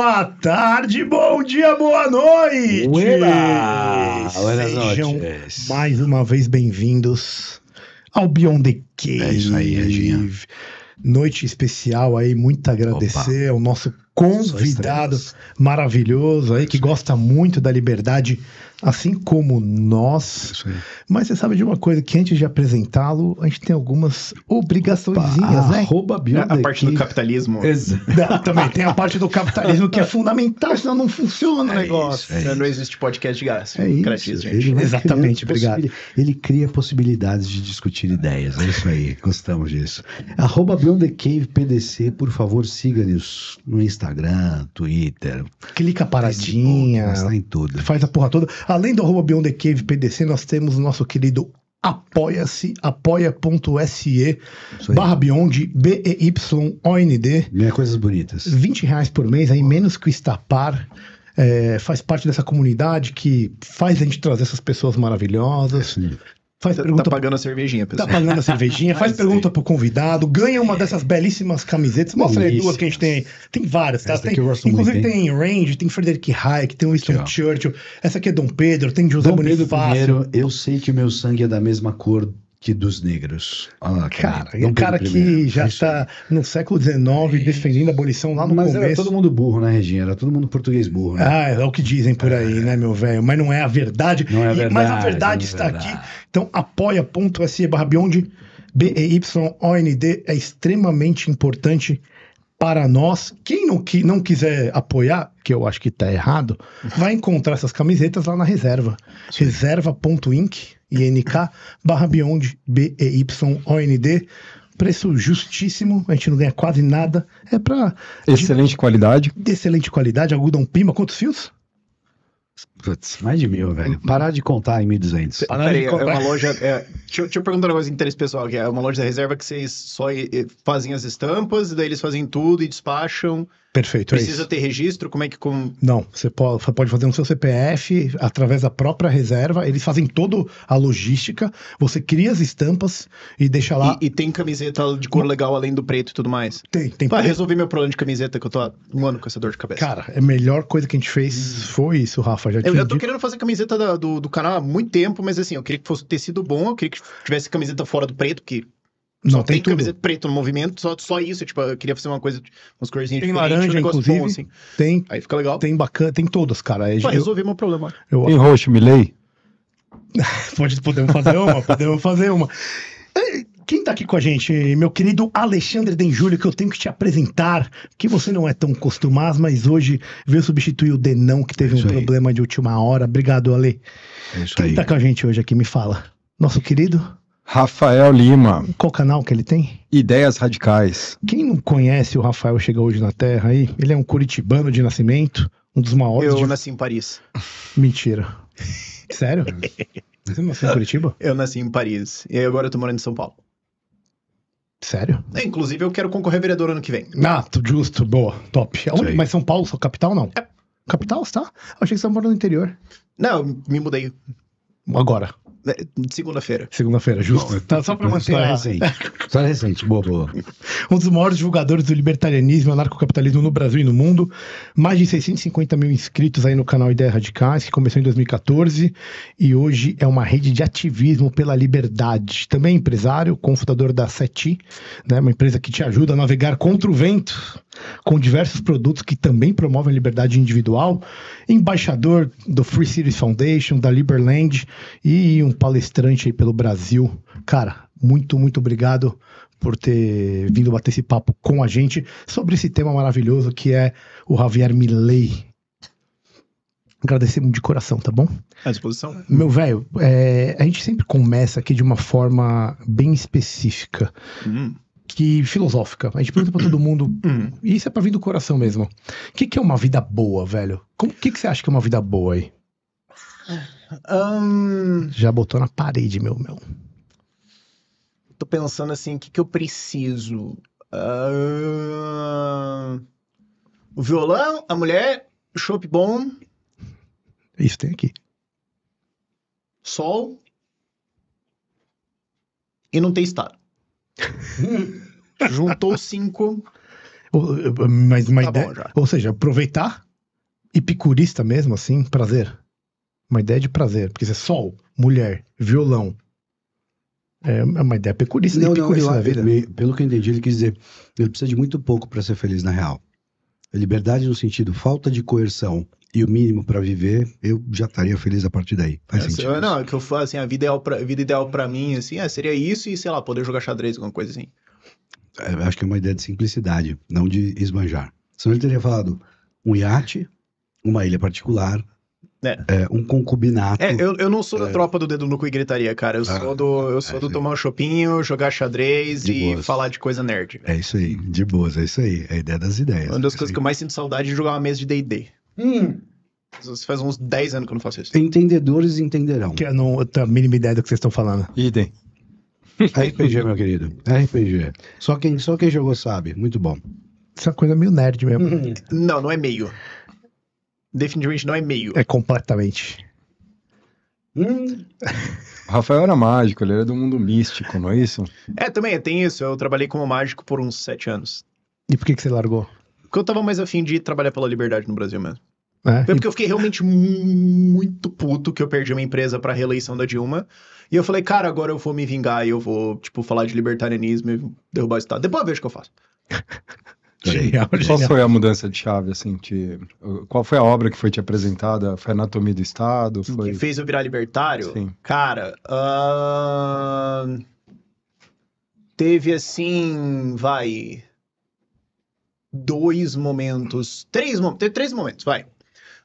Boa tarde, bom dia, boa noite! Buena, Sejam noites. mais uma vez bem-vindos ao Beyond the Cave. É isso aí, Reginha. Noite especial aí, muito agradecer Opa. ao nosso convidado maravilhoso aí, que gosta muito da liberdade, assim como nós. Mas você sabe de uma coisa, que antes de apresentá-lo, a gente tem algumas obrigaçõezinhas, né? Arroba a, parte do capitalismo. Não, também tem a parte do capitalismo que é fundamental, senão não funciona o é negócio. Isso, é não existe podcast grátis. É isso. Gratis, gente. Exatamente, obrigado. Ele cria possibilidades de discutir ideias, é isso aí, gostamos disso. Arroba Beyond the Cave PDC, por favor, siga-nos no Instagram Instagram, Twitter. Clica paradinha. Facebook, tá em tudo. Faz a porra toda. Além do arroba Beyond the Cave PDC, nós temos o nosso querido apoia-se, apoia.se barra Beyond, B-E-Y-O-N-D. Minha coisas bonitas. 20 reais por mês, aí menos que o estapar. É, faz parte dessa comunidade que faz a gente trazer essas pessoas maravilhosas. É, Faz Cê tá pergunta tá pagando pro... a cervejinha, tá pessoal. Tá pagando a cervejinha, faz pergunta pro convidado, ganha uma dessas belíssimas camisetas. Mostra aí duas que a gente tem aí. Tem várias, tá? Tem, inclusive muito, tem Range, tem Frederick Hayek, tem Winston aqui, Churchill. Essa aqui é Dom Pedro, tem José Dom Bonifácio. Pedro eu sei que meu sangue é da mesma cor que dos negros. Ah, cara, é um cara que já está no século XIX defendendo a abolição lá no Mas começo. Mas era todo mundo burro, né, Reginha? Era todo mundo português burro, né? Ah, é o que dizem por aí, é. né, meu velho? Mas não é a verdade. Não é a verdade. E, mas a verdade é está verdade. aqui. Então, apoia.se barra Beyond, B-E-Y-O-N-D, é extremamente importante para nós. Quem não, que não quiser apoiar, que eu acho que está errado, vai encontrar essas camisetas lá na reserva. Reserva.inc INK barra Beyond, B-E-Y-O-N-D. Preço justíssimo, a gente não ganha quase nada. É para Excelente de, qualidade. De excelente qualidade, algodão pima. Quantos fios? Putz, mais de mil, velho. Parar de contar em 1.200. Parar Peraí, É uma loja. É, deixa, eu, deixa, eu perguntar uma coisa de interesse pessoal: que é uma loja da reserva que vocês só fazem as estampas, daí eles fazem tudo e despacham. Perfeito. É Precisa é ter registro? Como é que. Com... Não, você pode, pode fazer no seu CPF, através da própria reserva. Eles fazem toda a logística. Você cria as estampas e deixa lá. E, e tem camiseta de cor legal além do preto e tudo mais? Tem, tem. Pra resolver meu problema de camiseta, que eu tô há um ano com essa dor de cabeça. Cara, a melhor coisa que a gente fez hum. foi isso, Rafa. Já eu, eu tô querendo fazer camiseta da, do, do canal há muito tempo, mas assim, eu queria que fosse tecido bom, eu queria que tivesse camiseta fora do preto, que só não, tem, tem camiseta preta no movimento, só, só isso. Tipo, eu queria fazer uma coisa, umas corzinhas Tem laranja, um inclusive. Bom, assim. Tem. Aí fica legal. Tem bacana, tem todas, cara. É, Vai resolver meu problema. Eu, roxo, Milley? Pode, podemos fazer uma, podemos fazer uma. Quem está aqui com a gente, meu querido Alexandre Denjulio, que eu tenho que te apresentar, que você não é tão costumado, mas hoje veio substituir o Denão, que teve é um aí. problema de última hora. Obrigado, Ale. É isso Quem está com a gente hoje aqui, me fala. Nosso querido? Rafael Lima. Qual canal que ele tem? Ideias Radicais. Quem não conhece o Rafael Chega Hoje na Terra aí, ele é um curitibano de nascimento, um dos maiores... Eu de... nasci em Paris. Mentira. Sério? Você nasceu em Curitiba? Eu nasci em Paris. E agora eu tô morando em São Paulo. Sério? É, inclusive, eu quero concorrer vereador ano que vem. Ah, justo, boa, top. É Mas São Paulo, sua capital, não? É. Capital, está? achei que você morando no interior. Não, me mudei. Agora segunda-feira. Segunda-feira, justo. Tá só para então, manter. História recente. Só recente, boa, boa. Um dos maiores divulgadores do libertarianismo e anarcocapitalismo no Brasil e no mundo. Mais de 650 mil inscritos aí no canal Ideia Radicais, que começou em 2014 e hoje é uma rede de ativismo pela liberdade. Também é empresário, cofundador da SETI, né, uma empresa que te ajuda a navegar contra o vento com diversos produtos que também promovem a liberdade individual embaixador do Free Cities Foundation, da Liberland e um palestrante aí pelo Brasil. Cara, muito, muito obrigado por ter vindo bater esse papo com a gente sobre esse tema maravilhoso que é o Javier Milley. Agradecemos de coração, tá bom? À disposição. Meu velho, é, a gente sempre começa aqui de uma forma bem específica. Hum que filosófica. A gente pergunta pra todo mundo, hum. e isso é pra vir do coração mesmo. O que, que é uma vida boa, velho? O que, que você acha que é uma vida boa aí? Um... Já botou na parede, meu, meu. Tô pensando assim, o que, que eu preciso? Uh... O violão, a mulher, chope bom. Isso tem aqui. Sol. E não tem estado. Juntou cinco. Mas, uma tá ideia, ou seja, aproveitar epicurista mesmo, assim, prazer. Uma ideia de prazer, porque você é sol, mulher, violão. É, é uma ideia epicurista, não, epicurista não, eu, vida. pelo que eu entendi, ele quis dizer, ele precisa de muito pouco para ser feliz na real. É liberdade no sentido, falta de coerção e o mínimo para viver, eu já estaria feliz a partir daí. Faz é, sentido. Não, é que eu falo assim, a vida ideal é pra, vida ideal mim, assim, é, seria isso e, sei lá, poder jogar xadrez, alguma coisa assim. É, acho que é uma ideia de simplicidade, não de esbanjar. Senão ele teria falado um iate, uma ilha particular, é. É, um concubinato. É, eu, eu não sou da é. tropa do dedo no cu e gritaria, cara. Eu ah, sou do, eu sou é do tomar um chopinho, jogar xadrez de e boas. falar de coisa nerd. É isso aí, de boas, é isso aí. É a ideia das ideias. Uma das coisas que eu mais sinto saudade é jogar uma mesa de DD. Hum. faz uns 10 anos que eu não faço isso. Entendedores entenderão. Que eu não eu tenho a mínima ideia do que vocês estão falando. Idem. RPG, meu querido. RPG. Só quem, só quem jogou sabe. Muito bom. Isso é uma coisa meio nerd mesmo. Hum. Não, não é meio. Definitivamente não é meio. É completamente. Hum. Rafael era mágico, ele era do mundo místico, não é isso? É, também, tem isso. Eu trabalhei como mágico por uns sete anos. E por que, que você largou? Porque eu tava mais afim de trabalhar pela liberdade no Brasil mesmo. É Foi porque eu fiquei realmente muito puto que eu perdi uma empresa pra reeleição da Dilma. E eu falei, cara, agora eu vou me vingar e eu vou, tipo, falar de libertarianismo e derrubar o Estado. Depois eu vejo o que eu faço. Genial, genial. Qual foi a mudança de chave, assim? Te... Qual foi a obra que foi te apresentada? Foi Anatomia do Estado? Foi... Que fez eu virar libertário? Sim. Cara, uh... teve assim, vai, dois momentos, três momentos, teve três momentos, vai.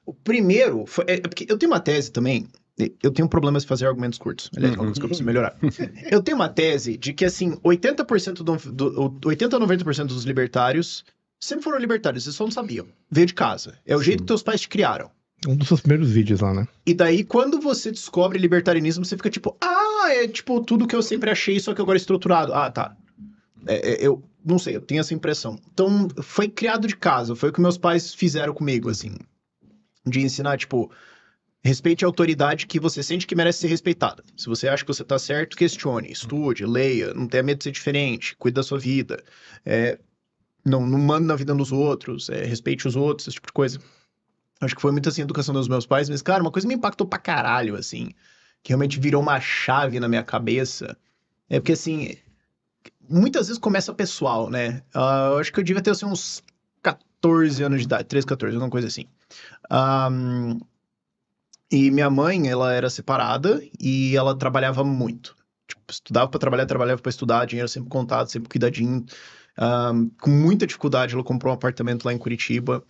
O primeiro, foi, é, é, porque eu tenho uma tese também, eu tenho problemas de fazer argumentos curtos. Aliás, uhum. que eu preciso melhorar. eu tenho uma tese de que, assim, 80% do, do, 80 a 90% dos libertários sempre foram libertários, eles só não sabiam. Veio de casa. É o Sim. jeito que teus pais te criaram. Um dos seus primeiros vídeos lá, né? E daí, quando você descobre libertarianismo, você fica tipo, ah, é tipo tudo que eu sempre achei, só que agora é estruturado. Ah, tá. É, é, eu não sei, eu tenho essa impressão. Então, foi criado de casa, foi o que meus pais fizeram comigo, assim de ensinar, tipo, respeite a autoridade que você sente que merece ser respeitada. Se você acha que você está certo, questione, estude, leia, não tenha medo de ser diferente, cuide da sua vida, é, não, não manda na vida dos outros, é, respeite os outros, esse tipo de coisa. Acho que foi muito assim a educação dos meus pais, mas, cara, uma coisa me impactou pra caralho, assim, que realmente virou uma chave na minha cabeça. É porque, assim, muitas vezes começa pessoal, né? Uh, eu acho que eu devia ter, assim, uns 14 anos de idade, 13, 14, alguma coisa assim. Um, e minha mãe, ela era separada e ela trabalhava muito. Tipo, estudava para trabalhar, trabalhava para estudar, dinheiro sempre contado, sempre cuidadinho. Um, com muita dificuldade, ela comprou um apartamento lá em Curitiba.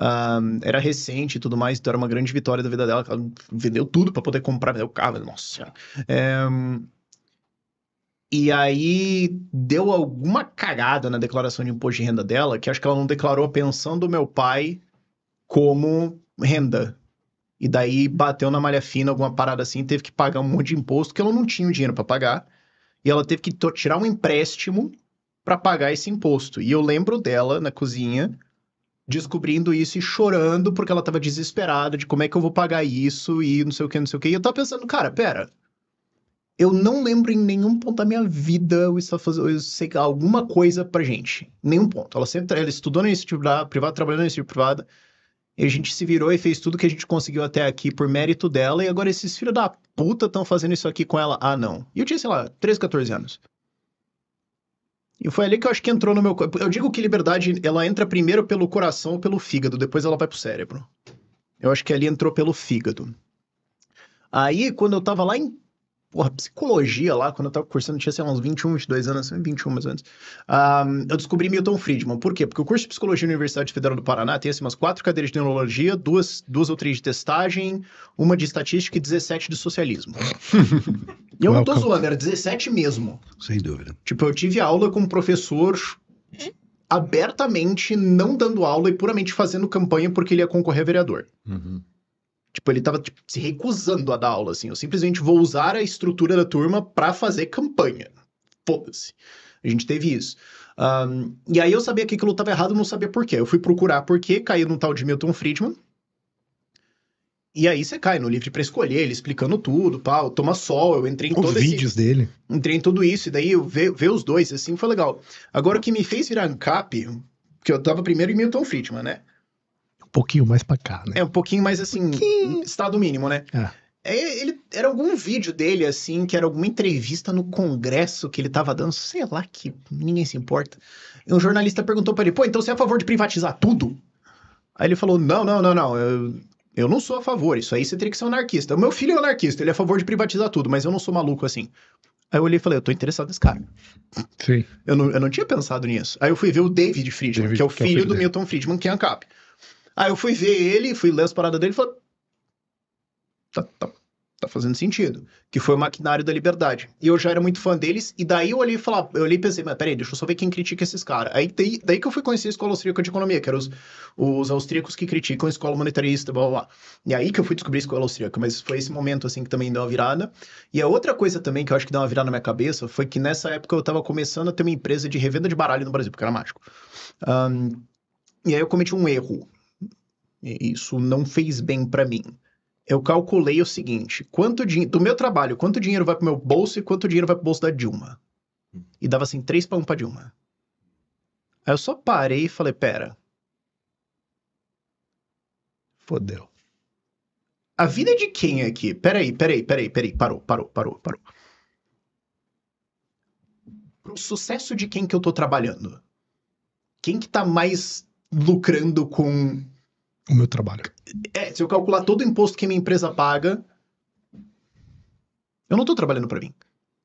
Um, era recente e tudo mais, então era uma grande vitória da vida dela. Ela vendeu tudo para poder comprar, o carro, nossa. É, e aí deu alguma cagada na declaração de imposto de renda dela, que acho que ela não declarou a pensão do meu pai como renda. E daí bateu na malha fina alguma parada assim, teve que pagar um monte de imposto que ela não tinha o dinheiro para pagar. E ela teve que tirar um empréstimo para pagar esse imposto. E eu lembro dela na cozinha descobrindo isso e chorando porque ela tava desesperada de como é que eu vou pagar isso e não sei o que, não sei o que. E eu tava pensando, cara, pera. Eu não lembro em nenhum ponto da minha vida eu estava fazendo eu sei, alguma coisa pra gente. Nenhum ponto. Ela sempre ela estudou no instituto privada, trabalhou no instituto privada. E a gente se virou e fez tudo que a gente conseguiu até aqui por mérito dela. E agora esses filhos da puta estão fazendo isso aqui com ela. Ah, não. E eu tinha, sei lá, 13, 14 anos. E foi ali que eu acho que entrou no meu. Eu digo que liberdade, ela entra primeiro pelo coração ou pelo fígado, depois ela vai pro cérebro. Eu acho que ali entrou pelo fígado. Aí, quando eu tava lá em porra, psicologia lá, quando eu tava cursando, tinha, sei lá, uns 21, 22 anos, 21 assim, mais ou menos, um, eu descobri Milton Friedman. Por quê? Porque o curso de psicologia na Universidade Federal do Paraná tem, assim, umas quatro cadeiras de neurologia, duas, duas ou três de testagem, uma de estatística e 17 de socialismo. e eu não tô zoando, era 17 mesmo. Sem dúvida. Tipo, eu tive aula com um professor abertamente não dando aula e puramente fazendo campanha porque ele ia concorrer a vereador. Uhum. Tipo, ele tava tipo, se recusando a dar aula, assim. Eu simplesmente vou usar a estrutura da turma para fazer campanha. Foda-se. A gente teve isso. Um, e aí eu sabia que aquilo estava errado, não sabia por quê. Eu fui procurar por quê, caiu no tal de Milton Friedman. E aí você cai no livro para escolher, ele explicando tudo, pau, toma sol, eu entrei em os todo vídeos esse... dele. Entrei em tudo isso, e daí eu ver os dois, assim, foi legal. Agora, o que me fez virar ANCAP, que eu tava primeiro em Milton Friedman, né? pouquinho mais pra cá, né? É, um pouquinho mais assim, um estado mínimo, né? É. É, ele, era algum vídeo dele, assim, que era alguma entrevista no congresso que ele tava dando, sei lá, que ninguém se importa. E um jornalista perguntou para ele, pô, então você é a favor de privatizar tudo? Aí ele falou, não, não, não, não, eu, eu não sou a favor, isso aí você teria que ser anarquista. O meu filho é anarquista, ele é a favor de privatizar tudo, mas eu não sou maluco assim. Aí eu olhei e falei, eu tô interessado nesse cara. Sim. Eu não, eu não tinha pensado nisso. Aí eu fui ver o David Friedman, David, que é o é filho, é do dele. Milton Friedman, que é ANCAP. Aí eu fui ver ele, fui ler as paradas dele e falei. Tá, tá, tá fazendo sentido. Que foi o Maquinário da Liberdade. E eu já era muito fã deles, e daí eu olhei e eu olhei e pensei, mas peraí, deixa eu só ver quem critica esses caras. Aí daí, daí que eu fui conhecer a escola austríaca de economia, que eram os, os austríacos que criticam a escola monetarista, blá blá blá. E aí que eu fui descobrir a escola austríaca, mas foi esse momento assim que também deu uma virada. E a outra coisa também que eu acho que deu uma virada na minha cabeça foi que nessa época eu tava começando a ter uma empresa de revenda de baralho no Brasil, porque era mágico. Um, e aí eu cometi um erro isso não fez bem para mim. Eu calculei o seguinte: quanto dinheiro do meu trabalho, quanto dinheiro vai pro meu bolso e quanto dinheiro vai pro bolso da Dilma? Hum. E dava assim três para um para Dilma. Aí eu só parei e falei: "Pera. Fodeu. A vida de quem aqui? Peraí, peraí, peraí, peraí. Parou, parou, parou, parou. Pro sucesso de quem que eu tô trabalhando? Quem que tá mais lucrando com o meu trabalho. É, se eu calcular todo o imposto que minha empresa paga, eu não tô trabalhando para mim.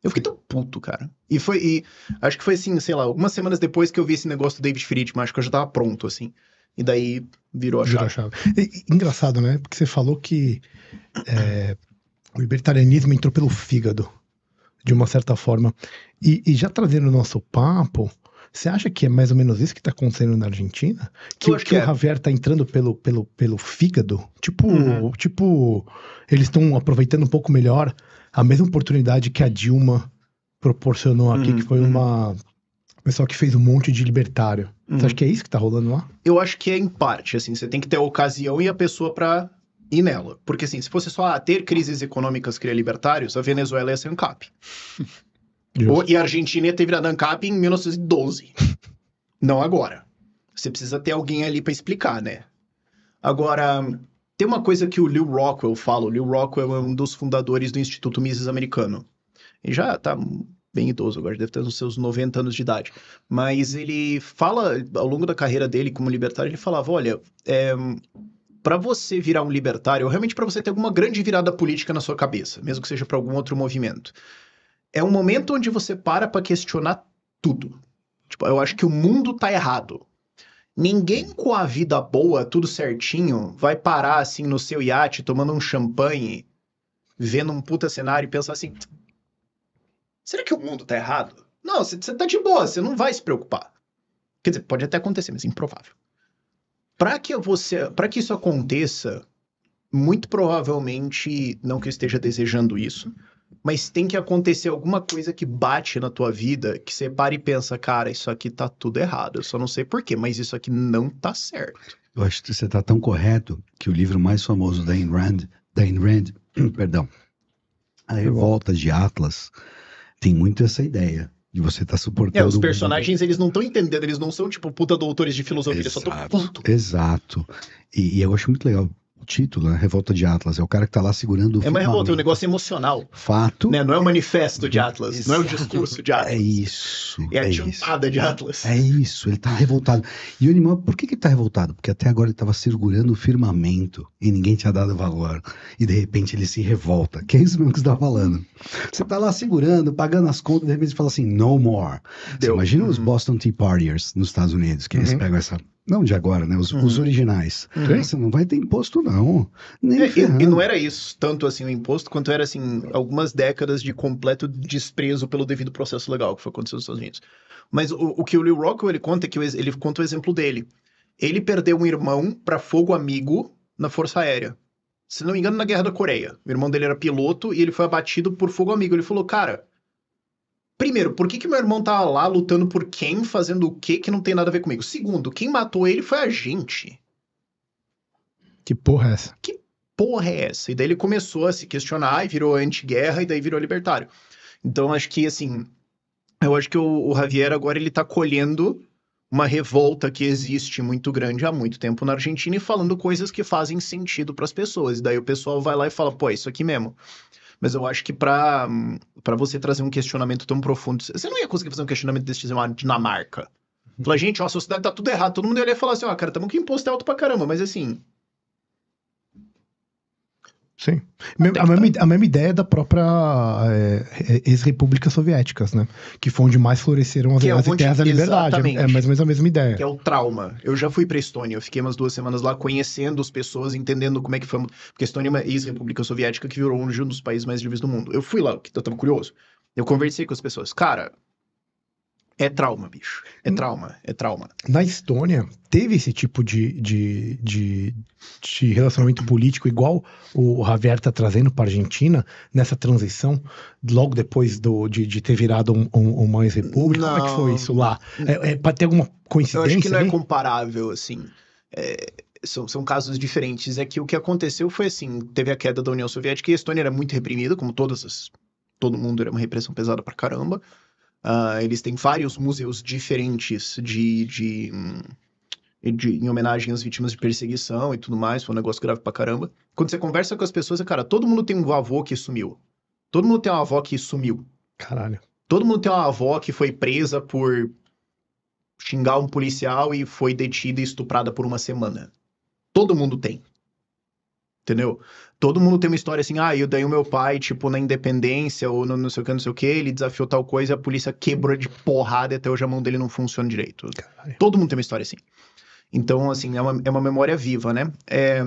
Eu fiquei tão puto, cara. E foi, e acho que foi assim, sei lá, algumas semanas depois que eu vi esse negócio do David Friedman, acho que eu já tava pronto, assim. E daí virou a virou chave. A chave. E, engraçado, né? Porque você falou que é, o libertarianismo entrou pelo fígado, de uma certa forma. E, e já trazendo o nosso papo, você acha que é mais ou menos isso que está acontecendo na Argentina? Que, que, que é. o Javier está entrando pelo, pelo, pelo fígado? Tipo, uhum. tipo eles estão aproveitando um pouco melhor a mesma oportunidade que a Dilma proporcionou aqui, uhum. que foi uma uhum. pessoal que fez um monte de libertário. Uhum. Você acha que é isso que tá rolando lá? Eu acho que é em parte, assim, você tem que ter a ocasião e a pessoa para ir nela. Porque assim, se fosse só ah, ter crises econômicas cria libertários, a Venezuela ia ser um cap. Justo. E a Argentina teve a ANCAP em 1912. Não agora. Você precisa ter alguém ali para explicar, né? Agora, tem uma coisa que o Lil Rockwell fala. O Lil Rockwell é um dos fundadores do Instituto Mises americano. Ele já tá bem idoso agora, deve ter nos seus 90 anos de idade. Mas ele fala, ao longo da carreira dele como libertário, ele falava, olha, é, para você virar um libertário, ou realmente para você ter alguma grande virada política na sua cabeça, mesmo que seja para algum outro movimento, é um momento onde você para para questionar tudo. Tipo, eu acho que o mundo tá errado. Ninguém com a vida boa, tudo certinho, vai parar assim no seu iate tomando um champanhe, vendo um puta cenário e pensar assim: será que o mundo tá errado? Não, você tá de boa, você não vai se preocupar. Quer dizer, pode até acontecer, mas é improvável. Para que você, para que isso aconteça, muito provavelmente não que eu esteja desejando isso, mas tem que acontecer alguma coisa que bate na tua vida, que você para e pensa, cara, isso aqui tá tudo errado. Eu só não sei porquê, mas isso aqui não tá certo. Eu acho que você tá tão correto que o livro mais famoso da Ayn Rand, da Ayn Rand perdão, A Revolta de Atlas, tem muito essa ideia. De você estar tá suportando. É, os personagens, mundo. eles não estão entendendo, eles não são, tipo, puta doutores de filosofia, exato, eles só estão puto. Exato. E, e eu acho muito legal o título, a né? revolta de Atlas. É o cara que está lá segurando o É uma revolta, é um negócio emocional. Fato. Né? Não é o manifesto de Atlas, Exato. não é o discurso de Atlas. É isso. É a é chamada de Atlas. É isso, ele está revoltado. E o animal, por que, que ele está revoltado? Porque até agora ele estava segurando o firmamento e ninguém tinha dado valor. E de repente ele se revolta. Que é isso mesmo que você está falando. Você está lá segurando, pagando as contas, de repente você fala assim, no more. Você imagina uhum. os Boston Tea Partiers nos Estados Unidos, que eles uhum. pegam essa não de agora, né? Os, uhum. os originais. Uhum. Você não vai ter imposto, não. Nem é, e, e, não era isso, tanto assim o imposto, quanto era assim, algumas décadas de completo desprezo pelo devido processo legal que foi acontecido nos Estados Unidos. Mas o, o que o Lee Rockwell ele conta é que ele conta o exemplo dele. Ele perdeu um irmão para fogo amigo na Força Aérea. Se não me engano, na Guerra da Coreia. O irmão dele era piloto e ele foi abatido por fogo amigo. Ele falou, cara, Primeiro, por que, que meu irmão tá lá lutando por quem, fazendo o que que não tem nada a ver comigo? Segundo, quem matou ele foi a gente. Que porra é essa? Que porra é essa? E daí ele começou a se questionar e virou anti-guerra e daí virou libertário. Então acho que, assim, eu acho que o, o Javier agora ele tá colhendo uma revolta que existe muito grande há muito tempo na Argentina e falando coisas que fazem sentido para as pessoas. E daí o pessoal vai lá e fala, pô, é isso aqui mesmo. Mas eu acho que para você trazer um questionamento tão profundo, você não ia conseguir fazer um questionamento desse, na tipo, Dinamarca. Uhum. Falar, gente, ó, a sociedade tá tudo errado. Todo mundo ia falar assim, ó, cara, tamo que imposto é alto pra caramba, mas assim, Sim. A mesma, a mesma, ideia da própria é, ex-república soviéticas, assim, né? Que foi onde mais floresceram as, é as onde, ideias da liberdade. É, é mais ou menos a mesma ideia. Que é o trauma. Eu já fui pra Estônia, eu fiquei umas duas semanas lá conhecendo as pessoas, entendendo como é que foi. Porque a Estônia é uma ex-república soviética que virou um dos países mais livres do mundo. Eu fui lá, que eu tava curioso. Eu conversei com as pessoas. Cara, é trauma, bicho. É trauma, é trauma. Na Estônia, teve esse tipo de, de, de, de relacionamento político igual o Javier está trazendo para a Argentina nessa transição, logo depois do, de, de ter virado um, um, uma ex-república? Como é que foi isso lá? É, é, Para ter alguma coincidência? Eu acho que não é comparável, assim. É, são, são casos diferentes. É que o que aconteceu foi assim: teve a queda da União Soviética e a Estônia era muito reprimida, como todas as. Todo mundo era uma repressão pesada para caramba. Uh, eles têm vários museus diferentes de, de, de, hum, de, em homenagem às vítimas de perseguição e tudo mais. Foi um negócio grave pra caramba. Quando você conversa com as pessoas, cara, todo mundo tem um avô que sumiu. Todo mundo tem uma avó que sumiu. Caralho. Todo mundo tem uma avó que foi presa por xingar um policial e foi detida e estuprada por uma semana. Todo mundo tem. Entendeu? todo mundo tem uma história assim, ah, eu daí o meu pai, tipo, na independência ou no, não sei o que, não sei o que, ele desafiou tal coisa e a polícia quebrou de porrada e até hoje a mão dele não funciona direito. Caralho. Todo mundo tem uma história assim. Então, assim, é uma, é uma memória viva, né? É...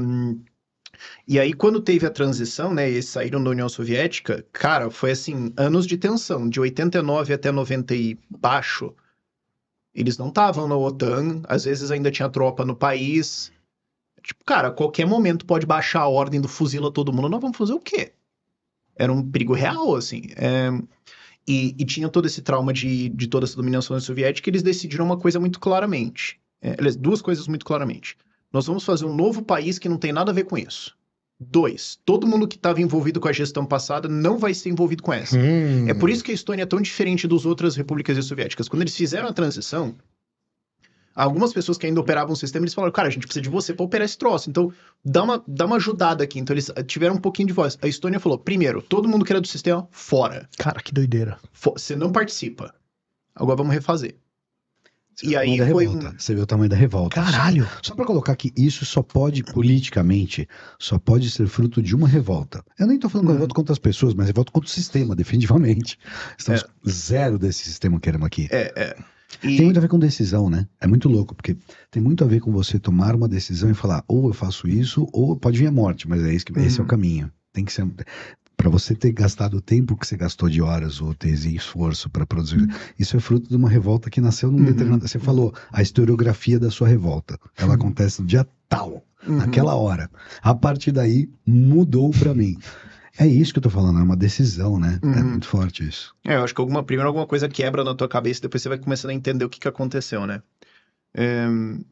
E aí, quando teve a transição, né, eles saíram da União Soviética, cara, foi assim, anos de tensão, de 89 até 90 e baixo, eles não estavam na OTAN, às vezes ainda tinha tropa no país, Tipo, cara, qualquer momento pode baixar a ordem do fuzil a todo mundo, nós vamos fazer o quê? Era um perigo real, assim. É... E, e, tinha todo esse trauma de, de toda essa dominação soviética, eles decidiram uma coisa muito claramente. É, aliás, duas coisas muito claramente. Nós vamos fazer um novo país que não tem nada a ver com isso. Dois, todo mundo que estava envolvido com a gestão passada não vai ser envolvido com essa. Hum. É por hum. isso que a Estônia é tão diferente das outras repúblicas soviéticas. Quando eles fizeram a transição, algumas pessoas que ainda operavam o sistema, eles falaram, cara, a gente precisa de você para operar esse troço. Então, dá uma, dá uma ajudada aqui. Então, eles eh, tiveram um pouquinho de voz. A Estônia falou, primeiro, todo mundo que era do sistema, fora. Cara, que doideira. Você não participa. Agora vamos refazer. Você e aí foi um... Você viu o tamanho da revolta. Caralho! Só, só para colocar que isso só pode, politicamente, só pode ser fruto de uma revolta. Eu nem tô falando é. revolta hum. contra as pessoas, mas revolta contra o sistema, definitivamente. É. Estamos é. zero desse sistema que éramos aqui. É, é. E... Tem muito a ver com decisão, né? É muito louco, porque tem muito a ver com você tomar uma decisão e falar, ou eu faço isso, ou pode vir a morte, mas é isso que uhum. esse é o uhum. caminho. Tem que ser para você ter gastado o tempo que você gastou de horas ou e esforço para produzir. Uhum. Isso é fruto de uma revolta que nasceu num uhum. Você falou a historiografia da sua revolta. Ela uhum. acontece no dia tal, uhum. naquela hora. A partir daí mudou para mim. É isso que eu tô falando, é uma decisão, né? É uhum. É muito forte isso. É, eu acho que alguma, primeiro alguma coisa quebra na tua cabeça, depois você vai começando a entender o que, que aconteceu, né? É,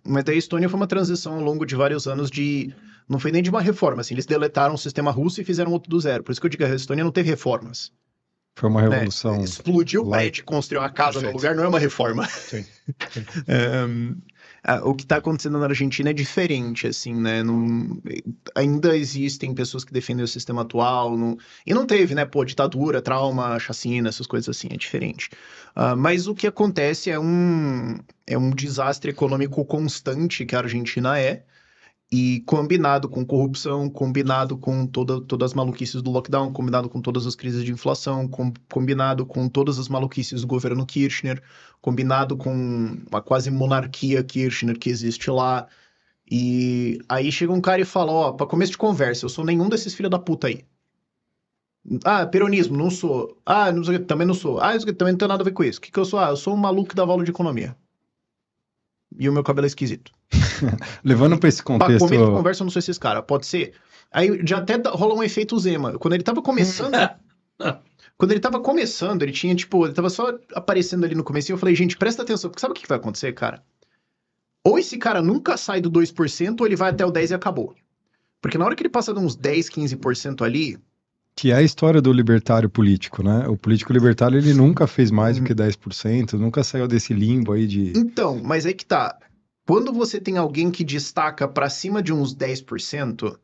mas daí a Estônia foi uma transição ao longo de vários anos de... Não foi nem de uma reforma, assim, eles deletaram o sistema russo e fizeram outro do zero. Por isso que eu digo, que a Estônia não teve reformas. Foi uma né? revolução. Né? Explodiu a gente construiu uma casa Perfeito. no lugar, não é uma reforma. Sim. Sim. o que está acontecendo na Argentina é diferente, assim, né? Não, ainda existem pessoas que defendem o sistema atual, não, e não teve, né? Pô, ditadura, trauma, chacina, essas coisas assim, é diferente. Ah, mas o que acontece é um, é um desastre econômico constante que a Argentina é, e combinado com corrupção, combinado com toda, todas as maluquices do lockdown, combinado com todas as crises de inflação, com, combinado com todas as maluquices do governo Kirchner, combinado com a quase monarquia Kirchner que existe lá. E aí chega um cara e fala: Ó, pra começo de conversa, eu sou nenhum desses filha da puta aí. Ah, peronismo, não sou. Ah, não sei, também não sou. Ah, também não tenho nada a ver com isso. O que, que eu sou? Ah, eu sou um maluco da aula de economia e o meu cabelo é esquisito. Levando para esse contexto. Bah, convido, conversa, eu não sou esses caras. Pode ser. Aí já até rola um efeito Zema. Quando ele tava começando. quando ele tava começando, ele tinha, tipo, ele tava só aparecendo ali no começo. Eu falei, gente, presta atenção, porque sabe o que vai acontecer, cara? Ou esse cara nunca sai do 2%, ou ele vai até o 10% e acabou. Porque na hora que ele passa de uns 10, 15% ali, que é a história do libertário político, né? O político libertário, ele nunca fez mais do que 10%, uhum. nunca saiu desse limbo aí de... Então, mas aí que tá. Quando você tem alguém que destaca para cima de uns 10%,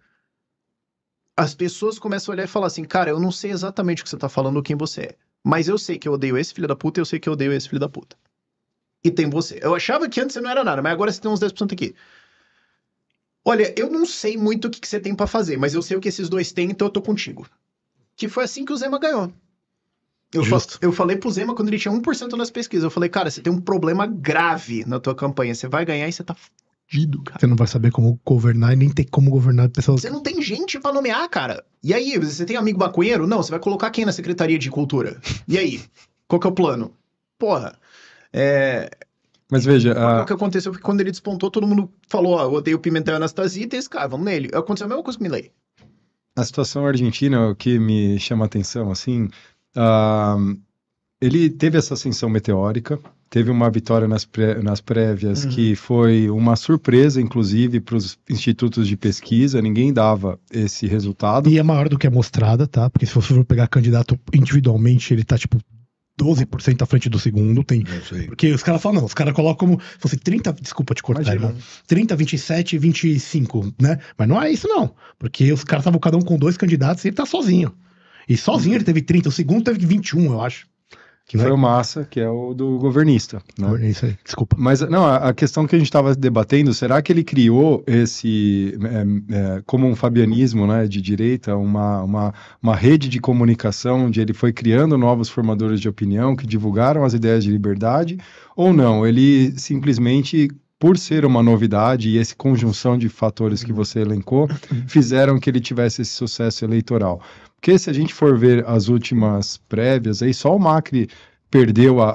as pessoas começam a olhar e falar assim, cara, eu não sei exatamente o que você tá falando ou quem você é, mas eu sei que eu odeio esse filho da puta e eu sei que eu odeio esse filho da puta. E tem você. Eu achava que antes você não era nada, mas agora você tem uns 10% aqui. Olha, eu não sei muito o que, que você tem para fazer, mas eu sei o que esses dois têm, então eu tô contigo que foi assim que o Zema ganhou. Eu, fal, eu falei pro Zema quando ele tinha 1% nas pesquisas. Eu falei, cara, você tem um problema grave na tua campanha. Você vai ganhar e você tá fudido, cara. Você não vai saber como governar e nem tem como governar pessoas. Você não tem gente para nomear, cara. E aí, você tem amigo maconheiro? Não, você vai colocar quem na Secretaria de Cultura? E aí? Qual que é o plano? Porra. É. Mas veja. A... O que aconteceu foi que quando ele despontou, todo mundo falou: Ó, oh, eu odeio o Pimentel e Anastasia, e tem esse cara, vamos nele. Aconteceu a mesma coisa com o Milley a situação argentina, o que me chama a atenção, assim, uh, ele teve essa ascensão meteórica, teve uma vitória nas, pré, nas prévias uhum. que foi uma surpresa, inclusive, para os institutos de pesquisa, ninguém dava esse resultado. E é maior do que a mostrada, tá? Porque se você for pegar candidato individualmente, ele tá, tipo, 12% à frente do segundo. Tem, porque os caras falam, não, os caras colocam como se fosse 30, desculpa te cortar, irmão. 30, 27, 25, né? Mas não é isso, não. Porque os caras estavam cada um com dois candidatos e ele tá sozinho. E sozinho uhum. ele teve 30, o segundo teve 21, eu acho que foi né? o Massa, que é o do governista. Né? É, desculpa. Mas não, a, a questão que a gente estava debatendo, será que ele criou esse, é, é, como um fabianismo né, de direita, uma, uma, uma rede de comunicação onde ele foi criando novos formadores de opinião que divulgaram as ideias de liberdade, ou não? Ele simplesmente por ser uma novidade e essa conjunção de fatores que você elencou, uhum. fizeram que ele tivesse esse sucesso eleitoral. Porque se a gente for ver as últimas prévias, aí só o Macri perdeu a,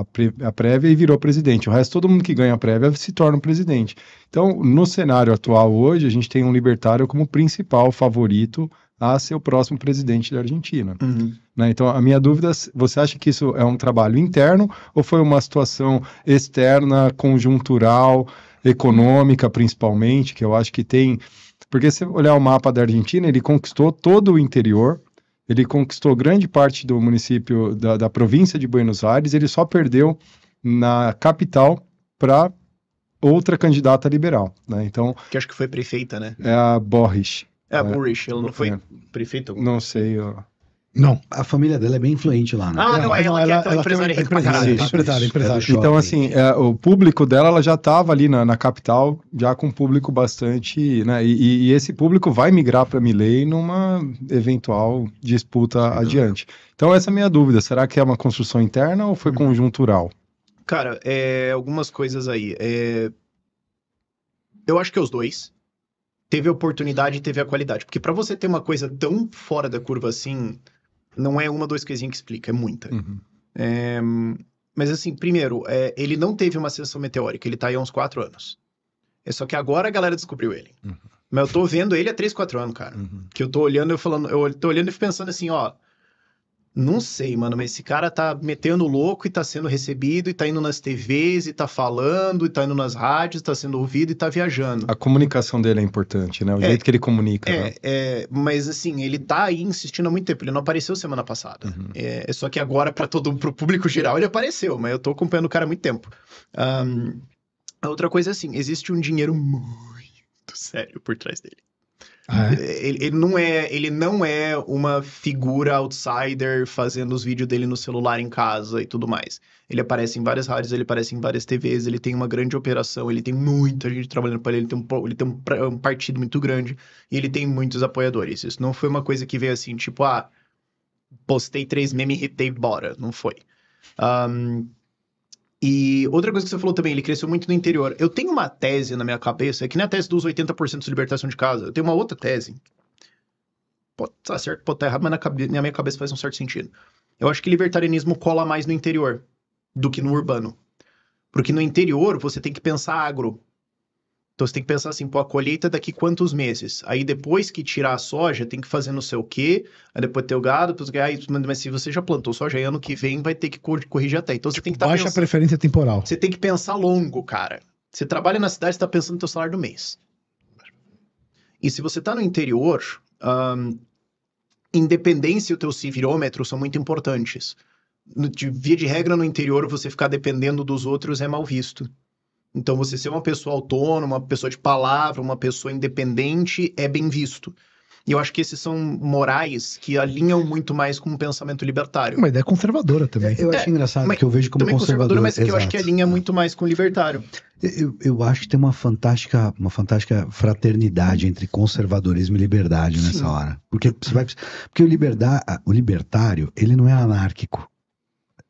a, a, prévia e virou presidente. O resto, todo mundo que ganha a prévia se torna um presidente. Então, no cenário atual hoje, a gente tem um libertário como principal favorito a ser o próximo presidente da Argentina. Uhum. Né? Então, a minha dúvida é, você acha que isso é um trabalho interno ou foi uma situação externa, conjuntural, econômica, principalmente, que eu acho que tem porque se olhar o mapa da Argentina, ele conquistou todo o interior, ele conquistou grande parte do município da, da província de Buenos Aires, ele só perdeu na capital para outra candidata liberal, né? Então que acho que foi prefeita, né? É a Borges. É a Borris. ela não foi é. prefeita? Não sei. Eu... Não, a família dela é bem influente lá. Né? Ah, não, ela, não, ela, ela, é ela é empresária, empresária, empresária, é empresária. Então, assim, é, o público dela ela já estava ali na, na, capital, já com um público bastante, né? E, e esse público vai migrar para Milley numa eventual disputa adiante. Então, essa é a minha dúvida. Será que é uma construção interna ou foi uhum. conjuntural? Cara, é, algumas coisas aí. É... Eu acho que os dois teve a oportunidade e teve a qualidade. Porque para você ter uma coisa tão fora da curva assim, não é uma, dois coisinhas que explica, é muita. Uhum. É, mas assim, primeiro, é, ele não teve uma ascensão meteórica, ele tá aí há uns quatro anos. É só que agora a galera descobriu ele. Uhum. Mas eu tô vendo ele há três, quatro anos, cara. Uhum. Que eu tô olhando, eu falando, eu tô olhando e pensando assim, ó, não sei, mano, mas esse cara tá metendo louco e tá sendo recebido, e tá indo nas TVs, e tá falando, e tá indo nas rádios, tá sendo ouvido e tá viajando. A comunicação dele é importante, né? O é, jeito que ele comunica. É, né? é, mas assim, ele tá aí insistindo há muito tempo. Ele não apareceu semana passada. Uhum. É, é só que agora, para todo pro público geral, ele apareceu, mas eu tô acompanhando o cara há muito tempo. Um, a outra coisa é assim: existe um dinheiro muito sério por trás dele. Ah, é? ele, ele, não é, ele não é uma figura outsider fazendo os vídeos dele no celular em casa e tudo mais. Ele aparece em várias rádios, ele aparece em várias TVs, ele tem uma grande operação, ele tem muita gente trabalhando para ele, ele tem, um, ele tem um, um, partido muito grande e ele tem muitos apoiadores. Isso não foi uma coisa que veio assim, tipo, ah, postei três memes, e irritei, bora. Não foi. Um, e outra coisa que você falou também, ele cresceu muito no interior. Eu tenho uma tese na minha cabeça, é que nem a tese dos 80% de libertação de casa. Eu tenho uma outra tese. Pode estar tá certo, pode estar tá errado, mas na, cabe... na minha cabeça faz um certo sentido. Eu acho que libertarianismo cola mais no interior do que no urbano. Porque no interior você tem que pensar agro, então você tem que pensar assim, pô, a colheita daqui quantos meses? Aí depois que tirar a soja, tem que fazer não sei o quê, aí depois ter o gado, depois, aí, mas se você já plantou soja, aí ano que vem vai ter que corrigir até. Então você tipo, tem que estar tá Baixa a preferência temporal. Você tem que pensar longo, cara. Você trabalha na cidade, você tá pensando no teu salário do mês. E se você está no interior, um, independência e o teu civirômetro são muito importantes. No, de, via de regra, no interior, você ficar dependendo dos outros é mal visto. Então, você ser uma pessoa autônoma, uma pessoa de palavra, uma pessoa independente é bem visto. E eu acho que esses são morais que alinham muito mais com o pensamento libertário. Uma ideia conservadora também. Eu é, acho engraçado que eu vejo como conservadora, conservadora mas exato. que eu acho que alinha muito mais com o libertário. Eu, eu acho que tem uma fantástica, uma fantástica fraternidade entre conservadorismo e liberdade nessa Sim. hora. Porque você vai porque o, liberda, o libertário, ele não é anárquico.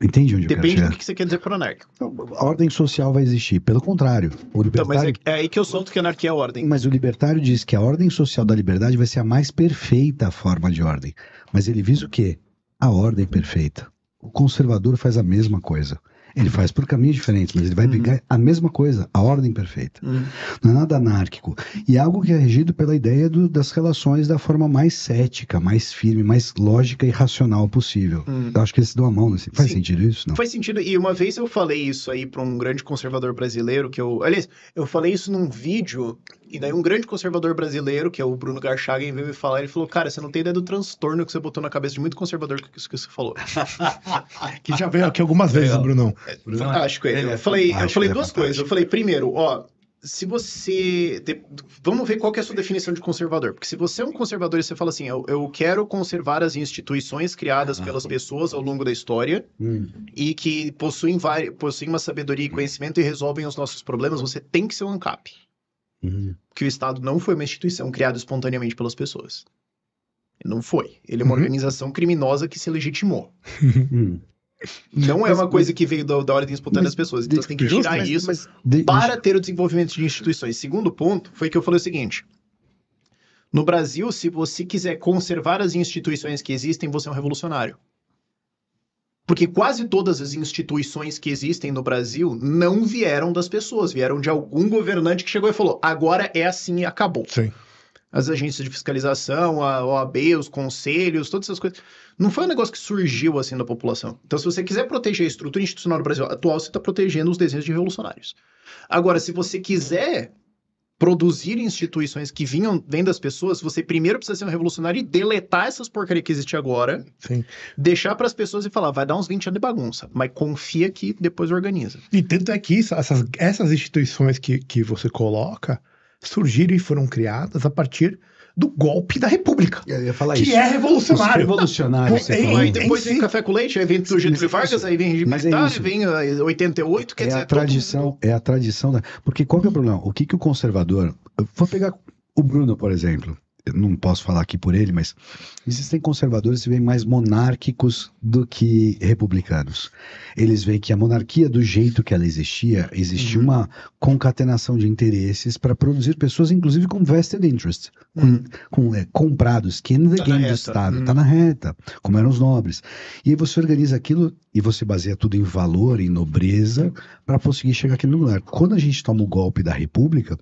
Entende onde Depende do que você quer dizer por anarco. Então, a ordem social vai existir. Pelo contrário, o libertário. Então, mas é, é aí que eu solto que anarquia é ordem. Mas o libertário diz que a ordem social da liberdade vai ser a mais perfeita forma de ordem. Mas ele visa o quê? A ordem perfeita. O conservador faz a mesma coisa. Ele faz por caminhos diferentes, mas ele vai uhum. pegar a mesma coisa, a ordem perfeita. Uhum. Não é nada anárquico. E é algo que é regido pela ideia do, das relações da forma mais cética, mais firme, mais lógica e racional possível. Uhum. Eu acho que eles dão a mão nesse. Faz Sim. sentido isso? Não. Faz sentido. E uma vez eu falei isso aí para um grande conservador brasileiro, que eu. Aliás, eu falei isso num vídeo e daí um grande conservador brasileiro, que é o Bruno Garchagen, veio me falar, ele falou, cara, você não tem ideia do transtorno que você botou na cabeça de muito conservador que isso que você falou. que já veio aqui algumas vezes, Brunão. É, Bruno, é fantástico ele. ele é eu, falei, eu falei duas é coisas. Eu falei, primeiro, ó, se você. Vamos ver qual é a sua definição de conservador. Porque se você é um conservador e você fala assim, eu, eu quero conservar as instituições criadas ah, pelas pessoas ao longo da história hum. e que possuem, possuem uma sabedoria e conhecimento e resolvem os nossos problemas, você tem que ser um ANCAP. Uhum. Que o Estado não foi uma instituição criada espontaneamente pelas pessoas. Não foi. Ele é uma uhum. organização criminosa que se legitimou. Hum. Não é uma coisa que veio da, da ordem espontânea das pessoas. Então de, você tem que justo, tirar mas, isso de, para ter o desenvolvimento de instituições. Segundo ponto foi que eu falei o seguinte: no Brasil, se você quiser conservar as instituições que existem, você é um revolucionário. Porque quase todas as instituições que existem no Brasil não vieram das pessoas, vieram de algum governante que chegou e falou: agora é assim e acabou. Sim. As agências de fiscalização, a OAB, os conselhos, todas essas coisas. Não foi um negócio que surgiu assim da população. Então, se você quiser proteger a estrutura institucional do Brasil atual, você está protegendo os desenhos de revolucionários. Agora, se você quiser produzir instituições que vinham vendo as pessoas, você primeiro precisa ser um revolucionário e deletar essas porcarias que existe agora, Sim. deixar para as pessoas e falar, vai dar uns 20 anos de bagunça, mas confia que depois organiza. E tanto é que isso, essas, essas instituições que, que você coloca surgiram e foram criadas a partir do golpe da República. Eu ia falar que isso. Que é revolucionário. Revolucionário. Não, é depois vem si. Café com Leite, aí vem o Getúlio é Vargas, aí vem Militar, é vem 88, ah, é quer é dizer, A tradição, todo... É a tradição Porque qual que é o problema? O que, que o conservador. vou pegar o Bruno, por exemplo não posso falar aqui por ele, mas existem conservadores que veem mais monárquicos do que republicanos. Eles veem que a monarquia, do jeito que ela existia, existia uhum. uma concatenação de interesses para produzir pessoas, inclusive com vested interest, uhum. com, com é, comprados, que ainda tá game do Estado, está uhum. Tá na reta, como eram os nobres. E aí você organiza aquilo e você baseia tudo em valor, em nobreza, para conseguir chegar aqui no lugar. Quando a gente toma o golpe da República,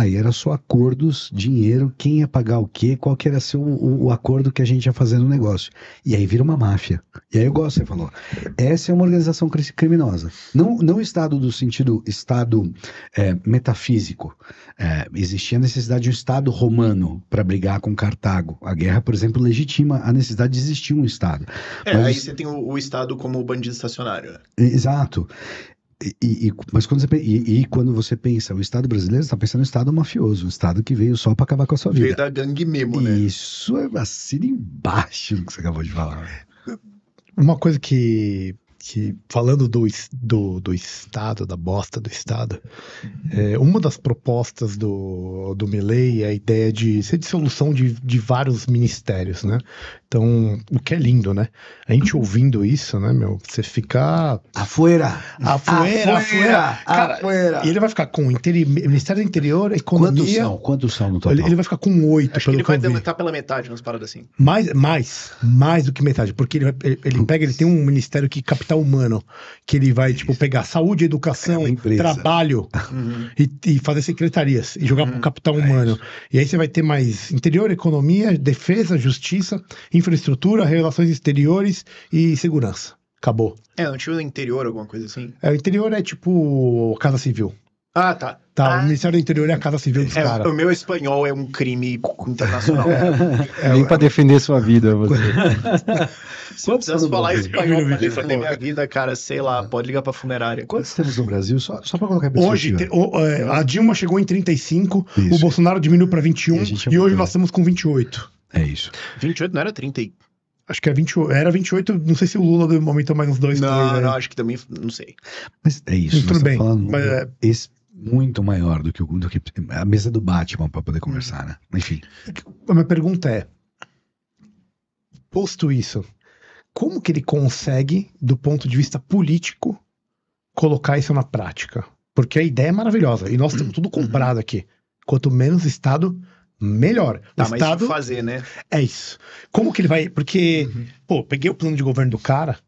Aí era só acordos, dinheiro, quem ia pagar o quê, qual que era ser o, o, o, acordo que a gente ia fazer no negócio. E aí vira uma máfia. E aí eu gosto, você falou. Essa é uma organização criminosa. Não, não Estado do sentido Estado é, metafísico. É, existia a necessidade de um Estado romano para brigar com Cartago. A guerra, por exemplo, legitima a necessidade de existir um Estado. É, Mas... aí você tem o, o Estado como bandido estacionário. Né? Exato. E, e, mas quando você, e, e, quando você pensa, o Estado brasileiro está pensando no Estado mafioso, um Estado que veio só para acabar com a sua vida. Veio da gangue mesmo, né? Isso é vacina embaixo do que você acabou de falar. É. Uma coisa que que falando do, do, do Estado, da bosta do Estado, é, uma das propostas do, do Milley é a ideia de ser dissolução de, de vários ministérios, né? Então, o que é lindo, né? A gente ouvindo isso, né, meu? Você ficar Afuera! Afuera! Afuera! Afuera. E ele vai ficar com interi... Ministério do Interior, Economia... Quantos são? Quantos são no total? Ele, ele vai ficar com oito, Acho pelo que ele vai deletar pela metade, umas paradas assim. Mais, mais, mais do que metade, porque ele, ele, pega, ele tem um ministério que capitaliza capital humano, que ele vai, tipo, Isso. tipo, pegar saúde, educação, é trabalho uhum. e, e, fazer secretarias e jogar uhum. pro capital é humano. É e aí você vai ter mais interior, economia, defesa, justiça, infraestrutura, relações exteriores e segurança. Acabou. É, não tinha o interior, alguma coisa assim? É, o interior é tipo Casa Civil. Ah, tá. Tá, ah. o Ministério do Interior é a Casa Civil dos é, caras. O meu espanhol é um crime internacional. É, é, é, Nem para é. defender sua vida, você. Se eu precisasse falar espanhol para defender minha vida, cara, sei lá, pode ligar para funerária. Quantos temos no Brasil? Só, só para colocar Hoje, te, o, a Dilma chegou em 35, isso. o Bolsonaro diminuiu para 21 e, e hoje nós estamos com 28. É isso. 28 não era 30 Acho que é 20, era 28, não sei se o Lula aumentou mais uns dois. Não, três, né? não, aí. acho que também, não sei. Mas é isso. tudo bem. Falando, mas, esse, muito maior do que, o, do que a mesa do Batman para poder conversar, uhum. né? Enfim. A minha pergunta é: posto isso, como que ele consegue, do ponto de vista político, colocar isso na prática? Porque a ideia é maravilhosa e nós estamos tudo uhum. comprado aqui. Quanto menos Estado, melhor. Tá, o Estado fazer, né? É isso. Como que ele vai? Porque, uhum. pô, peguei o plano de governo do cara,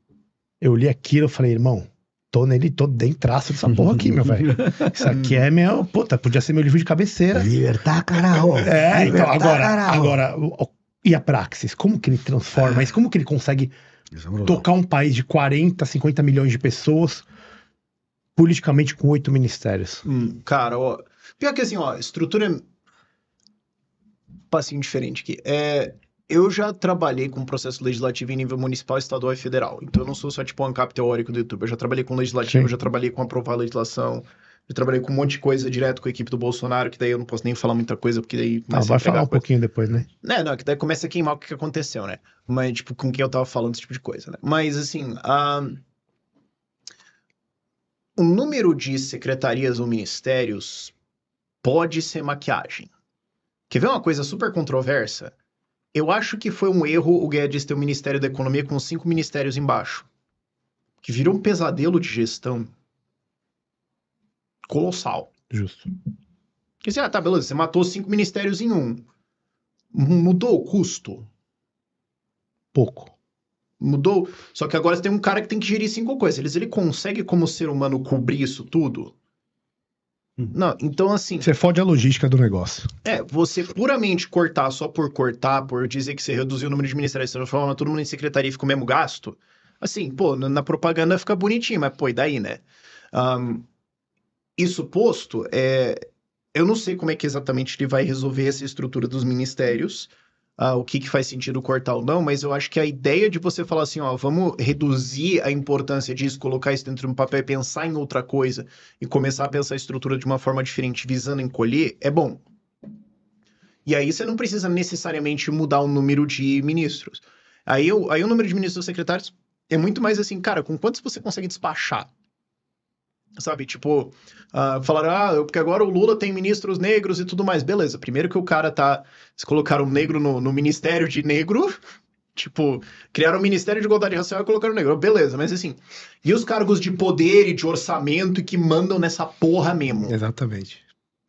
eu li aquilo, eu falei, irmão, tô nele, tô traço dessa porra aqui, meu velho. Isso aqui é meu. Puta, podia ser meu livro de cabeceira. Libertar, caralho. É, então, agora, agora. E a praxis? Como que ele transforma é. isso? Como que ele consegue é tocar um país de 40, 50 milhões de pessoas politicamente com oito ministérios? Hum, cara, ó. Pior que assim, ó, estrutura. É passinho diferente aqui. É eu já trabalhei com processo legislativo em nível municipal, estadual e federal. Então eu não sou só tipo um ANCAP teórico do YouTube. Eu já trabalhei com legislativo, Sim. já trabalhei com aprovar legislação, já trabalhei com um monte de coisa direto com a equipe do Bolsonaro, que daí eu não posso nem falar muita coisa, porque daí. Não, ah, vai falar um coisa. pouquinho depois, né? É, não, que daí começa a queimar o que aconteceu, né? Mas, tipo, com quem eu tava falando, esse tipo de coisa, né? Mas, assim. Um... O número de secretarias ou ministérios pode ser maquiagem. Quer ver uma coisa super controversa? Eu acho que foi um erro o Guedes ter o Ministério da Economia com cinco ministérios embaixo, que virou um pesadelo de gestão colossal. Justo. Quer dizer, ah, tá, beleza, você matou cinco ministérios em um. Mudou o custo? Pouco. Mudou. Só que agora você tem um cara que tem que gerir cinco coisas. Ele, ele consegue, como ser humano, cobrir isso tudo? Hum. Não, então assim. Você fode a logística do negócio. É, você puramente cortar só por cortar, por dizer que você reduziu o número de ministérios, você transforma todo mundo em secretaria fica o mesmo gasto. Assim, pô, na propaganda fica bonitinho, mas pô, e daí, né? Um, isso posto, é, eu não sei como é que exatamente ele vai resolver essa estrutura dos ministérios ah, o que, que faz sentido cortar ou não, mas eu acho que a ideia de você falar assim, ó, vamos reduzir a importância disso, colocar isso dentro de um papel e pensar em outra coisa e começar a pensar a estrutura de uma forma diferente, visando encolher, é bom. E aí você não precisa necessariamente mudar o número de ministros. Aí, eu, aí o número de ministros secretários é muito mais assim, cara, com quantos você consegue despachar? Sabe, tipo, uh, falaram, ah, porque agora o Lula tem ministros negros e tudo mais. Beleza, primeiro que o cara tá. Se colocaram um negro no, no Ministério de Negro, Tipo, criaram o Ministério de Igualdade Racial e colocaram negro. Beleza, mas assim. E os cargos de poder e de orçamento que mandam nessa porra mesmo? Exatamente.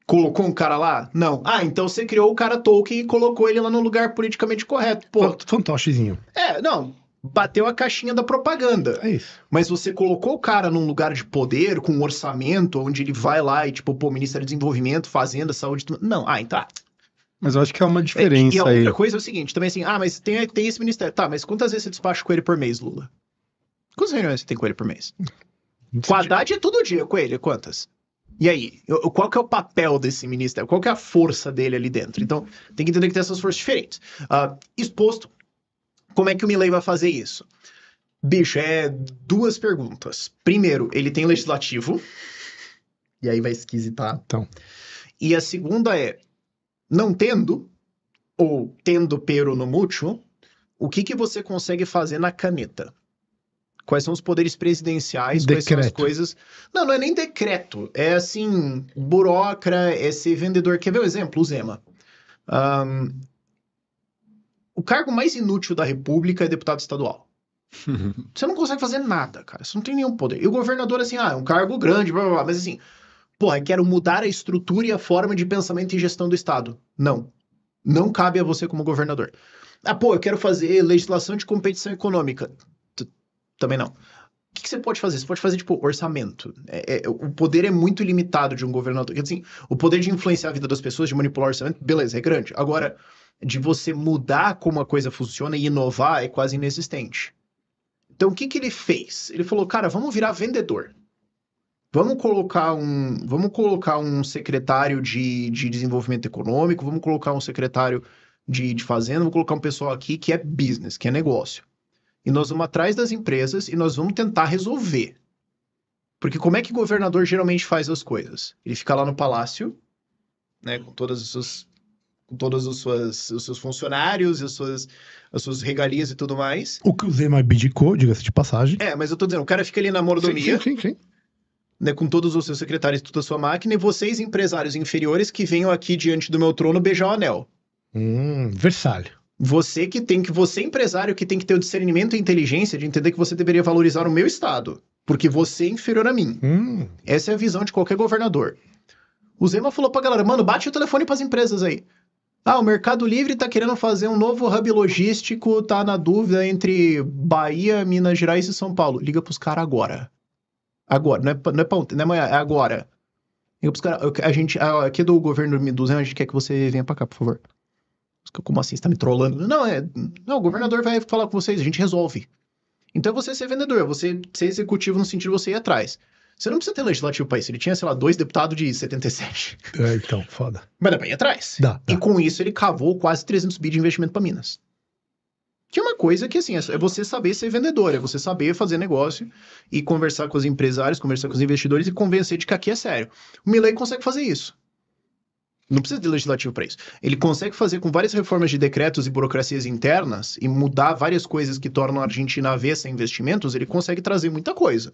Colocou um cara lá? Não. Ah, então você criou o cara Tolkien e colocou ele lá no lugar politicamente correto. Pô. Fantochezinho. É, não bateu a caixinha da propaganda. É isso. Mas você colocou o cara num lugar de poder, com um orçamento, onde ele vai lá e, tipo, pô, Ministério do Desenvolvimento, Fazenda, Saúde. Não, ah, então. Ah. Mas eu acho que é uma é, diferença. É, e a aí. outra coisa é o seguinte, também assim, ah, mas tem, tem esse ministério. Tá, mas quantas vezes você despacha com ele por mês, Lula? Quantas reuniões você tem com ele por mês? Com a Haddad é todo dia com ele, quantas? E aí, qual que é o papel desse ministério? Qual que é a força dele ali dentro? Então, tem que entender que tem essas forças diferentes. Uh, exposto, como é que o Milley vai fazer isso? Bicho, é duas perguntas. Primeiro, ele tem legislativo. E aí vai esquisitar. Então. E a segunda é, não tendo, ou tendo pero no mútuo, o que, que você consegue fazer na caneta? Quais são os poderes presidenciais? Decreto. Quais são as coisas. Não, não é nem decreto. É assim, burocra, é ser vendedor. Quer ver o um exemplo? O Zema. Um, o cargo mais inútil da República é deputado estadual. Você não consegue fazer nada, cara. Você não tem nenhum poder. E o governador, assim, ah, é um cargo grande, blá blá blá. Mas assim, porra, quero mudar a estrutura e a forma de pensamento e gestão do Estado. Não. Não cabe a você como governador. Ah, pô, eu quero fazer legislação de competição econômica. Também não. O que, que, você pode fazer? Você pode fazer, tipo, orçamento. É, é, o poder é muito limitado de um governador. Assim, o poder de influenciar a vida das pessoas, de manipular o orçamento, beleza, é grande. Agora, de você mudar como a coisa funciona e inovar é quase inexistente. Então o que, que ele fez? Ele falou, cara, vamos virar vendedor. Vamos colocar um, vamos colocar um secretário de, de desenvolvimento econômico, vamos colocar um secretário de, de fazenda, vamos colocar um pessoal aqui que é business, que é negócio. E nós vamos atrás das empresas e nós vamos tentar resolver. Porque como é que o governador geralmente faz as coisas? Ele fica lá no palácio, né, com todas as suas com todos os, suas, os seus funcionários e as suas, as suas regalias e tudo mais. O que o Zema abdicou, diga-se de passagem. É, mas eu tô dizendo, o cara fica ali na mordomia. Sim, sim, sim. sim. Né, com todos os seus secretários e toda a sua máquina, e vocês, empresários inferiores, que venham aqui diante do meu trono beijar o anel. Hum, Versalho. Você que tem que, você empresário que tem que ter o discernimento e inteligência de entender que você deveria valorizar o meu estado, porque você é inferior a mim. Hum. Essa é a visão de qualquer governador. O Zema falou pra galera, mano, bate o telefone pras empresas aí. Ah, o Mercado Livre está querendo fazer um novo hub logístico, tá na dúvida entre Bahia, Minas Gerais e São Paulo. Liga para os caras agora. Agora, não é, não é, pra, não é amanhã, é agora. Liga pros caras. A gente, aqui do governo do Zen, a gente quer que você venha para cá, por favor. Como assim? Você tá me trollando? Não, é. Não, o governador vai falar com vocês, a gente resolve. Então é você ser vendedor, você ser executivo no sentido de você ir atrás. Você não precisa ter legislativo para isso. Ele tinha, sei lá, dois deputados de 77. É, então, foda. Mas dá pra ir atrás. Dá, dá. E com isso ele cavou quase 300 bi de investimento para Minas. Que é uma coisa que, assim, é, é você saber ser vendedor, é você saber fazer negócio e conversar com os empresários, conversar com os investidores e convencer de que aqui é sério. O Milley consegue fazer isso. Não precisa de legislativo para isso. Ele consegue fazer com várias reformas de decretos e burocracias internas e mudar várias coisas que tornam a Argentina avessa a investimentos, ele consegue trazer muita coisa.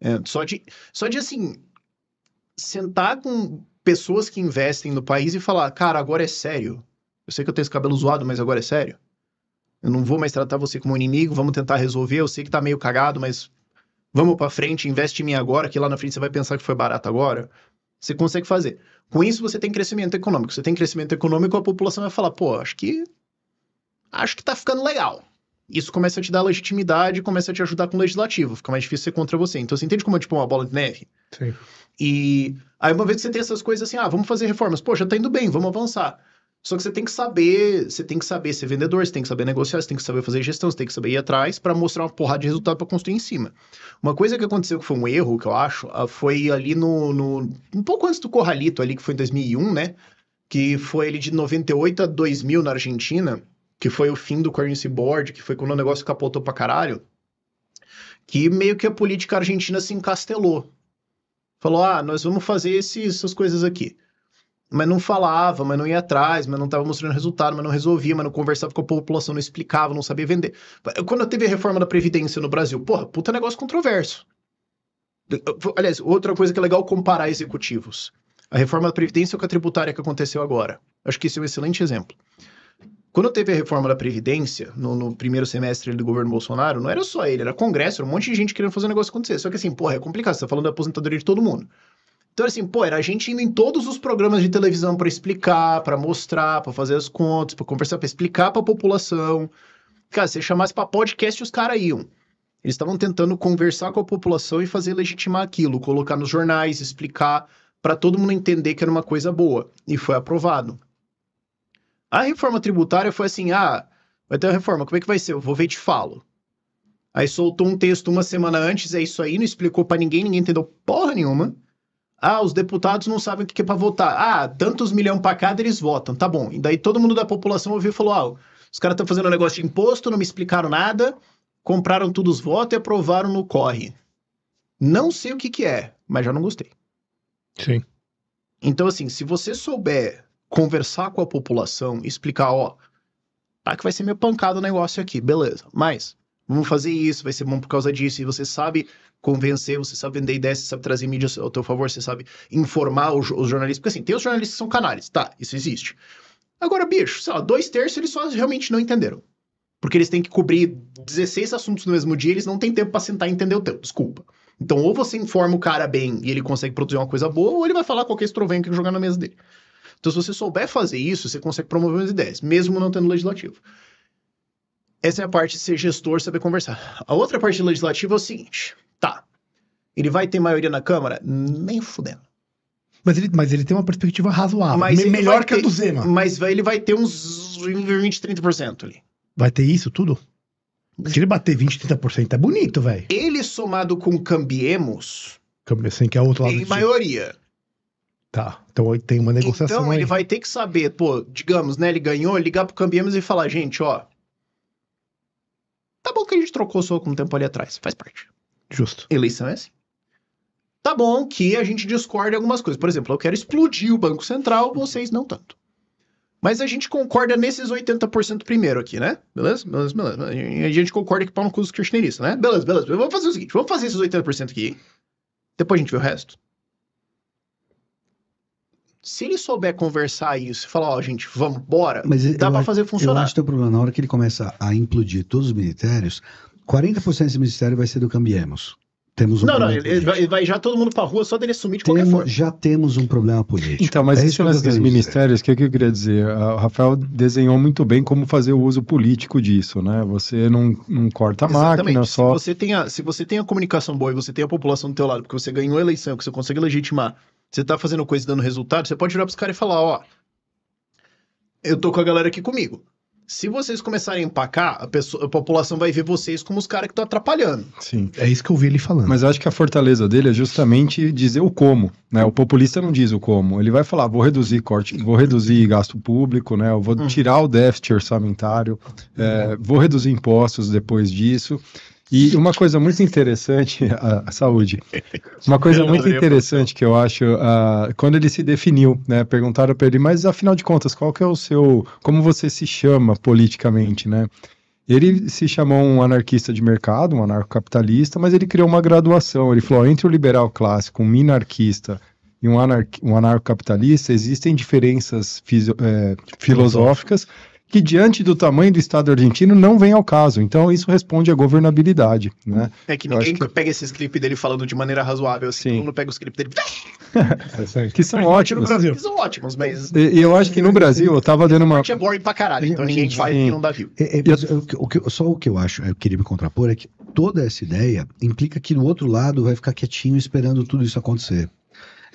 É, só, de, só de, assim, sentar com pessoas que investem no país e falar, cara, agora é sério. Eu sei que eu tenho esse cabelo zoado, mas agora é sério. Eu não vou mais tratar você como um inimigo, vamos tentar resolver. Eu sei que tá meio cagado, mas vamos para frente, investe em mim agora, que lá na frente você vai pensar que foi barato agora. Você consegue fazer. Com isso, você tem crescimento econômico. Você tem crescimento econômico, a população vai falar, pô, acho que. Acho que tá ficando legal isso começa a te dar legitimidade, começa a te ajudar com o legislativo, fica mais difícil ser contra você. Então, você entende como é tipo uma bola de neve? Sim. E aí, uma vez que você tem essas coisas assim, ah, vamos fazer reformas, poxa, tá indo bem, vamos avançar. Só que você tem que saber, você tem que saber ser vendedor, você tem que saber negociar, você tem que saber fazer gestão, você tem que saber ir atrás para mostrar uma porrada de resultado para construir em cima. Uma coisa que aconteceu que foi um erro, que eu acho, ah, foi ali no, no um pouco antes do Corralito ali, que foi em 2001, né? Que foi ele de 98 a 2000 na Argentina, que foi o fim do currency board, que foi quando o negócio capotou pra caralho, que meio que a política argentina se encastelou. Falou: ah, nós vamos fazer esses, essas coisas aqui. Mas não falava, mas não ia atrás, mas não estava mostrando resultado, mas não resolvia, mas não conversava com a população, não explicava, não sabia vender. Quando teve a reforma da Previdência no Brasil, porra, puta negócio controverso. Aliás, outra coisa que é legal comparar executivos. A reforma da Previdência com a tributária que aconteceu agora. Acho que esse é um excelente exemplo. Quando teve a reforma da Previdência, no, no, primeiro semestre do governo Bolsonaro, não era só ele, era Congresso, era um monte de gente querendo fazer o negócio acontecer. Só que assim, porra, é complicado, você tá falando da aposentadoria de todo mundo. Então, assim, pô, era a gente indo em todos os programas de televisão para explicar, para mostrar, para fazer as contas, para conversar, para explicar para a população. Cara, se você chamasse para podcast, os caras iam. Eles estavam tentando conversar com a população e fazer legitimar aquilo, colocar nos jornais, explicar para todo mundo entender que era uma coisa boa. E foi aprovado. A reforma tributária foi assim: ah, vai ter uma reforma, como é que vai ser? Eu vou ver e te falo. Aí soltou um texto uma semana antes, é isso aí, não explicou para ninguém, ninguém entendeu porra nenhuma. Ah, os deputados não sabem o que é para votar. Ah, tantos milhão para cada eles votam, tá bom. E daí todo mundo da população ouviu e falou: ah, os caras estão fazendo um negócio de imposto, não me explicaram nada, compraram todos os votos e aprovaram no corre. Não sei o que que é, mas já não gostei. Sim. Então, assim, se você souber conversar com a população, explicar, ó, tá que vai ser meio pancado o negócio aqui, beleza, mas vamos fazer isso, vai ser bom por causa disso, e você sabe convencer, você sabe vender ideias, você sabe trazer mídia ao teu favor, você sabe informar os, os jornalistas, porque assim, tem os jornalistas que são canais, tá, isso existe. Agora, bicho, sei lá, dois terços eles só realmente não entenderam. Porque eles têm que cobrir 16 assuntos no mesmo dia, eles não têm tempo para sentar e entender o teu, desculpa. Então, ou você informa o cara bem e ele consegue produzir uma coisa boa, ou ele vai falar qualquer estrovenho que jogar na mesa dele. Então, se você souber fazer isso, você consegue promover as ideias, mesmo não tendo legislativo. Essa é a parte de ser gestor, saber conversar. A outra parte legislativa é o seguinte: tá, ele vai ter maioria na Câmara? Nem fudendo. Mas ele, mas ele tem uma perspectiva razoável. Mas me, melhor que ter, a do Zema. Mas vai, ele vai ter uns 20, 30% ali. Vai ter isso tudo? Se ele bater 20, 30% é bonito, velho. Ele somado com Cambiemos. Cambiemos, que é outro lado. Em maioria. Tá. Então tem uma negociação Então ele vai ter que saber, pô, digamos, né, ele ganhou, ligar pro Cambiemos e falar, gente, ó, tá bom que a gente trocou soco um tempo ali atrás, faz parte. Justo. Eleição é assim. Tá bom que a gente discorda algumas coisas. Por exemplo, eu quero explodir o Banco Central, vocês não tanto. Mas a gente concorda nesses 80% primeiro aqui, né? Beleza? Beleza, beleza. A gente concorda que pau no cu dos kirchneristas, né? Beleza, beleza. Vamos fazer o seguinte, vamos fazer esses 80% aqui. Depois a gente vê o resto. Se ele souber conversar isso e falar, ó, oh, gente, vamos embora, dá para fazer funcionar. Eu acho que o problema, na hora que ele começa a implodir todos os ministérios, 40% desse ministério vai ser do Cambiemos. Temos um não, não, ele, vai, vai, já todo mundo pra rua só dele assumir de qualquer forma. Já temos um problema político. Então, mas é esse lance dos ministérios, o que, que eu queria dizer? O Rafael desenhou muito bem como fazer o uso político disso, né? Você não, não corta a máquina, só... Se você, tem a, se você tem a comunicação boa e você tem a população do teu lado, porque você ganhou a eleição, que você consegue legitimar você tá fazendo coisa dando resultado, você pode virar pros caras e falar, ó, eu tô com a galera aqui comigo. Se vocês começarem a empacar, a, pessoa, a população vai ver vocês como os caras que estão atrapalhando. Sim, é isso que eu vi ele falando. Mas eu acho que a fortaleza dele é justamente dizer o como, né? O populista não diz o como. Ele vai falar, vou reduzir corte, vou reduzir gasto público, né? Eu vou hum. tirar o déficit orçamentário, é, vou reduzir impostos depois disso. E uma coisa muito interessante, a, a saúde. Uma coisa muito interessante que eu acho, a, quando ele se definiu, né? Perguntaram para ele, mas afinal de contas, qual que é o seu. Como você se chama politicamente, né? Ele se chamou um anarquista de mercado, um anarcocapitalista, mas ele criou uma graduação. Ele falou: entre o liberal clássico, um minarquista e um, anar um anarcocapitalista, existem diferenças é, filosóficas, que diante do tamanho do Estado argentino não vem ao caso. Então isso responde à governabilidade, né? É que ninguém que... pega esses clipes dele falando de maneira razoável, assim, Sim. todo mundo pega os clipes dele... É que são ótimos. Que são ótimos, mas... E, eu acho que no Brasil, eu tava dando uma... É boring pra caralho, então ninguém faz e não dá view. É, é, o que, só o que eu acho, eu queria me contrapor, é que toda essa ideia implica que do outro lado vai ficar quietinho esperando tudo isso acontecer.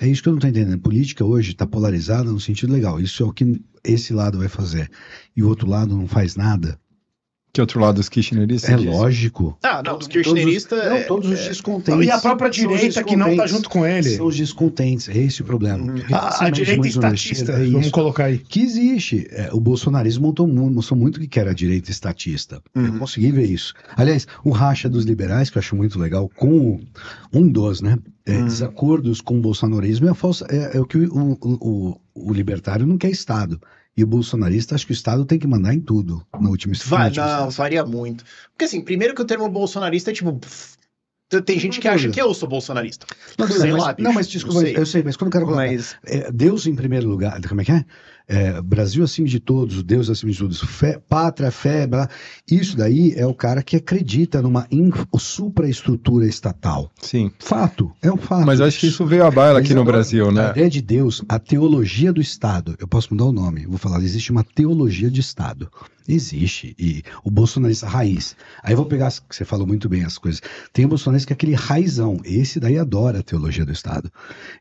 É isso que eu não estou entendendo. A política hoje está polarizada no sentido legal. Isso é o que esse lado vai fazer. E o outro lado não faz nada que outro lado os kirchneristas. É diz. lógico. Ah, não, os kirchneristas. É- todos, os, não, todos os descontentes. E a própria direita que não está junto com ele. São os descontentes, é esse o problema. Hum. A, a, direita é estatista, é vamos colocar aí. Que existe. É, o bolsonarismo montou, mostrou muito que era a direita estatista. Uhum. Eu consegui ver isso. Aliás, o racha dos liberais, que eu acho muito legal, com um dos, né? É, uhum. Desacordos com o bolsonarismo é, falsa, é, é o que o, o, o, o libertário não quer Estado. E o bolsonarista, acho que o Estado tem que mandar em tudo, na última Vai, na Não, varia muito. Porque assim, primeiro que o termo bolsonarista é tipo. Tem gente que acha que eu sou bolsonarista. Não, sei mas, lá, bicho, não mas desculpa, eu sei, mas quando o cara mas... É, Deus em primeiro lugar. Como é que é? é, Brasil acima de todos, Deus acima de todos, fé, pátria, fé, blá, isso daí é o cara que acredita numa supraestrutura estatal. Sim. Fato, é um fato. Mas acho que isso veio à baila aqui no agora, Brasil, né? A ideia de Deus, a teologia do Estado, eu posso mudar o nome, vou falar, existe uma teologia de Estado. Existe. E o bolsonarista raiz. Aí eu vou pegar, você falou muito bem as coisas. Tem o bolsonarista que é aquele raizão. Esse daí adora a teologia do Estado.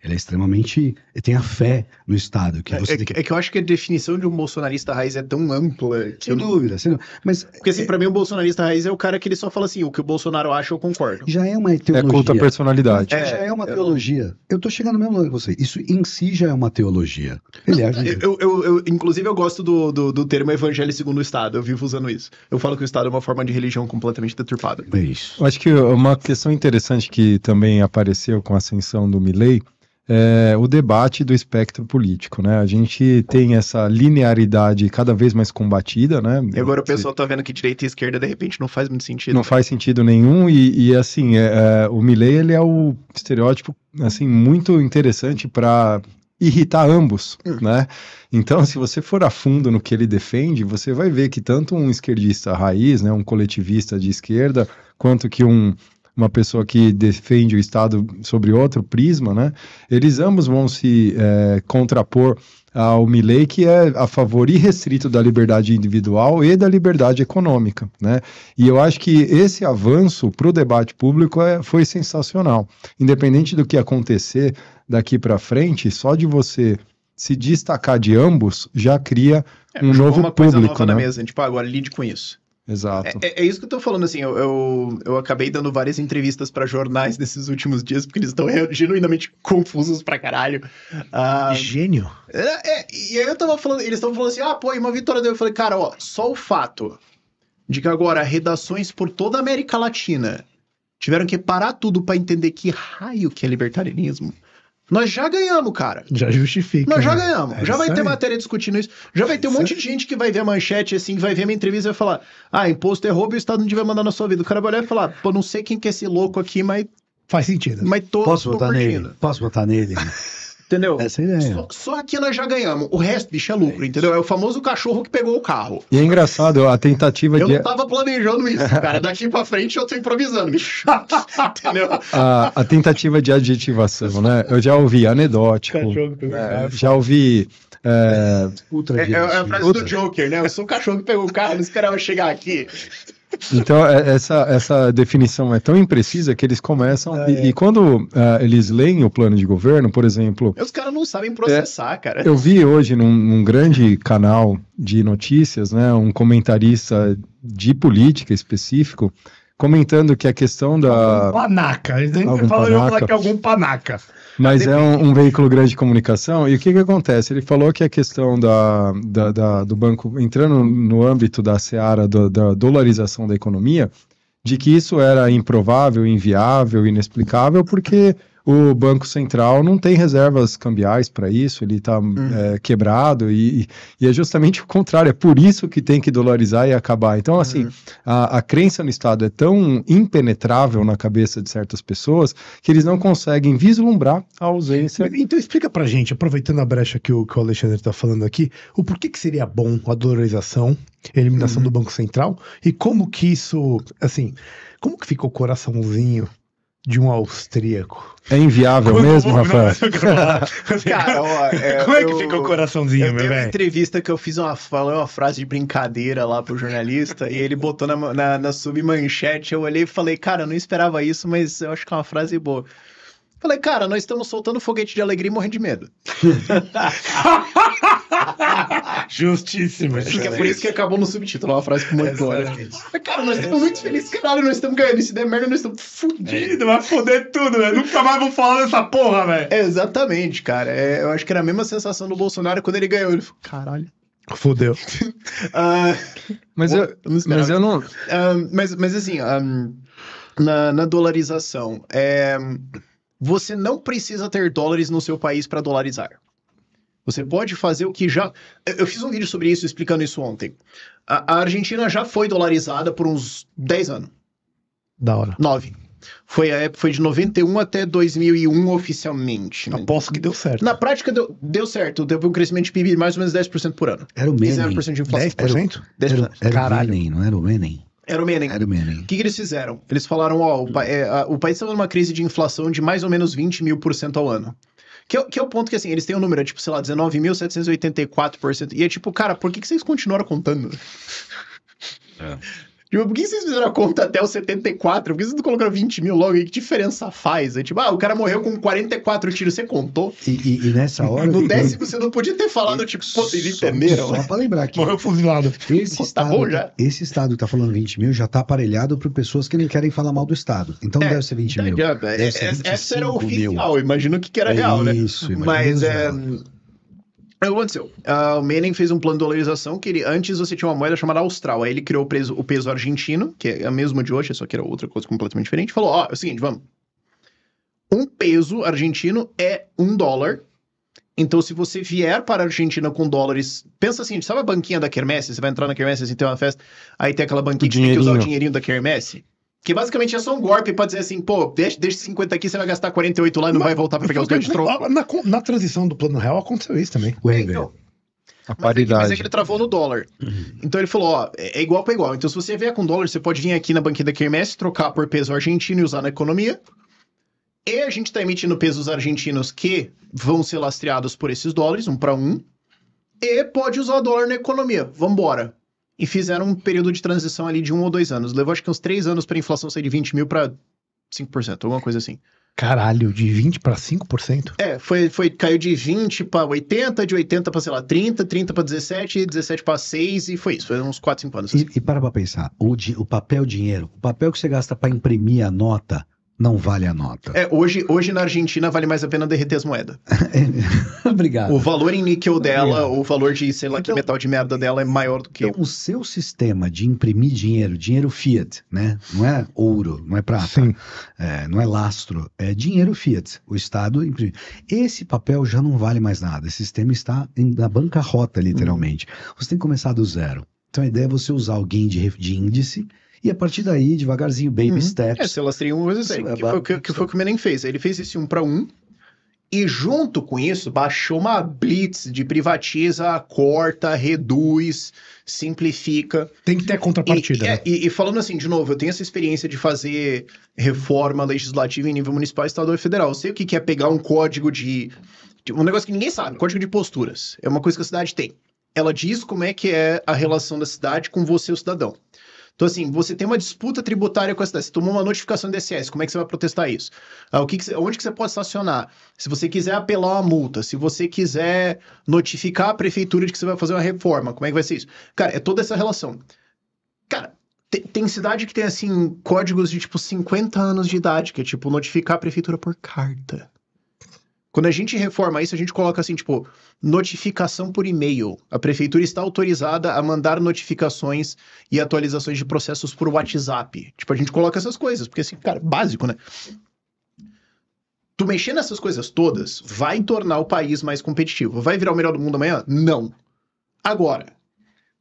Ele é extremamente. Ele tem a fé no Estado. Que é, é que... é que eu acho que a definição de um bolsonarista raiz é tão ampla. Que sem eu... dúvida, sem dúvida. Mas, Porque, assim, é... pra mim, o bolsonarista raiz é o cara que ele só fala assim: o que o Bolsonaro acha, eu concordo. Já é uma é teologia. É culta personalidade. É, já é, é uma teologia. Eu tô chegando no mesmo lugar que você. Isso em si já é uma teologia. Ele Não, Eu, eu, eu, inclusive, eu gosto do, do, do termo evangelho segundo o Estado. Eu vivo usando isso. Eu falo que o Estado é uma forma de religião completamente deturpada. É isso. Eu acho que uma questão interessante que também apareceu com a ascensão do Milley é, o debate do espectro político, né? A gente tem essa linearidade cada vez mais combatida, né? E agora o pessoal tá vendo que direita e esquerda de repente não faz muito sentido. Não faz sentido nenhum e, e assim, é, é, o Milley ele é o estereótipo assim muito interessante para irritar ambos, hum. né? Então, se você for a fundo no que ele defende, você vai ver que tanto um esquerdista raiz, né, um coletivista de esquerda, quanto que um uma pessoa que defende o Estado sobre outro prisma, né? Eles ambos vão se é, contrapor ao Milley, que é a favor irrestrito da liberdade individual e da liberdade econômica, né? E eu acho que esse avanço para o debate público é, foi sensacional. Independente do que acontecer daqui para frente, só de você se destacar de ambos já cria é, um novo uma público, nova né? na mesa, a gente tipo, agora lide com isso. Exato. É, é, isso que eu tô falando, assim, eu, eu, eu acabei dando várias entrevistas para jornais nesses últimos dias, porque eles estão genuinamente confusos pra caralho. Ah, Gênio. É, é, e aí eu tava falando, eles estão falando assim, ah, pô, e uma vitória dele, eu falei, cara, ó, só o fato de que agora redações por toda a América Latina tiveram que parar tudo para entender que raio que é libertarianismo. Nós já ganhamos, cara. Já justifica. Nós né? já ganhamos. É já vai ter aí. matéria discutindo isso. Já vai ter um isso monte é... de gente que vai ver a manchete, assim, que vai ver minha entrevista e vai falar: ah, imposto é roubo e o Estado não devia mandar na sua vida. O cara vai olhar e falar: pô, não sei quem que é esse louco aqui, mas. Faz sentido. Mas tô, Posso botar curtindo. nele? Posso botar nele? Entendeu? Essa é a ideia. Só, só aqui nós já ganhamos. O resto, bicho, é lucro, é entendeu? É o famoso cachorro que pegou o carro. E é engraçado, a tentativa eu de. Eu não tava planejando isso, cara. Daqui pra frente eu tô improvisando, bicho. entendeu? A, a, tentativa de adjetivação, né? Eu já ouvi anedótico. Cachorro é, Já ouvi. É, é, ultra é, é, é a frase do Joker, né? Eu sou o cachorro que pegou o carro, não esperava chegar aqui. Então, é, essa, essa definição é tão imprecisa que eles começam. Ah, e, é. e, quando uh, eles leem o plano de governo, por exemplo. É, os caras não sabem processar, é, cara. Eu vi hoje num, num, grande canal de notícias, né, um comentarista de política específico comentando que a questão da. Panaca. Algum panaca. Que algum panaca. É mas é um, um, veículo grande de comunicação. E o que, que acontece? Ele falou que a questão da, da, da do banco, entrando no âmbito da seara do, da dolarização da economia, de que isso era improvável, inviável, inexplicável, porque o Banco Central não tem reservas cambiais para isso, ele está hum. é, quebrado e, e, é justamente o contrário, é por isso que tem que dolarizar e acabar. Então, assim, uhum. a, a, crença no Estado é tão impenetrável na cabeça de certas pessoas que eles não conseguem vislumbrar a ausência. Então, explica para gente, aproveitando a brecha que o, que o Alexandre está falando aqui, o porquê que seria bom a dolarização, a eliminação uhum. do Banco Central e como que isso, assim, como que ficou o coraçãozinho de um austríaco. É inviável Quando mesmo, Rafael? Cara, ó, é, Como é que eu, fica o coraçãozinho, eu meu velho? entrevista que eu fiz uma, falei uma frase de brincadeira lá pro jornalista e ele botou na, na, na submanchete. Eu olhei e falei, cara, eu não esperava isso, mas eu acho que é uma frase boa. Falei, cara, nós estamos soltando foguete de alegria e morrendo de medo. Justíssimo. é por isso que acabou no subtítulo, é uma frase com motora. Cara, nós estamos muito felizes, caralho, nós estamos ganhando. Se der merda, nós estamos fodidos. É. Vai foder tudo, velho. Nunca mais vou falar dessa porra, velho. exatamente, cara. É, eu acho que era a mesma sensação do Bolsonaro quando ele ganhou. Ele falou, caralho. Fudeu. uh, mas, eu, eu mas eu não. Uh, mas, mas assim, um, ah, na, na dolarização, é, você não precisa ter dólares no seu país para dolarizar. Você pode fazer o que já. Eu fiz um vídeo sobre isso, explicando isso ontem. A, a Argentina já foi dolarizada por uns 10 anos. Da hora. 9. Foi a época, foi de 91 até 2001 oficialmente. Né? Aposto que deu certo. Na prática deu, deu certo, teve um crescimento de PIB de mais ou menos 10% por ano. Era o Menem. E 0% de inflação. 10%? 10%. Era, era o Menem, não era o Menem? Era o Menem. Era o Menem. O que, que eles fizeram? Eles falaram, ó, oh, o, pa é, o país tá estava numa crise de inflação de mais ou menos 20 mil por cento ao ano. Que, é que é o ponto que, assim, eles têm um número, é, tipo, sei lá, 19.784%. E é tipo, cara, por que, que vocês continuaram contando? É. Tipo, por que vocês fizeram a conta até o 74? Por que vocês não colocaram 20 mil logo aí? Que diferença faz? É tipo, ah, o cara morreu com 44 tiros, você contou? E, e, e nessa hora... no décimo você não podia ter falado, tipo, pô, eles entenderam. Só, só pra lembrar que... Morreu fuzilado. Esse pô, tá estado, tá bom já? Esse estado que tá falando 20 mil já tá aparelhado por pessoas que nem querem falar mal do estado. Então é, deve ser 20 mil. deve ser 25 essa era oficial, mil. imagino que era é real, isso, né? Isso, Mas é... Real. É, o que aconteceu? Uh, o Menem fez um plano de dolarização que ele, antes você tinha uma moeda chamada austral. Aí ele criou o, preso, o peso argentino, que é a mesma de hoje, só que era outra coisa completamente diferente. Falou: ó, oh, é o seguinte, vamos. Um peso argentino é um dólar. Então, se você vier para a Argentina com dólares, pensa assim, sabe a banquinha da Quermesse? Você vai entrar na Quermesse, assim, tem uma festa, aí tem aquela banquinha que tem que usar o dinheirinho da Quermesse. Que basicamente é só um golpe pra dizer assim, pô, deixa, deixa 50 aqui, você vai gastar 48 lá e não mas, vai voltar pra pegar os ganhos de troco. Ah, na, na, transição do plano real aconteceu isso também. O então, A paridade. Mas é que é ele travou no dólar. Uhum. Então ele falou, ó, é, é igual para igual. Então se você vier com dólar, você pode vir aqui na banquinha da Kermesse, trocar por peso argentino e usar na economia. E a gente está emitindo pesos argentinos que vão ser lastreados por esses dólares, um para um. E pode usar dólar na economia. Vambora e fizeram um período de transição ali de um ou dois anos. Levou acho que uns três anos para a inflação sair de 20 mil para 5%, alguma coisa assim. Caralho, de 20 para 5%? É, foi, foi, caiu de 20 para 80, de 80 para, sei lá, 30, 30 para 17, 17 para 6 e foi isso. Foi uns 4, 5 anos. Assim. E, e para pra pensar, o, di, o papel dinheiro, o papel que você gasta para imprimir a nota, não vale a nota. É, hoje, hoje na Argentina vale mais a pena derreter as moedas. Obrigado. O valor em níquel dela, Obrigado. o valor de, sei lá, então, que metal de merda dela é maior do que então, eu. o seu sistema de imprimir dinheiro, dinheiro fiat, né? Não é ouro, não é prata, é, não é lastro, é dinheiro fiat. O Estado imprime. Esse papel já não vale mais nada. Esse sistema está em, na bancarrota, literalmente. Hum. Você tem que começar do zero. Então a ideia é você usar alguém de, de índice e a partir daí, devagarzinho, baby uhum. steps. É, se elas um, que, é foi, que, que foi o que o Menem fez. Ele fez esse um para um, e junto com isso, baixou uma blitz de privatiza, corta, reduz, simplifica. Tem que ter contrapartida. E, né? É, e, e, falando assim, de novo, eu tenho essa experiência de fazer reforma legislativa em nível municipal, estadual e federal. Eu sei o que é pegar um código de. Um negócio que ninguém sabe, código de posturas. É uma coisa que a cidade tem. Ela diz como é que é a relação da cidade com você, o cidadão. Então, assim, você tem uma disputa tributária com a cidade, você tomou uma notificação do ICS, como é que você vai protestar isso? Ah, o que, que onde que você pode estacionar? Se você quiser apelar uma multa, se você quiser notificar a prefeitura de que você vai fazer uma reforma, como é que vai ser isso? Cara, é toda essa relação. Cara, tem, tem cidade que tem, assim, códigos de, tipo, 50 anos de idade, que é, tipo, notificar a prefeitura por carta. Quando a gente reforma isso, a gente coloca assim, tipo, notificação por e-mail. A prefeitura está autorizada a mandar notificações e atualizações de processos por WhatsApp. Tipo, a gente coloca essas coisas, porque assim, cara, básico, né? Tu mexer nessas coisas todas vai tornar o país mais competitivo. Vai virar o melhor do mundo amanhã? Não. Agora,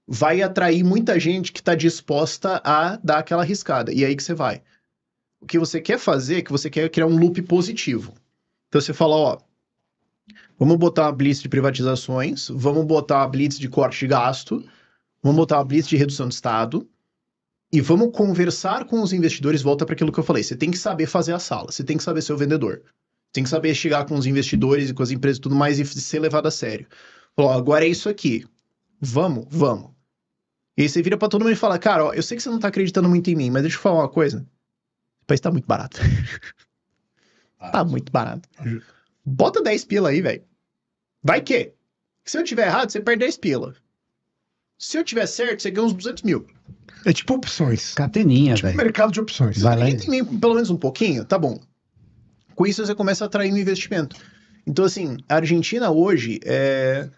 vai atrair muita gente que está disposta a dar aquela arriscada. E aí que você vai. O que você quer fazer é que você quer criar um loop positivo então você fala, ó, vamos botar a blitz de privatizações, vamos botar a blitz de corte de gasto, vamos botar a blitz de redução de Estado, e vamos conversar com os investidores, volta para aquilo que eu falei. Você tem que saber fazer a sala, você tem que saber ser o vendedor. Tem que saber chegar com os investidores e com as empresas e tudo mais e ser levado a sério. Falou, agora é isso aqui. Vamos, vamos. E aí você vira para todo mundo e fala, cara, ó, eu sei que você não tá acreditando muito em mim, mas deixa eu falar uma coisa. O país tá muito barato. Barato. Tá muito barato. Bota 10 pila aí, velho. Vai que? Se eu tiver errado, você perde 10 pila. Se eu tiver certo, você ganha uns 200 mil. É tipo opções. Cateninha, tipo velho. mercado de opções. Vai lá. pelo menos um pouquinho, tá bom. Com isso, você começa a atrair um investimento. Então, assim, a Argentina hoje, é,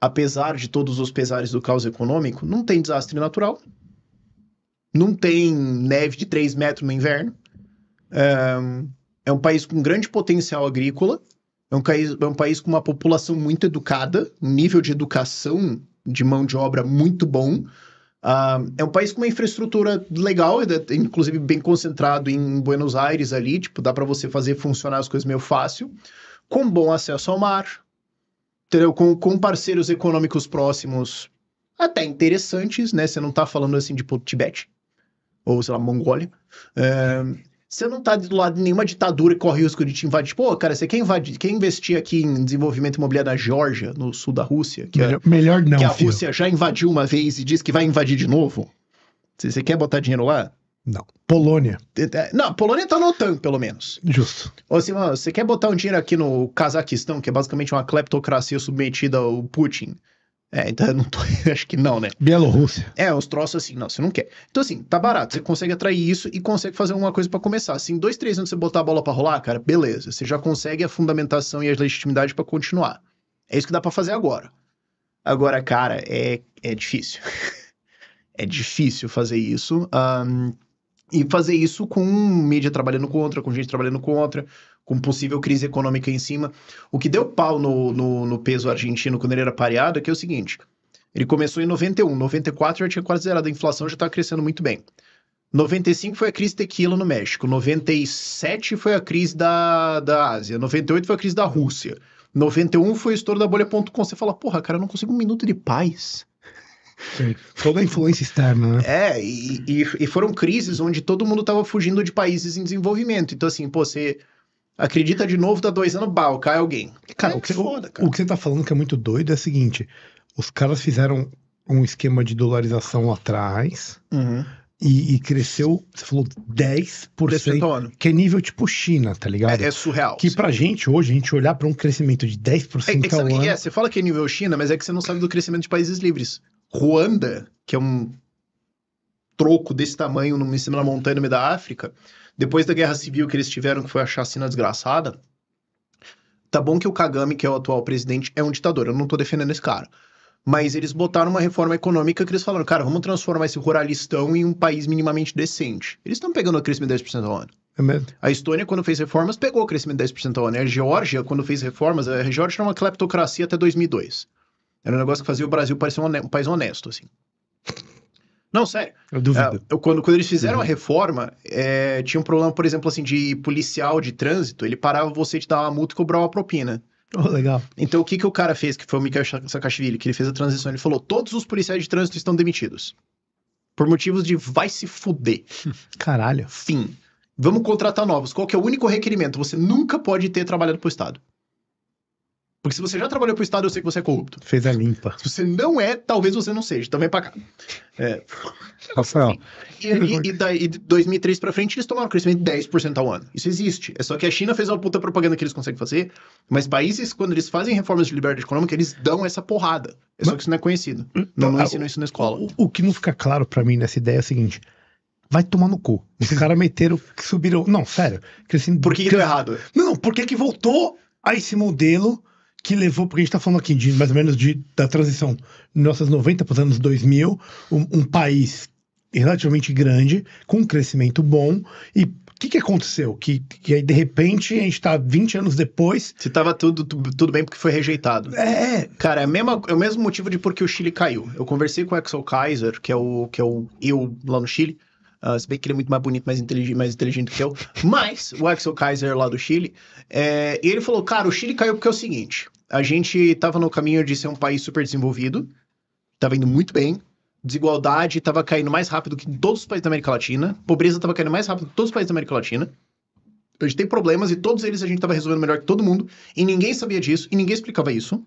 apesar de todos os pesares do caos econômico, não tem desastre natural. Não tem neve de 3 metros no inverno. É, é um país com grande potencial agrícola, é um, país, é um país com uma população muito educada, um nível de educação de mão de obra muito bom. Uh, é um país com uma infraestrutura legal, inclusive bem concentrado em Buenos Aires ali, tipo, dá para você fazer funcionar as coisas meio fácil, com bom acesso ao mar, entendeu? Com, com parceiros econômicos próximos até interessantes, né? Você não tá falando assim, tipo, Tibete, ou sei lá, Mongólia. É, você não está do lado de nenhuma ditadura que corre o risco de te invadir. Pô, cara, você quer invadir, quer investir aqui em desenvolvimento imobiliário da Geórgia, no sul da Rússia? Que é- melhor, é, melhor não. Que a filho. Rússia já invadiu uma vez e diz que vai invadir de novo? Você, você quer botar dinheiro lá? Não. Polônia. É, é, não, Polônia tá no OTAN, pelo menos. Justo. Ou assim, mano, você quer botar um dinheiro aqui no Cazaquistão, que é basicamente uma cleptocracia submetida ao Putin? É, então eu não tô, acho que não, né? Bielorrússia. É, os troços assim, não, você não quer. Então assim, tá barato, você consegue atrair isso e consegue fazer alguma coisa para começar. Assim, dois, três anos você botar a bola para rolar, cara, beleza, você já consegue a fundamentação e a legitimidade para continuar. É isso que dá para fazer agora. Agora, cara, é, é difícil. é difícil fazer isso. Um, e fazer isso com mídia trabalhando contra, com gente trabalhando contra, com possível crise econômica em cima. O que deu pau no, no, no peso argentino quando ele era pareado é que é o seguinte: ele começou em 91, 94 já tinha quase zerado a inflação, já estava crescendo muito bem. 95 foi a crise tequila no México, 97 foi a crise da, da Ásia, 98 foi a crise da Rússia, 91 foi o estouro da bolha.com. Você fala, porra, cara, eu não consigo um minuto de paz. Sim, toda a influência externa, né? É, e, e, e, foram crises onde todo mundo estava fugindo de países em desenvolvimento. Então, assim, pô, você Acredita de novo, tá dois anos, bal, cai alguém. Cara, é o que, foda, cara, o que você tá falando que é muito doido é o seguinte: os caras fizeram um esquema de dolarização lá atrás uhum. e, e, cresceu, você falou 10%, Descentone. que é nível tipo China, tá ligado? É, é surreal. Que sim. pra gente hoje, a gente olhar pra um crescimento de 10% é, é, ao é? ano... É, você fala que é nível China, mas é que você não sabe do crescimento de países livres. Ruanda, que é um troco desse tamanho no cima da montanha no meio da África, depois da guerra civil que eles tiveram, que foi a chacina desgraçada, tá bom que o Kagame, que é o atual presidente, é um ditador, eu não tô defendendo esse cara. Mas eles botaram uma reforma econômica que eles falaram, cara, vamos transformar esse ruralistão em um país minimamente decente. Eles estão pegando o crescimento de 10% ao ano. É a Estônia, quando fez reformas, pegou o crescimento de 10% ao ano. A Geórgia, quando fez reformas, a Geórgia era uma cleptocracia até 2002. Era um negócio que fazia o Brasil parecer um, um país honesto, assim. Não, sério. Eu duvido. É, quando, quando eles fizeram uhum. a reforma, é, tinha um problema, por exemplo, assim, de policial de trânsito, ele parava você de dar uma multa e cobrar uma propina. Oh, legal. Então, o que, que o cara fez, que foi o Mikhail Sakashvili, que ele fez a transição, ele falou, todos os policiais de trânsito estão demitidos. Por motivos de vai se fuder. Caralho. Fim. Vamos contratar novos. Qual que é o único requerimento? Você nunca pode ter trabalhado pro Estado. Porque se você já trabalhou pro Estado, eu sei que você é corrupto. Fez a limpa. Se você não é, talvez você não seja. Então vem pra cá. É... Rafael. E, e, e, daí, e de 2003 pra frente, eles tomaram um crescimento de 10% ao ano. Isso existe. É só que a China fez uma puta propaganda que eles conseguem fazer. Mas países, quando eles fazem reformas de liberdade econômica, eles dão essa porrada. É mas... só que isso não é conhecido. Não, não, não ensinam isso na escola. O, o que não fica claro para mim nessa ideia é o seguinte vai tomar no cu. Os caras meteram que subiram. Não, sério. Que por que, que deu errado? Não, por que, que voltou a esse modelo que levou, porque a gente está falando aqui de mais ou menos de, da transição 1990 para os anos 2000, um, um país relativamente grande, com um crescimento bom, e o que, que aconteceu? Que, que aí, de repente, a gente tá 20 anos depois. Se tava tudo, tudo bem porque foi rejeitado. É. é. Cara, é, mesmo é o mesmo motivo de por que o Chile caiu. Eu conversei com o Axel Kaiser, que é o, que é o eu lá no Chile. Uh, se bem que ele é muito mais bonito, mais inteligente, mais inteligente que eu. Mas o Axel Kaiser lá do Chile, é, ele falou: cara, o Chile caiu porque é o seguinte: a gente estava no caminho de ser um país super desenvolvido, estava indo muito bem, desigualdade estava caindo mais rápido que em todos os países da América Latina, pobreza estava caindo mais rápido que todos os países da América Latina. A gente tem problemas e todos eles a gente estava resolvendo melhor que todo mundo, e ninguém sabia disso, e ninguém explicava isso.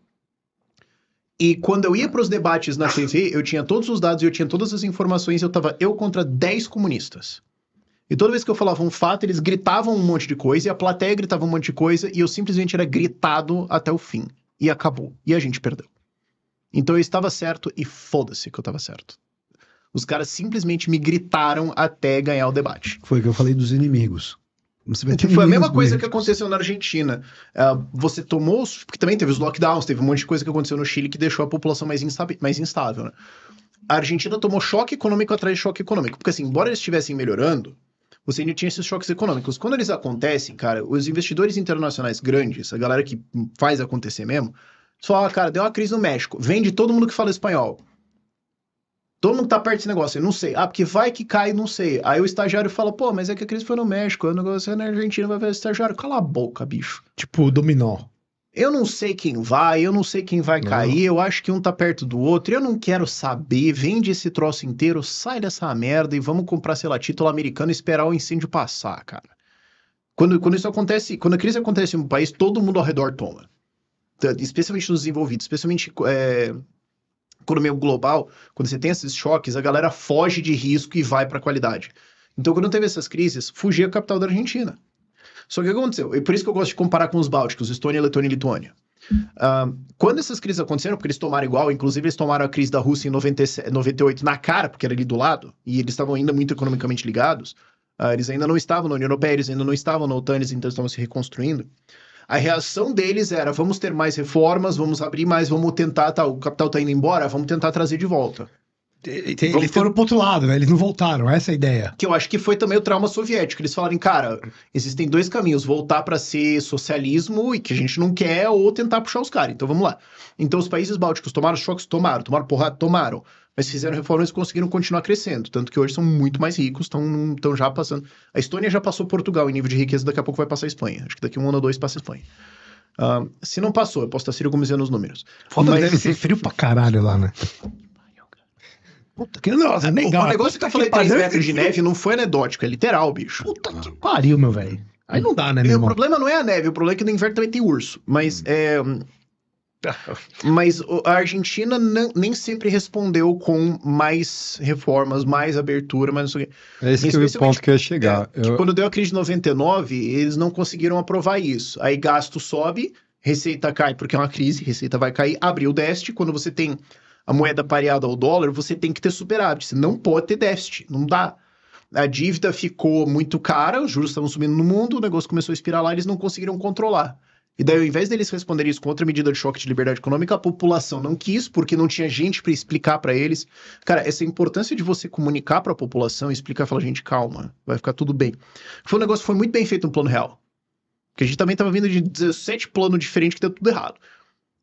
E quando eu ia para os debates na TV, eu tinha todos os dados, eu tinha todas as informações, eu estava eu contra 10 comunistas. E toda vez que eu falava um fato, eles gritavam um monte de coisa, e a plateia gritava um monte de coisa, e eu simplesmente era gritado até o fim. E acabou. E a gente perdeu. Então eu estava certo, e foda-se que eu estava certo. Os caras simplesmente me gritaram até ganhar o debate. Foi o que eu falei dos inimigos foi a mesma coisa que aconteceu na Argentina. Uh, você tomou. Porque também teve os lockdowns, teve um monte de coisa que aconteceu no Chile que deixou a população mais, instável, mais instável, né? A Argentina tomou choque econômico atrás de choque econômico. Porque, assim, embora eles estivessem melhorando, você ainda tinha esses choques econômicos. Quando eles acontecem, cara, os investidores internacionais grandes, a galera que faz acontecer mesmo, fala cara, deu uma crise no México, vende todo mundo que fala espanhol. Todo mundo tá perto desse negócio, eu não sei. Ah, porque vai que cai, não sei. Aí o estagiário fala, pô, mas é que a crise foi no México, o é negócio é na Argentina, vai ver o estagiário. Cala a boca, bicho. Tipo, dominó. Eu não sei quem vai, eu não sei quem vai não. cair, eu acho que um tá perto do outro, eu não quero saber, vende esse troço inteiro, sai dessa merda e vamos comprar, sei lá, título americano e esperar o incêndio passar, cara. Quando, quando isso acontece, quando a crise acontece em um país, todo mundo ao redor toma. Especialmente nos desenvolvidos, especialmente é, economia global, quando você tem esses choques, a galera foge de risco e vai para qualidade. Então, quando teve essas crises, fugia a capital da Argentina. Só que o que aconteceu? E por isso que eu gosto de comparar com os Bálticos, Estônia, Letônia e Lituânia. Uh, quando essas crises aconteceram, porque eles tomaram igual, inclusive eles tomaram a crise da Rússia em 97, 98 na cara, porque era ali do lado, e eles estavam ainda muito economicamente ligados, uh, eles ainda não estavam na União Europeia, eles ainda não estavam na OTAN, eles ainda estavam se reconstruindo. A reação deles era: vamos ter mais reformas, vamos abrir mais, vamos tentar, tá, o capital está indo embora, vamos tentar trazer de volta. Eles foram ter... pro outro lado, né? eles não voltaram, essa é a ideia. Que eu acho que foi também o trauma soviético. Eles falaram, cara, existem dois caminhos: voltar para ser socialismo e que a gente não quer, ou tentar puxar os caras. Então vamos lá. Então os países bálticos tomaram choques? Tomaram. Tomaram porrada? Tomaram mas fizeram reformas e conseguiram continuar crescendo. Tanto que hoje são muito mais ricos, estão já passando. A Estônia já passou Portugal em nível de riqueza, daqui a pouco vai passar a Espanha. Acho que daqui a um ano ou dois passa a Espanha. Uh, se não passou, eu posso estar circunizando os números. Foda mas... deve ser frio pra caralho lá, né? Puta que nossa, legal. O negócio que eu falei 3 metros de neve não foi anedótico, né, é literal, bicho. Puta que pariu, meu velho. Aí não dá, né, meu O problema não é a neve, o problema é que no inverno também tem urso. Mas hum. é, Mas a Argentina não, nem sempre respondeu com mais reformas, mais abertura, mais não sei É esse que o ponto que eu ia chegar. É, eu... Quando deu a crise de 99, eles não conseguiram aprovar isso. Aí gasto sobe, receita cai porque é uma crise, receita vai cair, abriu o déficit. Quando você tem a moeda pareada ao dólar, você tem que ter superávit. Você não pode ter déficit, não dá. A dívida ficou muito cara, os juros estavam subindo no mundo, o negócio começou a espiralar, eles não conseguiram controlar. E daí, ao invés deles responderem isso com outra medida de choque de liberdade econômica, a população não quis, porque não tinha gente para explicar para eles. Cara, essa importância de você comunicar para a população e explicar, falar, gente, calma, vai ficar tudo bem. Foi um negócio que foi muito bem feito no plano real. Porque a gente também estava vindo de 17 planos diferentes que deu tudo errado.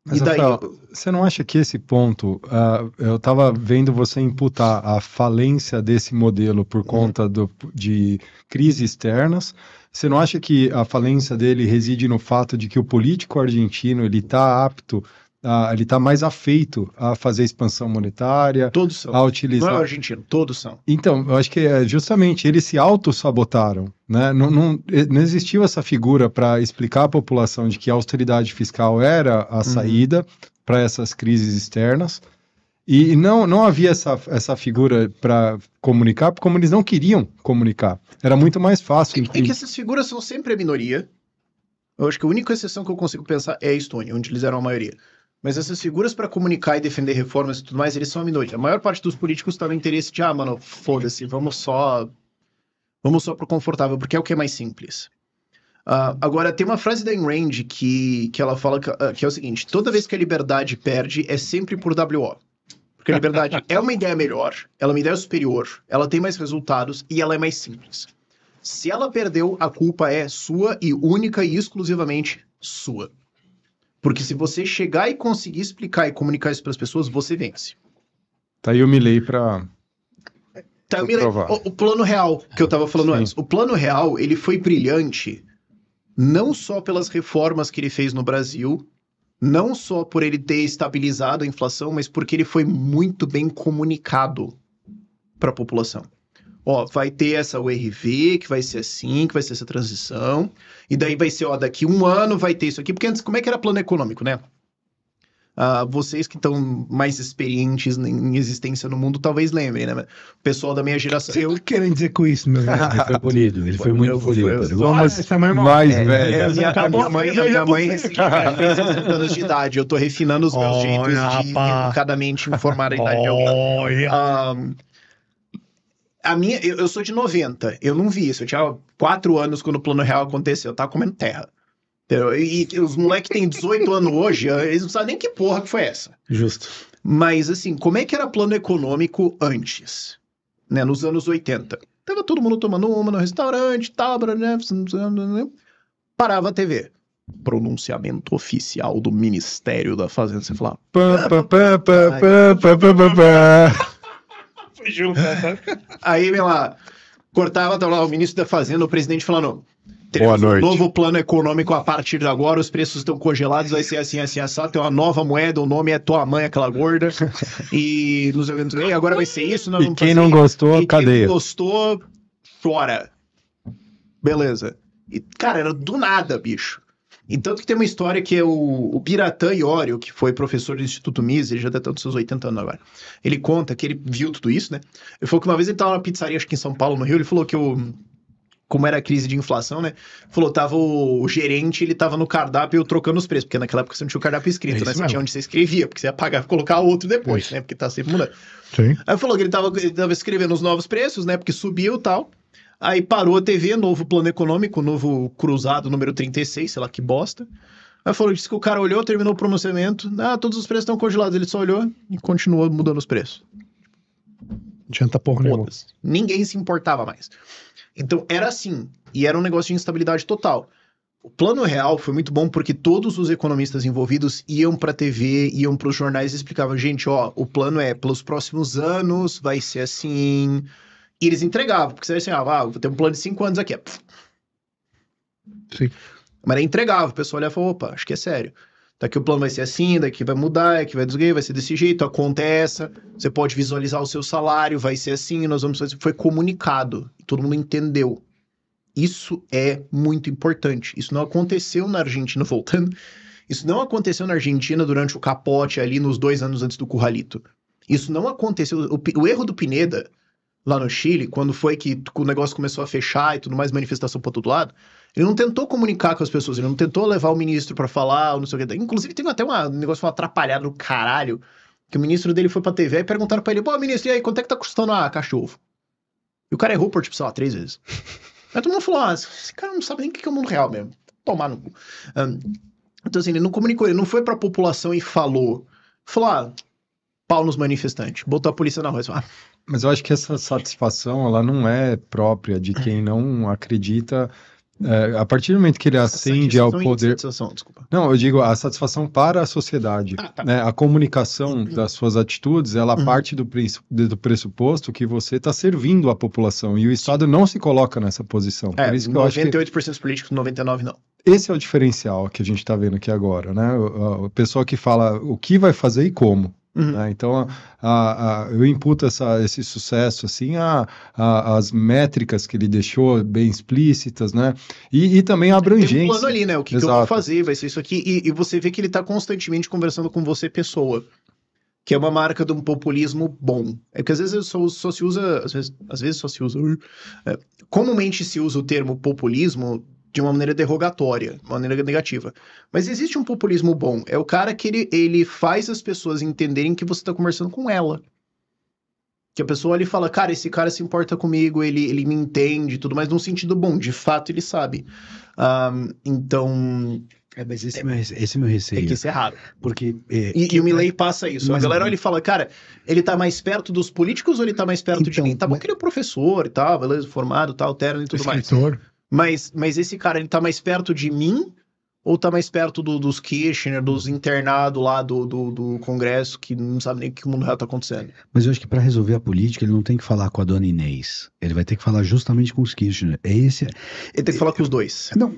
Mas, daí... Rafael, você não acha que esse ponto, uh, eu estava vendo você imputar a falência desse modelo por uhum. conta do, de crises externas, você não acha que a falência dele reside no fato de que o político argentino ele está apto ele está mais afeito a fazer expansão monetária. Todos são. A utilizar... Não é o argentino, todos são. Então, eu acho que é justamente eles se auto-sabotaram. Né? Não, não, eh, não, existiu essa figura para explicar à população de que a austeridade fiscal era a uhum. saída uhum. para essas crises externas. E não, não havia essa, essa figura para comunicar, porque como eles não queriam comunicar. Era muito mais fácil. É, é que essas figuras são sempre a minoria. Eu acho que a única exceção que eu consigo pensar é a Estônia, onde eles eram a maioria. Mas essas figuras para comunicar e defender reformas e tudo mais, eles são a minoria. A maior parte dos políticos está no interesse de, ah, mano, foda-se, vamos só. Vamos só pro confortável, porque é o que é mais simples. Uh, agora, tem uma frase da Ayn Rand que, que ela fala que, uh, que, é o seguinte: toda vez que a liberdade perde, é sempre por W.O. Porque a liberdade é uma ideia melhor, ela é uma ideia superior, ela tem mais resultados e ela é mais simples. Se ela perdeu, a culpa é sua e única e exclusivamente sua. Porque se você chegar e conseguir explicar e comunicar isso para as pessoas, você vence. Tá aí o Milley para tá, o, o, plano real que eu estava falando Sim. antes. O plano real, ele foi brilhante não só pelas reformas que ele fez no Brasil, não só por ele ter estabilizado a inflação, mas porque ele foi muito bem comunicado para a população. Ó, vai ter essa URV, que vai ser assim, que vai ser essa transição, e daí vai ser, ó, daqui um ano vai ter isso aqui, porque antes, como é que era plano econômico, né? Uh, vocês que estão mais experientes em existência no mundo talvez lembrem, né? O pessoal da minha geração. Você eu tá querem dizer com isso, meu velho. Ele foi polido, ele foi muito polido. Vamos é mais é, velho. É, minha, a minha mãe, a minha mãe é fez 60 anos de idade. Eu tô refinando os meus Olha, jeitos de rapaz. educadamente informar a idade de ah, a minha, eu, eu, sou de 90, eu não vi isso. Eu tinha 4 anos quando o Plano Real aconteceu, eu tava comendo terra. E, e os moleques têm 18 anos hoje, eh, eles não sabem nem que porra que foi essa. Justo. Mas, assim, como é que era plano econômico antes? Né, nos anos 80. Tava todo mundo tomando uma no restaurante, tal, né? Parava a TV. Pronunciamento oficial do Ministério da Fazenda. Você falava. Foi junto, né? Aí, vem lá, cortava, tava lá o ministro da Fazenda, o presidente falando: Boa noite. Um novo plano econômico a partir de agora, os preços estão congelados, vai ser assim, assim, assado. Tem uma nova moeda, o nome é Tua Mãe, aquela gorda. E nos eventos, agora vai ser isso. e quem não gostou, e cadeia. Quem gostou, fora. Beleza. E, cara, era do nada, bicho. E tanto que tem uma história que é o, o piratã Iório, que foi professor do Instituto Mises, ele já tá tanto seus 80 anos agora. Ele conta que ele viu tudo isso, né? Ele falou que uma vez ele tava numa pizzaria, acho que em São Paulo, no Rio, ele falou que o, como era a crise de inflação, né? Falou, tava o, o gerente, ele tava no cardápio trocando os preços, porque naquela época você não tinha o cardápio escrito, é né? Você tinha onde você escrevia, porque você ia pagar, colocar outro depois, né? Porque tá sempre mudando. Sim. Aí falou que ele tava, ele tava escrevendo os novos preços, né? Porque subiu e tal. Aí parou a TV, novo plano econômico, novo cruzado número 36, sei lá que bosta. Aí falou, disse que o cara olhou, terminou o pronunciamento. Ah, todos os preços estão congelados. Ele só olhou e continuou mudando os preços. Adianta porra nenhuma. Ninguém se importava mais. Então era assim, e era um negócio de instabilidade total. O plano real foi muito bom porque todos os economistas envolvidos iam para a TV, iam para os jornais e explicavam: gente, ó, o plano é pelos próximos anos vai ser assim. E eles entregavam, porque você assim, ah, vou ter um plano de cinco anos aqui. Sim. Mas entregava, o pessoal olhava e falou: opa, acho que é sério daqui o plano vai ser assim, daqui vai mudar, daqui vai desgay, vai ser desse jeito, a conta é essa, você pode visualizar o seu salário, vai ser assim, nós vamos fazer. Foi comunicado, todo mundo entendeu. Isso é muito importante. Isso não aconteceu na Argentina, voltando. Isso não aconteceu na Argentina durante o capote ali nos dois anos antes do Curralito. Isso não aconteceu. O, o erro do Pineda lá no Chile, quando foi que o negócio começou a fechar e tudo mais, manifestação para todo lado, ele não tentou comunicar com as pessoas, ele não tentou levar o ministro para falar, não sei o que. Inclusive, teve até uma, um negócio atrapalhado do caralho, que o ministro dele foi pra TV e perguntaram pra ele, pô, ministro, e aí, quanto é que tá custando a cachorro? E o cara errou por, tipo, sei lá, três vezes. Aí todo mundo falou, ah, esse cara não sabe nem o que é o mundo real mesmo. Tomar no cu. Um, então, assim, ele não comunicou, ele não foi pra população e falou. Falou, ah, pau nos manifestantes. Botou a polícia na rua. Ah. Mas eu acho que essa satisfação, ela não é própria de quem não acredita é, a partir do momento que ele acende ao poder. Não, eu digo a satisfação para a sociedade. Ah, tá. né? A comunicação uhum. das suas atitudes, ela uhum. parte do, do pressuposto que você está servindo a população. E o Estado não se coloca nessa posição. É, Por isso que 98% que... dos políticos, 99% não. Esse é o diferencial que a gente está vendo aqui agora, né? O, a pessoa que fala o que vai fazer e como. Uhum. Né? Então, a, a, eu imputo essa, esse sucesso assim a, a, as métricas que ele deixou bem explícitas, né? E, e também a abrangência. Tem um plano ali, né? O que, que, eu vou fazer? Vai ser isso aqui. E, e você vê que ele está constantemente conversando com você, pessoa. Que é uma marca de um populismo bom. É porque às vezes só, só se usa. Às vezes, às vezes só se usa. É, comumente se usa o termo populismo de uma maneira derrogatória, de uma maneira negativa. Mas existe um populismo bom. É o cara que ele, ele faz as pessoas entenderem que você está conversando com ela. Que a pessoa ali fala, cara, esse cara se importa comigo, ele, ele me entende tudo mais, num sentido bom, de fato ele sabe. Um, então. É, mas esse é, meu, esse é meu receio. É que isso é raro. Porque, é, e, que, e o Milley passa isso. Mas, a galera ele fala, cara, ele tá mais perto dos políticos ou ele tá mais perto então, de mim? Tá bom mas... que ele é professor e tal, beleza, formado, tal, terno e tudo escritor. mais. Escritor. Mas, mas esse cara, ele tá mais perto de mim ou tá mais perto do, dos Kirchner, dos internados lá do, do, do, Congresso, que não sabe nem o que o mundo real tá acontecendo. Mas eu acho que para resolver a política, ele não tem que falar com a dona Inês. Ele vai ter que falar justamente com os Kirchner. É esse... É- ele tem que falar com os dois. Não,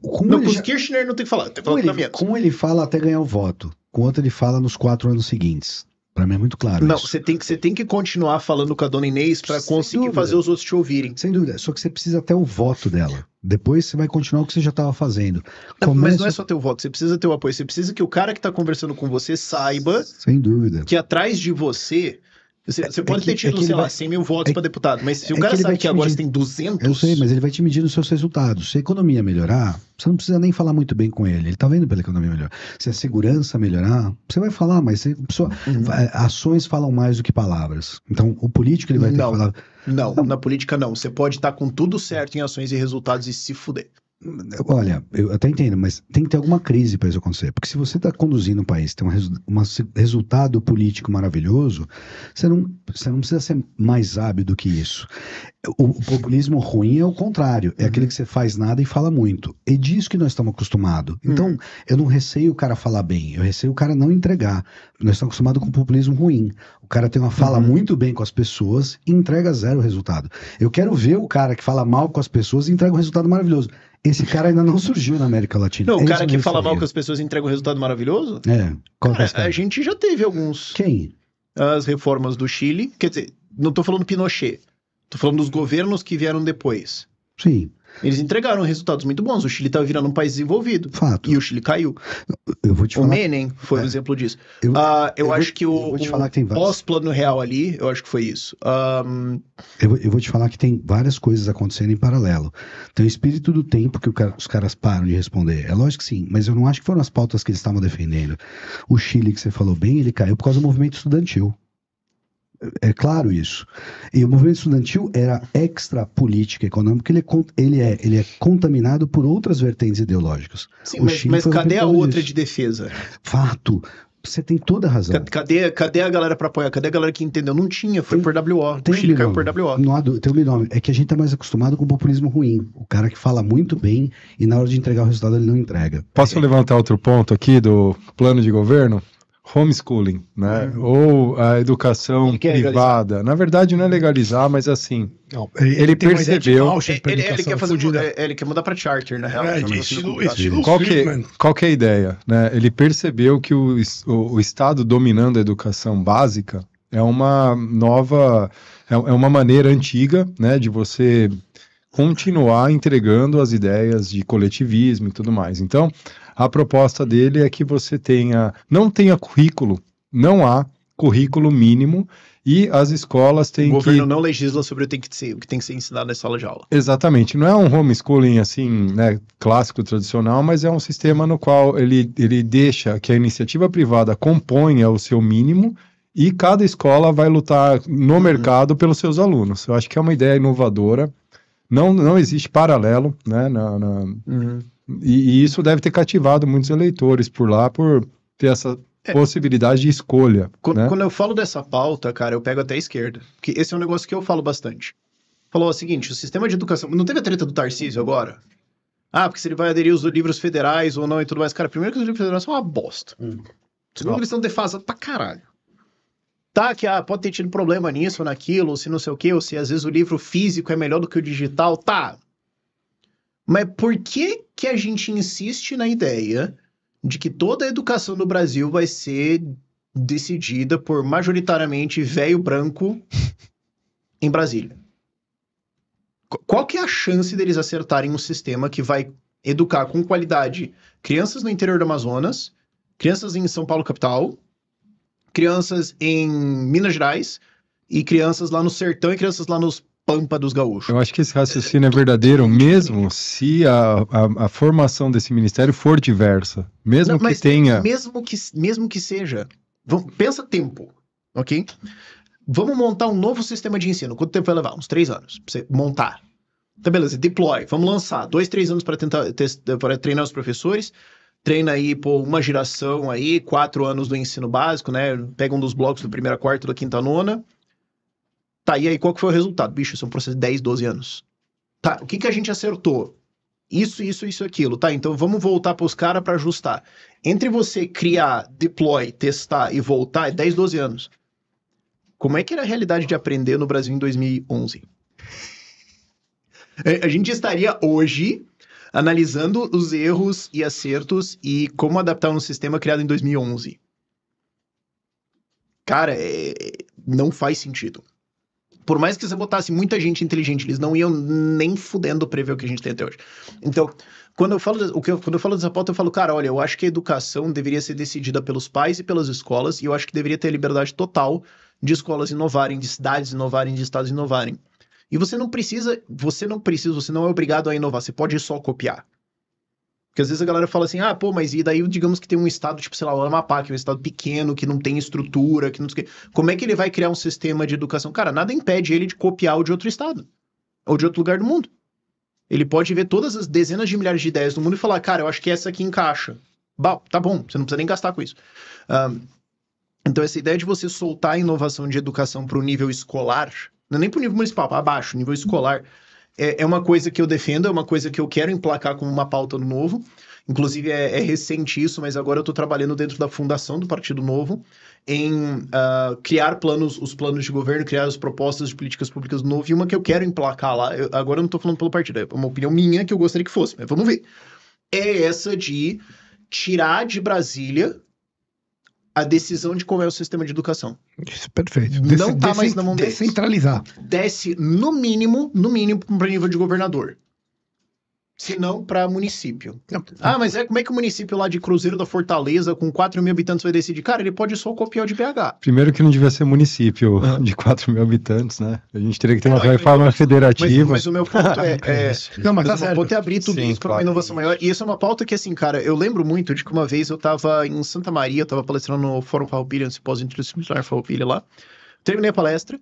como não, com já... os Kirchner não tem que falar, tem que falar com ele, com ele fala até ganhar o voto, com outro ele fala nos quatro anos seguintes. Para mim é muito claro. Não, você tem, que, você tem que continuar falando com a dona Inês para conseguir dúvida. fazer os outros te ouvirem. Sem dúvida. Só que você precisa até o voto dela. Depois você vai continuar o que você já estava fazendo. Não, Começa... Mas não é só ter o voto, você precisa ter o apoio. Você precisa que o cara que está conversando com você saiba. Sem dúvida. Que atrás de você você, você é, pode é que, ter tido, é sei lá, vai, 100 mil votos é para deputado, mas se é o cara sabe que agora você tem 200... Eu sei, mas ele vai te medir nos seus resultados. Se a economia melhorar, você não precisa nem falar muito bem com ele. Ele está vendo pela economia melhor. Se a segurança melhorar, você vai falar, mas você, pessoa, uhum. ações falam mais do que palavras. Então, o político ele vai ter não, que falar... Não, não, na política não. Você pode estar tá com tudo certo em ações e resultados e se fuder. Olha, eu até entendo, mas tem que ter alguma crise para isso acontecer. Porque se você está conduzindo um país, tem um, resu resultado político maravilhoso, você não, você não precisa ser mais hábil do que isso. O, o populismo ruim é o contrário, é uhum. aquele que você faz nada e fala muito. É disso que nós estamos acostumados. Uhum. Então, uhum. eu não receio o cara falar bem, eu receio o cara não entregar. Nós estamos acostumados com o populismo ruim. O cara tem uma fala uhum. muito bem com as pessoas e entrega zero resultado. Eu quero ver o cara que fala mal com as pessoas e entrega um resultado maravilhoso. Esse cara ainda não surgiu na América Latina. Não, o cara que fala mal que as pessoas entregam um resultado maravilhoso? É. é, é cara, a gente já teve alguns. Quem? As reformas do Chile. Quer dizer, não estou falando Pinochet. Estou falando dos governos que vieram depois. Sim. Eles entregaram resultados muito bons. O Chile estava tá virando um país desenvolvido. Fato. E o Chile caiu. Eu vou te falar... O Menem foi é. um exemplo disso. Eu, ah, eu, eu acho vou, que o, o pós-plano real ali, eu acho que foi isso. Um... Eu, eu, vou te falar que tem várias coisas acontecendo em paralelo. Tem o espírito do tempo que cara, os caras param de responder. É lógico que sim, mas eu não acho que foram as pautas que eles estavam defendendo. O Chile, que você falou bem, ele caiu por causa do movimento estudantil. É claro isso. E o movimento estudantil era extra política econômica, ele é, ele é, ele é contaminado por outras vertentes ideológicas. Sim, mas, mas cadê a outra disso. de defesa? Fato. Você tem toda a razão. Cadê, cadê a galera para apoiar? Cadê a galera que entendeu? Não tinha, foi tem, por WO. Tem o Chile caiu por WO. Não há, tem um nome. É que a gente tá mais acostumado com o populismo ruim. O cara que fala muito bem e na hora de entregar o resultado ele não entrega. Posso é. levantar outro ponto aqui do plano de governo? homeschooling, né? Uhum. Ou a educação privada. Na verdade, não é legalizar, mas assim. Não, ele, ele percebeu. Ele, ele, quer fazer, ele quer mudar para charter, na real. É, é isso. estilo qual, que, qual que é a ideia? Né? Ele percebeu que o, o, o Estado dominando a educação básica é uma nova. É, é uma maneira antiga né, de você continuar entregando as ideias de coletivismo e tudo mais. Então, a proposta dele é que você tenha, não tenha currículo, não há currículo mínimo e as escolas têm que... O governo que... não legisla sobre o, tem que ser, o que tem que ser ensinado na sala de aula. Exatamente. Não é um homeschooling, assim, né, clássico, tradicional, mas é um sistema no qual ele, ele deixa que a iniciativa privada componha o seu mínimo e cada escola vai lutar no uhum. mercado pelos seus alunos. Eu acho que é uma ideia inovadora. Não, não existe paralelo, né, na... na... Uhum e, e, isso deve ter cativado muitos eleitores por lá, por ter essa é. possibilidade de escolha. Quando, né? quando, eu falo dessa pauta, cara, eu pego até a esquerda. Porque esse é um negócio que eu falo bastante. Falou o seguinte: o sistema de educação. Não teve a treta do Tarcísio agora? Ah, porque se ele vai aderir aos livros federais ou não e tudo mais. Cara, primeiro que os livros federais são uma bosta. Hum. Segundo, eles estão defasados pra caralho. Tá, que ah, pode ter tido problema nisso ou naquilo, ou se não sei o quê, ou se às vezes o livro físico é melhor do que o digital. Tá, mas por que, que a gente insiste na ideia de que toda a educação do Brasil vai ser decidida por majoritariamente velho branco em Brasília? Qual que é a chance deles acertarem um sistema que vai educar com qualidade crianças no interior do Amazonas, crianças em São Paulo capital, crianças em Minas Gerais e crianças lá no sertão e crianças lá nos pampa dos gaúchos. Eu acho que esse raciocínio é verdadeiro mesmo se a, a, a formação desse ministério for diversa. Mesmo Não, que tenha. Mesmo que, mesmo que seja. Vamos, pensa tempo, ok? Vamos montar um novo sistema de ensino. Quanto tempo vai levar? Uns três anos. Pra você montar. Então, beleza. Deploy. Vamos lançar. Dois, três anos para tentar para treinar os professores. Treina aí por uma geração aí, quatro anos do ensino básico, né? Pega um dos blocos do primeiro, quarto, da quinta, nona Tá, e aí qual que foi o resultado? Bicho, isso é um processo de 10, 12 anos. Tá, o que, que a gente acertou? Isso, isso, isso, aquilo. Tá, então vamos voltar para os caras para ajustar. Entre você criar, deploy, testar e voltar é 10, 12 anos. Como é que era a realidade de aprender no Brasil em 2011? É, a gente estaria hoje analisando os erros e acertos e como adaptar um sistema criado em 2011. Cara, é... não faz sentido por mais que você botasse muita gente inteligente, eles não iam nem fudendo prever o que a gente tem até hoje. Então, quando eu falo, o que eu, quando eu falo dessa pauta, eu falo, cara, olha, eu acho que a educação deveria ser decidida pelos pais e pelas escolas, e eu acho que deveria ter liberdade total de escolas inovarem, de cidades inovarem, de estados inovarem. E você não precisa, você não precisa, você não é obrigado a inovar, você pode só copiar. Porque às vezes a galera fala assim, ah, pô, mas e daí, digamos que tem um estado, tipo, sei lá, o Amapá, que é um estado pequeno, que não tem estrutura, que não sei Como é que ele vai criar um sistema de educação? Cara, nada impede ele de copiar o de outro estado, ou de outro lugar do mundo. Ele pode ver todas as dezenas de milhares de ideias do mundo e falar, cara, eu acho que essa aqui encaixa. Bah, tá bom, você não precisa nem gastar com isso. Um, então, essa ideia de você soltar a inovação de educação para o nível escolar, não é nem para o nível municipal, abaixo, nível escolar, é, é uma coisa que eu defendo, é uma coisa que eu quero emplacar como uma pauta do novo. Inclusive, é, é, recente isso, mas agora eu estou trabalhando dentro da fundação do Partido Novo em uh, criar planos, os planos de governo, criar as propostas de políticas públicas do Novo e uma que eu quero emplacar lá. Eu, agora eu não estou falando pelo partido, é uma opinião minha que eu gostaria que fosse, mas vamos ver. É essa de tirar de Brasília a decisão de como é o sistema de educação. Isso, perfeito. não está mais na mão deles. Descentralizar. Desce no mínimo, no mínimo para nível de governador se não para município. Ah, mas é como é que o município lá de Cruzeiro da Fortaleza, com 4 mil habitantes, vai decidir? Cara, ele pode só copiar o de BH. Primeiro que não devia ser município de 4 mil habitantes, né? A gente teria que ter uma não, reforma federativa. Mas, mas, o meu ponto é... é... é não, mas, mas tá certo. Vou é abrir tudo Sim, isso para uma inovação maior. E isso é uma pauta que, assim, cara, eu lembro muito de que uma vez eu estava em Santa Maria, eu estava palestrando no Fórum Farroupilha, no Simpósio Interdisciplinar Farroupilha lá, terminei a palestra...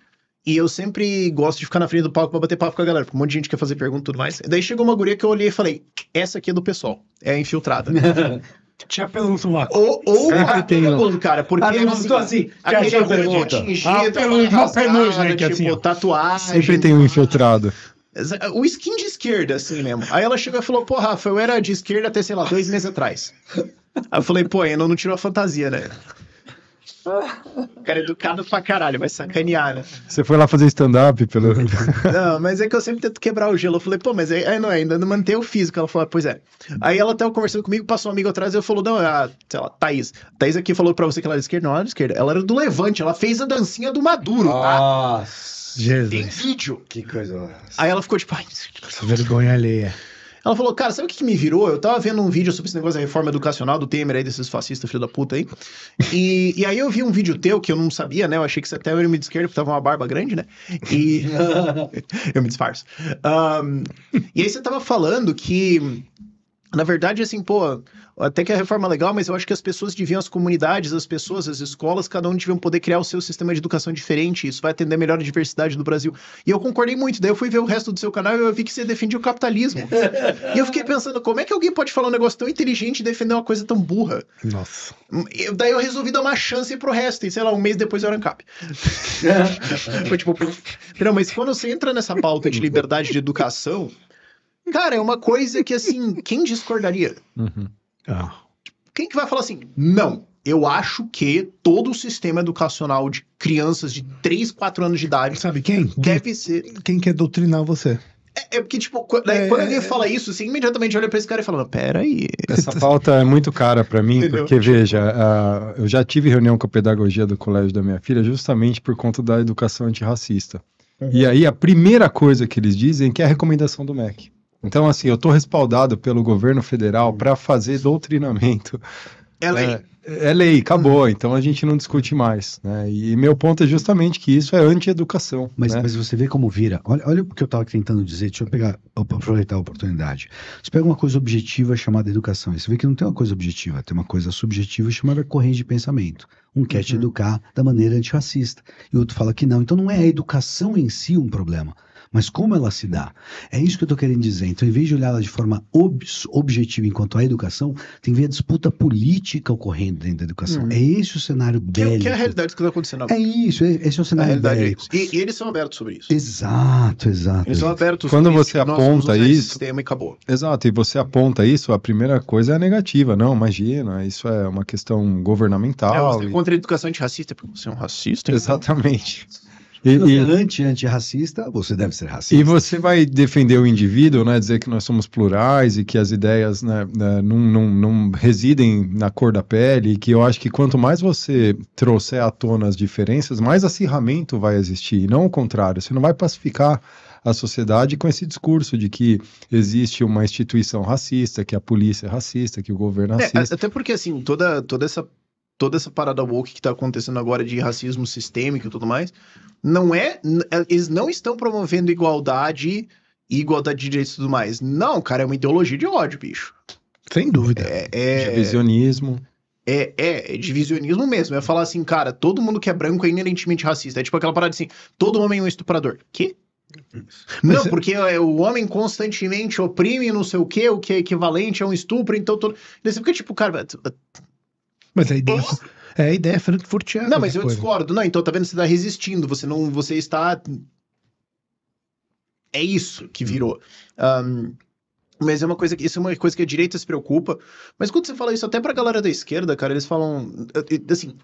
E eu sempre gosto de ficar na frente do palco pra bater papo com a galera, porque um monte de gente quer fazer pergunta e tudo mais. daí chegou uma guria que eu olhei e falei: essa aqui é do pessoal, é a infiltrada. Tinha pelúcio lá. Ou, ou é, tem, um né? cara, porque assim, ah, não, assim, assim, aquele pergunta. de atingir, ah, pelu, arrasada, né, que é tipo, assim, tatuagem. Sempre tem um infiltrado. O skin de esquerda, assim mesmo. Aí ela chegou e falou, pô, Rafa, eu era de esquerda até, sei lá, dois meses atrás. Aí eu falei, pô, ainda não tirou a fantasia, né? O cara é educado pra caralho, vai sacanear, né? Você foi lá fazer stand-up, pelo Não, mas é que eu sempre tento quebrar o gelo. Eu falei, pô, mas é, é não é, ainda não mantém o físico. Ela falou, ah, pois é. Aí ela tava conversando comigo, passou um amigo atrás e eu falou, não, a, ah, sei lá, Thaís. Thaís aqui falou pra você que ela era esquerda, não era esquerda. Ela era do Levante, ela fez a dancinha do Maduro, tá? Nossa. Jesus. Tem vídeo. Que coisa. Aí ela ficou tipo, ai, tá vergonha alheia. Ela falou, cara, sabe o que, que, me virou? Eu tava vendo um vídeo sobre esse negócio da reforma educacional do Temer aí, desses fascistas, filho da puta aí. E, e aí eu vi um vídeo teu que eu não sabia, né? Eu achei que você até era meio de esquerda, porque tava uma barba grande, né? E. eu me disfarço. Um, e aí você tava falando que na verdade, assim, pô, até que a reforma é legal, mas eu acho que as pessoas deviam, as comunidades, as pessoas, as escolas, cada um deviam poder criar o seu sistema de educação diferente. Isso vai atender melhor a diversidade do Brasil. E eu concordei muito. Daí eu fui ver o resto do seu canal e eu vi que você defendia o capitalismo. e eu fiquei pensando, como é que alguém pode falar um negócio tão inteligente e defender uma coisa tão burra? Nossa. E daí eu resolvi dar uma chance pro resto. E sei lá, um mês depois eu era ANCAP. Foi tipo. Não, mas quando você entra nessa pauta de liberdade de educação, Cara, é uma coisa que, assim, quem discordaria? Uhum. Ah. Quem que vai falar assim, não, eu acho que todo o sistema educacional de crianças de 3, 4 anos de idade... Sabe quem? Deve ser... Quem quer doutrinar você. É, é porque, tipo, quando, né, é, quando alguém é, é. fala isso, você assim, imediatamente olha pra esse cara e fala, peraí... Essa pauta é muito cara para mim, Entendeu? porque, veja, uh, eu já tive reunião com a pedagogia do colégio da minha filha justamente por conta da educação antirracista. Uhum. E aí a primeira coisa que eles dizem é que é a recomendação do MEC. Então, assim, eu estou respaldado pelo governo federal para fazer doutrinamento. É lei. É, é lei, acabou. Então a gente não discute mais. Né? E meu ponto é justamente que isso é anti-educação. Mas, né? mas você vê como vira. Olha, olha o que eu estava tentando dizer. Deixa eu pegar, aproveitar a oportunidade. Você pega uma coisa objetiva chamada educação. E você vê que não tem uma coisa objetiva, tem uma coisa subjetiva chamada corrente de pensamento. Um quer te uhum. educar da maneira antirracista. E outro fala que não. Então não é a educação em si um problema mas como ela se dá. É isso que eu estou querendo dizer. Então, em vez de olhá-la de forma ob objetiva enquanto a educação, tem que ver a disputa política ocorrendo dentro da educação. Hum. É esse o cenário bélico. Que, é que é a realidade que está acontecendo agora. É isso, é, esse é o cenário é bélico. É e, e, eles são abertos sobre isso. Exato, exato. Eles são abertos Quando sobre você isso, aponta isso... Sistema e acabou. Exato, e você aponta isso, a primeira coisa é a negativa. Não, imagina, isso é uma questão governamental. É, você é e... contra a educação antirracista, porque você é um racista. Então. Exatamente. Então. E, você e, é anti antirracista, você deve ser racista. E você vai defender o indivíduo, né? Dizer que nós somos plurais e que as ideias né, né não, não, não residem na cor da pele, e que eu acho que quanto mais você trouxer à tona as diferenças, mais acirramento vai existir, e não o contrário. Você não vai pacificar a sociedade com esse discurso de que existe uma instituição racista, que a polícia é racista, que o governo é, é racista. É, até porque, assim, toda, toda essa toda essa parada woke que tá acontecendo agora de racismo sistêmico e tudo mais, não é. é eles não estão promovendo igualdade e igualdade de direitos e tudo mais. Não, cara, é uma ideologia de ódio, bicho. Sem dúvida. É, é... Divisionismo. É, é, é, divisionismo mesmo. É falar assim, cara, todo mundo que é branco é inerentemente racista. É tipo aquela parada assim, todo homem é um estuprador. Que? Mas não, é... porque é, o homem constantemente oprime não sei o que, o que é equivalente a um estupro, então todo. Daí você fica tipo, cara, mas a ideia. É, é a ideia frankfurtiana. Não, mas eu coisa. discordo. Não, então tá vendo, você tá resistindo, você não, você está... É isso que uhum. virou. Um, mas é uma coisa que isso é uma coisa que a direita se preocupa. Mas quando você fala isso até pra galera da esquerda, cara, eles falam assim,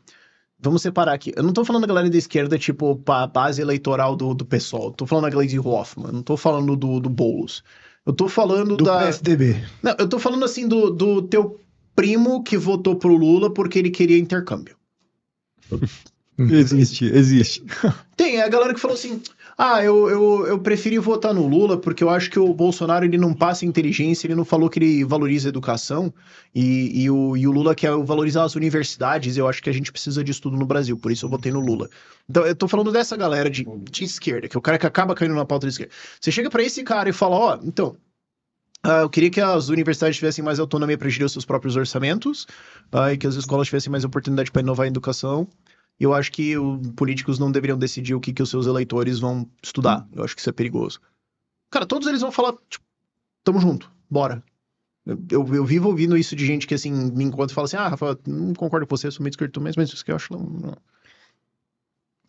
vamos separar aqui. Eu não tô falando da galera da esquerda, tipo, a base eleitoral do, do pessoal. tô falando da Gleisi Hoffmann, não tô falando do, do Boulos. Eu tô falando do da. PSDB. Não, eu tô falando assim do, do teu primo que votou pro Lula porque ele queria intercâmbio. Existe, existe. Tem, é a galera que falou assim: ah, eu, eu, eu preferi votar no Lula porque eu acho que o Bolsonaro ele não passa inteligência, ele não falou que ele valoriza a educação e, e, o, e o Lula quer valorizar as universidades. Eu acho que a gente precisa de estudo no Brasil, por isso eu votei no Lula. Então, eu tô falando dessa galera de, de esquerda, que é o cara que acaba caindo na pauta da esquerda. Você chega para esse cara e fala: ó, oh, então, Uh, eu queria que as universidades tivessem mais autonomia para gerir os seus próprios orçamentos uh, e que as escolas tivessem mais oportunidade para inovar em educação. Eu acho que os políticos não deveriam decidir o que, que os seus eleitores vão estudar. Hum. Eu acho que isso é perigoso. Cara, todos eles vão falar, tipo, tamo junto, bora. Eu, eu vivo ouvindo isso de gente que, assim, me encontra e fala assim, ah, Rafa, não concordo com você, sou meio esquerdo mesmo, mas isso que eu acho... Não, não.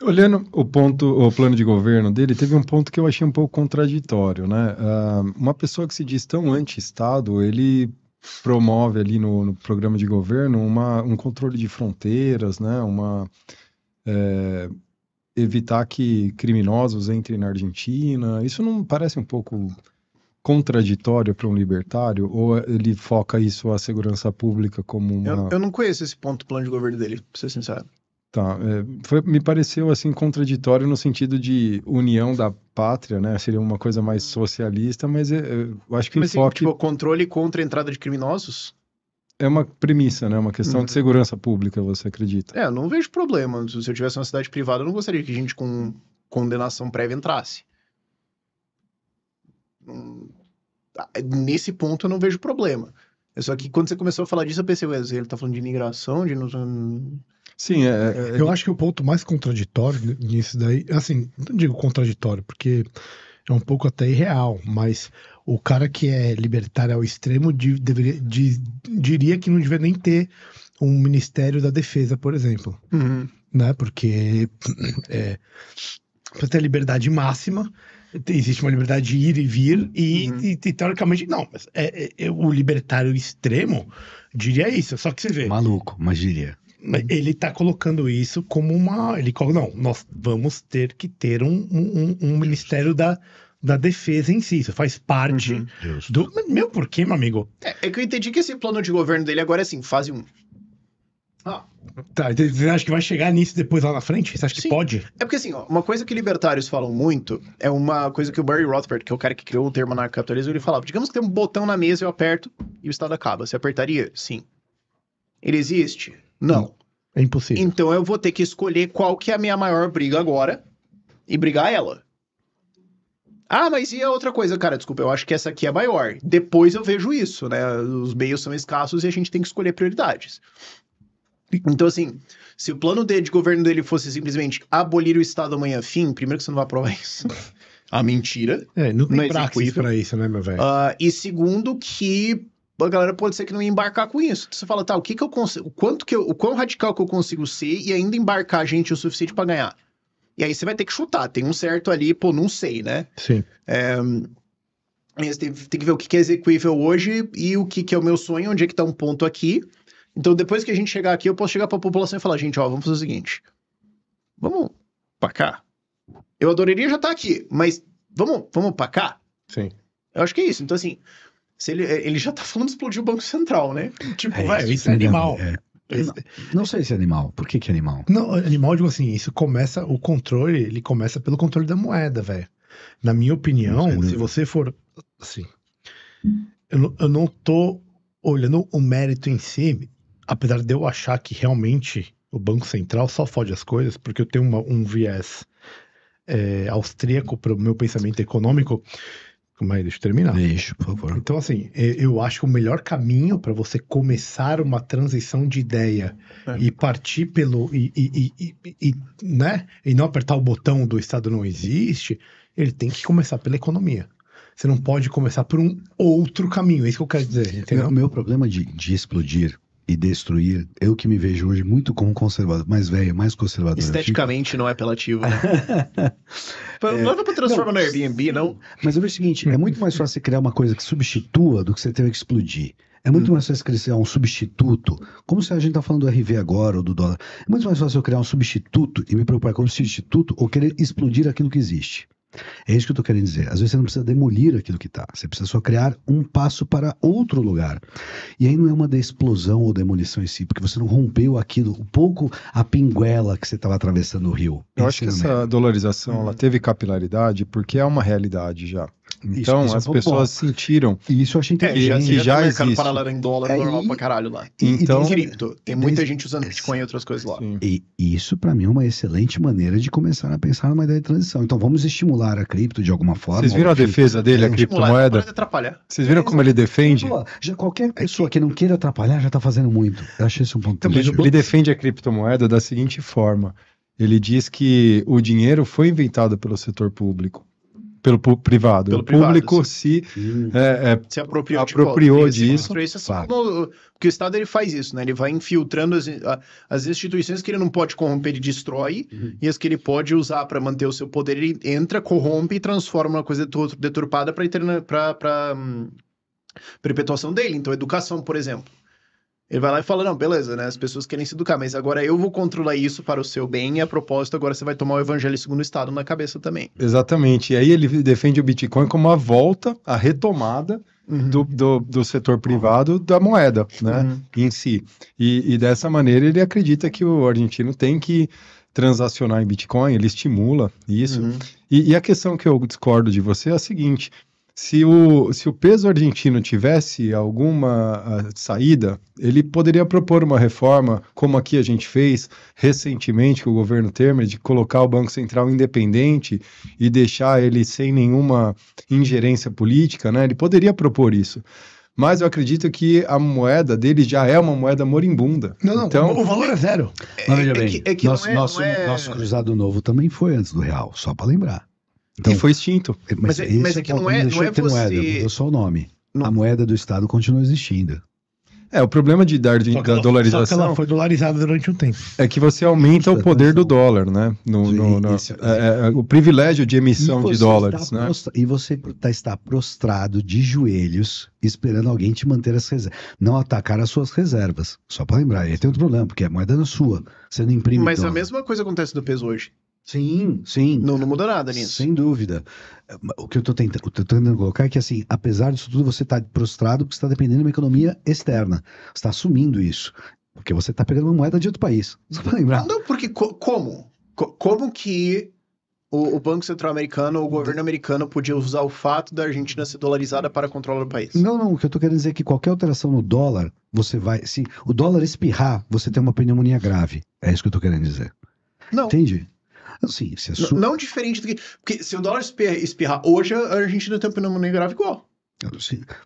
Olhando o ponto, o plano de governo dele, teve um ponto que eu achei um pouco contraditório, né? Uh, uma pessoa que se diz tão anti-Estado, ele promove ali no, no, programa de governo uma, um controle de fronteiras, né? Uma é, evitar que criminosos entrem na Argentina. Isso não parece um pouco contraditório para um libertário? Ou ele foca isso à segurança pública como uma... Eu, eu não conheço esse ponto do plano de governo dele, para ser sincero. Tá, é, foi, me pareceu assim contraditório no sentido de união da pátria, né? Seria uma coisa mais hum. socialista, mas é, é, eu acho que mas, o assim, enfoque... Tipo, controle contra a entrada de criminosos? É uma premissa, né? Uma questão de hum. segurança pública, você acredita? É, eu não vejo problema. Se eu tivesse uma cidade privada, eu não gostaria que gente com condenação prévia entrasse. Hum, ah, nesse ponto eu não vejo problema. Só que quando você começou a falar disso, eu pensei, ué, ele tá falando de imigração, de... Sim, é, é... Eu acho que o ponto mais contraditório nisso daí, assim, não digo contraditório, porque é um pouco até irreal, mas o cara que é libertário ao extremo de, deveria, de, diria que não deveria nem ter um Ministério da Defesa, por exemplo. Uhum. Né? Porque é, para ter liberdade máxima, existe uma liberdade de ir e vir, e, uhum. e, e teoricamente, não, mas é, é, é o libertário extremo diria isso, só que você vê. Maluco, mas diria. Uhum. Ele está colocando isso como uma. Ele coloca, não, nós vamos ter que ter um, um, um ministério da, da defesa em si. Isso faz parte uhum. do. Meu, por quê, meu amigo? É, é, que eu entendi que esse plano de governo dele agora é assim, fase 1. Um... Ah. Tá, você acha que vai chegar nisso depois lá na frente? Você acha Sim. que pode? É porque assim, ó, uma coisa que libertários falam muito é uma coisa que o Barry Rothbard, que é o cara que criou o termo anarcocapitalismo, ele falava: digamos que tem um botão na mesa, eu aperto e o Estado acaba. Você apertaria? Sim. Ele existe? Não. É impossível. Então eu vou ter que escolher qual que é a minha maior briga agora e brigar ela. Ah, mas e a outra coisa, cara? Desculpa, eu acho que essa aqui é maior. Depois eu vejo isso, né? Os meios são escassos e a gente tem que escolher prioridades. Então, assim, se o plano de, de governo dele fosse simplesmente abolir o Estado amanhã, fim, primeiro que você não vai aprovar isso. a ah, mentira. É, não tem não pra isso, né, meu velho? Uh, e segundo que a galera pode ser que não ia embarcar com isso. Então você fala, tá, o que que eu consigo, o quanto que eu, o quão radical que eu consigo ser e ainda embarcar a gente o suficiente para ganhar. E aí você vai ter que chutar, tem um certo ali, pô, não sei, né? Sim. É, você tem, tem, que ver o que, que é executível hoje e o que, que é o meu sonho, onde é que tá um ponto aqui. Então, depois que a gente chegar aqui, eu posso chegar para a população e falar, gente, ó, vamos fazer o seguinte. Vamos para cá. Eu adoraria já estar tá aqui, mas vamos, vamos para cá? Sim. Eu acho que é isso. Então, assim, se ele, é, ele já tá falando explodir o Banco Central, né? Tipo, é, vai, isso é animal. É. Não, não sei se é animal. Por que que é animal? Não, animal, digo assim, isso começa, o controle, ele começa pelo controle da moeda, velho. Na minha opinião, se você for, assim, eu, eu não tô olhando o mérito em si, apesar de eu achar que realmente o Banco Central só fode as coisas, porque eu tenho uma, um viés é, austríaco para o meu pensamento econômico, mas deixa eu terminar. Deixa, por favor. Então, assim, é, eu acho que o melhor caminho para você começar uma transição de ideia é. e partir pelo. E, e, e, e, né? e não apertar o botão do Estado não existe, ele tem que começar pela economia. Você não pode começar por um outro caminho, é isso que eu quero dizer. O meu problema de, de explodir e destruir. Eu que me vejo hoje muito como conservador, mais velho, mais conservador. Esteticamente não é apelativo. Né? é, não dá pra transformar não, no Airbnb, não. Mas eu vejo o seguinte: é muito mais fácil você criar uma coisa que substitua do que você ter que explodir. É muito hum. mais fácil criar um substituto, como se a gente está falando do RV agora ou do dólar. É muito mais fácil eu criar um substituto e me preocupar com o substituto ou querer explodir aquilo que existe. É isso que eu estou querendo dizer. Às vezes você não precisa demolir aquilo que está, você precisa só criar um passo para outro lugar. E aí não é uma da explosão ou demolição em si, porque você não rompeu aquilo, um pouco a pinguela que você estava atravessando o rio. Eu acho que é essa dolarização uhum. ela teve capilaridade porque é uma realidade já. Então isso, isso é as é pessoas bom. sentiram. E isso eu achei inteligente. É, já, já, já tem mercado existe. paralelo em dólar é, normal pra caralho lá. E, então, e tem cripto. Tem muita gente usando Bitcoin e outras coisas lá. Sim. E isso para mim é uma excelente maneira de começar a pensar numa ideia de transição. Então vamos estimular a cripto de alguma forma. Vocês viram a defesa dele, a criptomoeda? Vocês viram é, como ele defende? Já qualquer é pessoa que não queira atrapalhar já tá fazendo muito. Eu achei isso um ponto. Então, ele, ele defende a criptomoeda da seguinte forma. Ele diz que o dinheiro foi inventado pelo setor público pelo privado. Pelo o público privado, se, é, é, se apropriou, apropriou de disso. É claro. Como, porque o Estado ele faz isso, né? Ele vai infiltrando as, as instituições que ele não pode corromper, ele destrói, uhum. e as que ele pode usar para manter o seu poder, ele entra, corrompe e transforma uma coisa deturpada para para hum, perpetuação dele. Então, educação, por exemplo. Ele vai lá e fala: não, beleza, né? As pessoas querem se educar, mas agora eu vou controlar isso para o seu bem, e a propósito, agora você vai tomar o evangelho segundo o Estado na cabeça também. Exatamente. E aí ele defende o Bitcoin como a volta, a retomada uhum. do, do, do, setor privado da moeda, né? Uhum. Em si. E, e dessa maneira ele acredita que o argentino tem que transacionar em Bitcoin, ele estimula isso. Uhum. E, e, a questão que eu discordo de você é a seguinte: se o, se o peso argentino tivesse alguma ah, saída, ele poderia propor uma reforma, como aqui a gente fez recentemente com o governo Temer, de colocar o Banco Central independente e deixar ele sem nenhuma ingerência política, né? Ele poderia propor isso mas eu acredito que a moeda dele já é uma moeda moribunda. Não, não, então... o valor é zero. É, Veja é bem, é que, é que nosso, é, nosso, é- nosso cruzado novo também foi antes do real, só para lembrar. Então, e foi extinto. Mas, é, mas, mas é, é, é que não é, não é você... Moeda, mudou só o nome. Não. A moeda do Estado continua existindo. É, o problema de dar de, da dolarização. Só que ela foi dolarizada durante um tempo. É que você aumenta o poder do dólar, né? No, no, no esse, é, é, o privilégio de emissão de dólares. Né? e você tá, está prostrado de joelhos, esperando alguém te manter as reservas. Não atacar as suas reservas. Só para lembrar, aí tem outro problema, porque a moeda não é sua. Você não imprime. Mas dólar. a mesma coisa acontece no peso hoje. Sim, sim. Não, não muda nada nisso. Sem dúvida. O que eu estou tentando, tentando, colocar é que, assim, apesar disso tudo, você está prostrado porque está dependendo de uma economia externa. Você está assumindo isso. Porque você está pegando uma moeda de outro país. Só para lembrar. Não, porque co como? Co como que o, o Banco Central Americano, ou o governo americano podia usar o fato da Argentina ser dolarizada para controlar o país? Não, não. O que eu estou querendo dizer é que qualquer alteração no dólar, você vai. Se o dólar espirrar, você tem uma pneumonia grave. É isso que eu estou querendo dizer. Não. Entende? Assim, isso é super... Não diferente do que. Porque se o dólar espirrar hoje, a Argentina tem um pneumonia grave igual.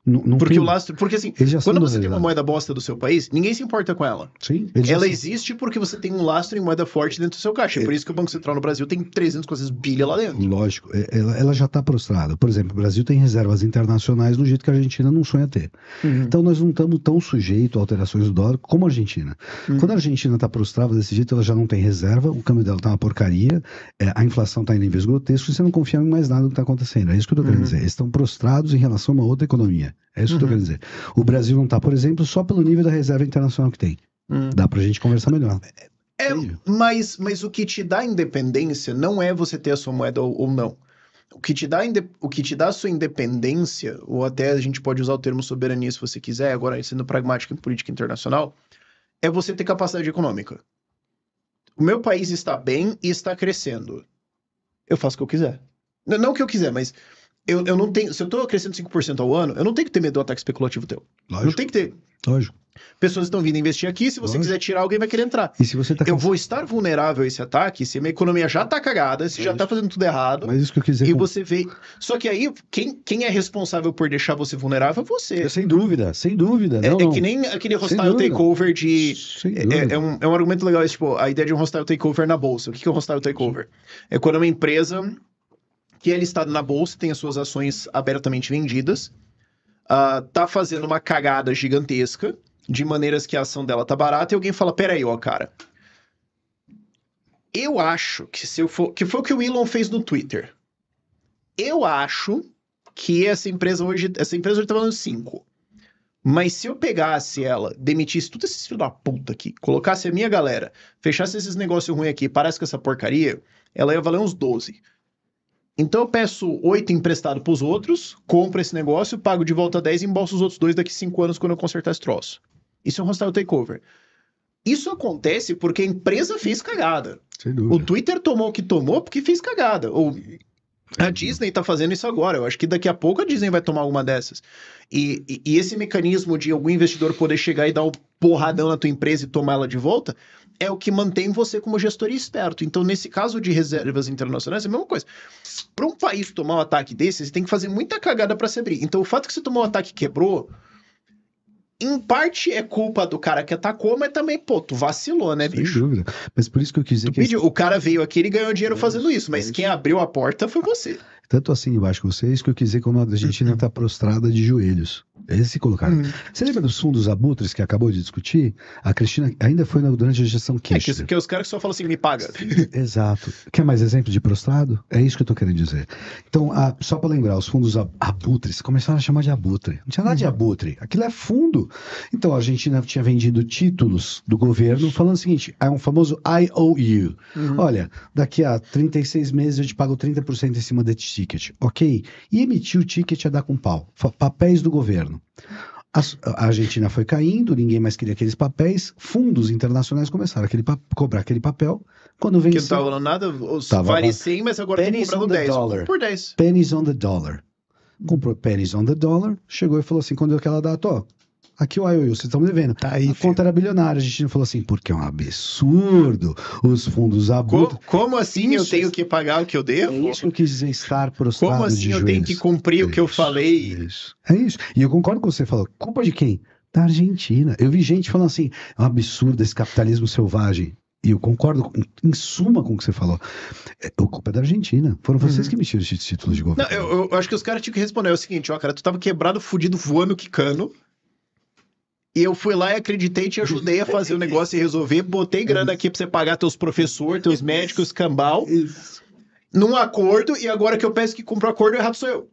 Não, não porque tem... o lastro. Porque assim, quando você tem uma moeda bosta do seu país, ninguém se importa com ela. Sim, ela existe porque você tem um lastro em moeda forte dentro do seu caixa. É por é. isso que o Banco Central no Brasil tem 300, coisas bilha lá dentro. Lógico, é, ela, ela já está prostrada. Por exemplo, o Brasil tem reservas internacionais do jeito que a Argentina não sonha ter. Uhum. Então nós não estamos tão sujeitos a alterações do dólar como a Argentina. Uhum. Quando a Argentina está prostrada desse jeito, ela já não tem reserva, o câmbio dela está uma porcaria, é, a inflação está em níveis grotescos e você não confia em mais nada do que está acontecendo. É isso que eu estou querendo uhum. dizer. Eles estão prostrados em relação a outra economia. É isso uhum. que eu uhum. quero dizer. O Brasil não está, por exemplo, só pelo nível da reserva internacional que tem. Uhum. Dá para a gente conversar melhor. É, é mas, mas o que te dá independência não é você ter a sua moeda ou, ou não. O que, te dá o que te dá a sua independência, ou até a gente pode usar o termo soberania se você quiser, agora sendo pragmático em política internacional, é você ter capacidade econômica. O meu país está bem e está crescendo. Eu faço o que eu quiser. Não, não o que eu quiser, mas eu, eu não tenho. Se eu tô crescendo 5% ao ano, eu não tenho que ter medo do ataque especulativo teu. Lógico. Não tem que ter. Lógico. Pessoas estão vindo investir aqui, se você Lógico. quiser tirar, alguém vai querer entrar. E se você tá Eu vou estar vulnerável a esse ataque se minha economia já tá cagada, se já tá fazendo tudo errado. Mas isso que eu quiser. E com... você vê. Só que aí, quem, quem é responsável por deixar você vulnerável é você. É, sem dúvida, sem dúvida. É, não, é, é que nem aquele hostile takeover de. É, é, um, é um argumento legal, é, tipo, a ideia de um hostile takeover na bolsa. O que é um hostile takeover? É quando uma empresa que é listado na bolsa, tem as suas ações abertamente vendidas, uh, tá fazendo uma cagada gigantesca, de maneiras que a ação dela tá barata, e alguém fala: peraí, ó, cara. Eu acho que se eu for. Que foi o que o Elon fez no Twitter. Eu acho que essa empresa hoje. Essa empresa hoje tá valendo 5. Mas se eu pegasse ela, demitisse tudo esses filhos da puta aqui, colocasse a minha galera, fechasse esses negócios ruins aqui, parasse com essa porcaria, ela ia valer uns 12. Então eu peço 8 emprestado para os outros, compro esse negócio, pago de volta 10 e embolso os outros dois daqui 5 anos quando eu consertar esse troço. Isso é um hostile takeover. Isso acontece porque a empresa fez cagada. O Twitter tomou o que tomou porque fez cagada. Ou a Disney está fazendo isso agora. Eu acho que daqui a pouco a Disney vai tomar alguma dessas. E, e, e, esse mecanismo de algum investidor poder chegar e dar um porradão na tua empresa e tomar ela de volta é o que mantém você como gestor esperto. Então, nesse caso de reservas internacionais, é a mesma coisa. Para um país tomar um ataque desse, você tem que fazer muita cagada para se abrir. Então, o fato que você tomou um ataque e quebrou, em parte é culpa do cara que atacou, mas também, pô, tu vacilou, né, bicho? Sem dúvida. Mas por isso que eu quis dizer tu que. Pediu, esse... O cara veio aqui, e ganhou dinheiro é, fazendo isso, mas é quem abriu a porta foi você. Tanto assim embaixo com vocês que eu quis dizer que a Argentina está prostrada de joelhos. Eles se colocaram. Uhum. Você lembra dos fundos abutres que acabou de discutir? A Cristina ainda foi na, durante a gestão Kirchner. É, que, que os caras só falam assim, me paga. Exato. Quer mais exemplo de prostrado? É isso que eu estou querendo dizer. Então, a, só para lembrar, os fundos abutres começaram a chamar de abutre. Não tinha nada uhum. de abutre. Aquilo é fundo. Então, a Argentina tinha vendido títulos do governo falando o seguinte, é um famoso IOU. Uhum. Olha, daqui a 36 meses eu te pago 30% em cima de, ticket, ok. E emitiu ticket a dar com pau. Papéis do governo. A, Argentina foi caindo, ninguém mais queria aqueles papéis, fundos internacionais começaram a cobrar aquele papel. Quando vem, Que não estava falando nada, os tava, vale 100, mas agora estão cobrando 10 dollar. por 10. Pennies on the dollar. Comprou pennies on the dollar, chegou e falou assim: quando deu aquela data, ó, Aqui o IOU, vocês estão vendo? Tá aí, a conta era bilionária. A gente falou assim, porque é um absurdo. Os fundos abusos. Como, como, assim isso, eu tenho é que pagar o que eu devo? É isso que eu quis dizer estar prostrado. Como assim eu tenho que cumprir o que eu falei? É isso. É isso. E eu concordo com você falou. Culpa de quem? Da Argentina. Eu vi gente falando assim: é um absurdo esse capitalismo selvagem e eu concordo em suma com o que você falou. É, culpa é da Argentina. Foram vocês uhum. que mentiram esses títulos de governo. Não, eu, eu, acho que os caras tinham que responder. É o seguinte, ó, cara, tu tava quebrado, fudido, voando, quicando. E eu fui lá e acreditei, te ajudei a fazer o negócio e resolver, botei grana aqui pra você pagar teus professores, teus médicos, cambal. Isso. Num acordo, e agora que eu peço que cumpra o acordo, errado sou eu.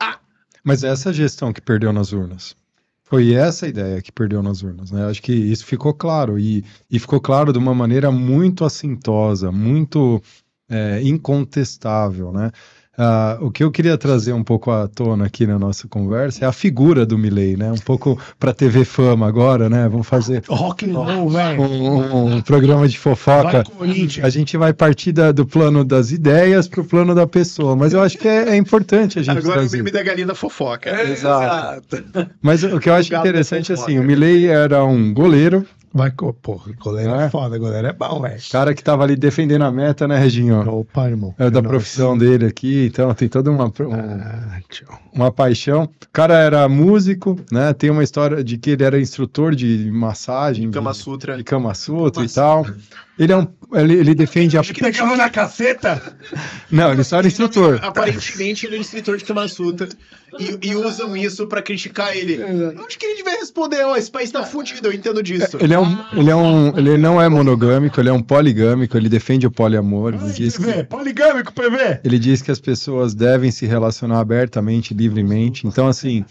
Ah! Mas é essa gestão que perdeu nas urnas. Foi essa a ideia que perdeu nas urnas, né? Acho que isso ficou claro. E, e ficou claro de uma maneira muito assintosa, muito é, incontestável, né? Uh, o que eu queria trazer um pouco à tona aqui na nossa conversa é a figura do Milley, né? Um pouco para TV Fama agora, né? Vamos fazer Rock and roll, velho. Um, um, programa de fofoca. A gente vai partir da, do plano das ideias para o plano da pessoa, mas eu acho que é, é importante a gente agora trazer. Agora o meme da galinha da fofoca. exato. exato. Mas o que eu acho interessante é assim, o Milley era um goleiro Vai, porra, goleiro é? é foda, goleiro é bom, velho. Cara que tava ali defendendo a meta, né, Reginho? Opa, irmão. É da profissão dele aqui, então tem toda uma, uma, ah, uma paixão. O cara era músico, né? Tem uma história de que ele era instrutor de massagem. De Kama Sutra. De Kama Sutra Kama e tal. Sutra. Ele é um. Ele, ele defende a. Ele pegava na caceta? Não, ele só era instrutor. Aparentemente ele é instrutor de Kama suta E, e usam isso pra criticar ele. Eu acho que ele devia responder, ó, esse país tá é. fudido, eu entendo disso. Ele é um. Ele, é um, ele não é monogâmico, ele é um poligâmico, ele defende o poliamor. Ele diz PV, que, poligâmico, PV! Ele diz que as pessoas devem se relacionar abertamente, livremente. Então, assim.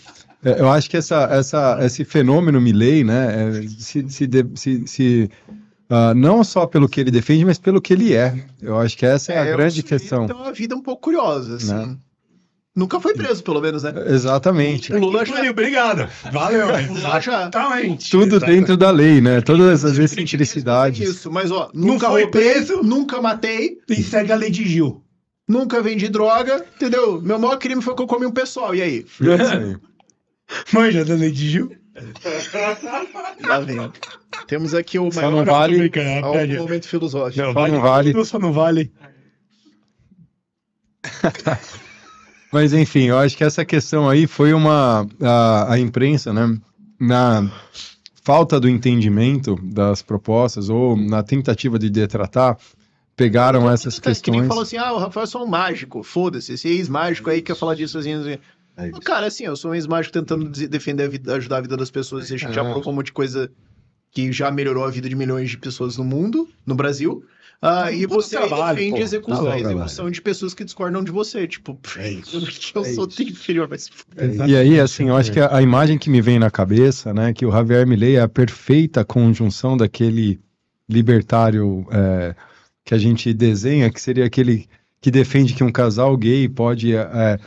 É, eu acho que essa, essa, esse fenômeno Milley, né, é, se, se, se, se ah, não só pelo que ele defende, mas pelo que ele é. Eu acho que essa é, a é, grande questão. Então, a vida é um pouco curiosa, assim. Né? Nunca foi preso, pelo menos, né? Exatamente. O Lula já... Obrigado. Valeu. Exatamente. Tudo dentro da lei, né? Todas essas excentricidades. Isso, mas ó, nunca, nunca foi preso, nunca matei. E segue a lei de Gil. Nunca vendi droga, entendeu? Meu maior crime foi que eu comi um pessoal, e aí? É Manja da lei de Gil. Lá vendo. Temos aqui o só maior não vale, ao momento filosófico. Não, só vale, não vale. só não vale. Mas enfim, eu acho que essa questão aí foi uma a, a imprensa, né? Na falta do entendimento das propostas ou na tentativa de detratar, pegaram então, essas questões. Então, é que nem falou assim: ah, o Rafael é só um mágico, foda-se, esse ex-mágico aí quer falar disso assim. assim. É Cara, assim, eu sou um ex-mágico tentando defender a vida, ajudar a vida das pessoas e a gente já é. provou um monte de coisa que já melhorou a vida de milhões de pessoas no mundo, no Brasil. Ah, tá e você trabalho, defende pô, execução, a execução de pessoas que discordam de você. Tipo, é isso, eu, é sou isso. inferior, é mas... e aí, assim, eu acho que a, a, imagem que me vem na cabeça, né, que o Javier Milei é a perfeita conjunção daquele libertário é, que a gente desenha, que seria aquele que defende que um casal gay pode é,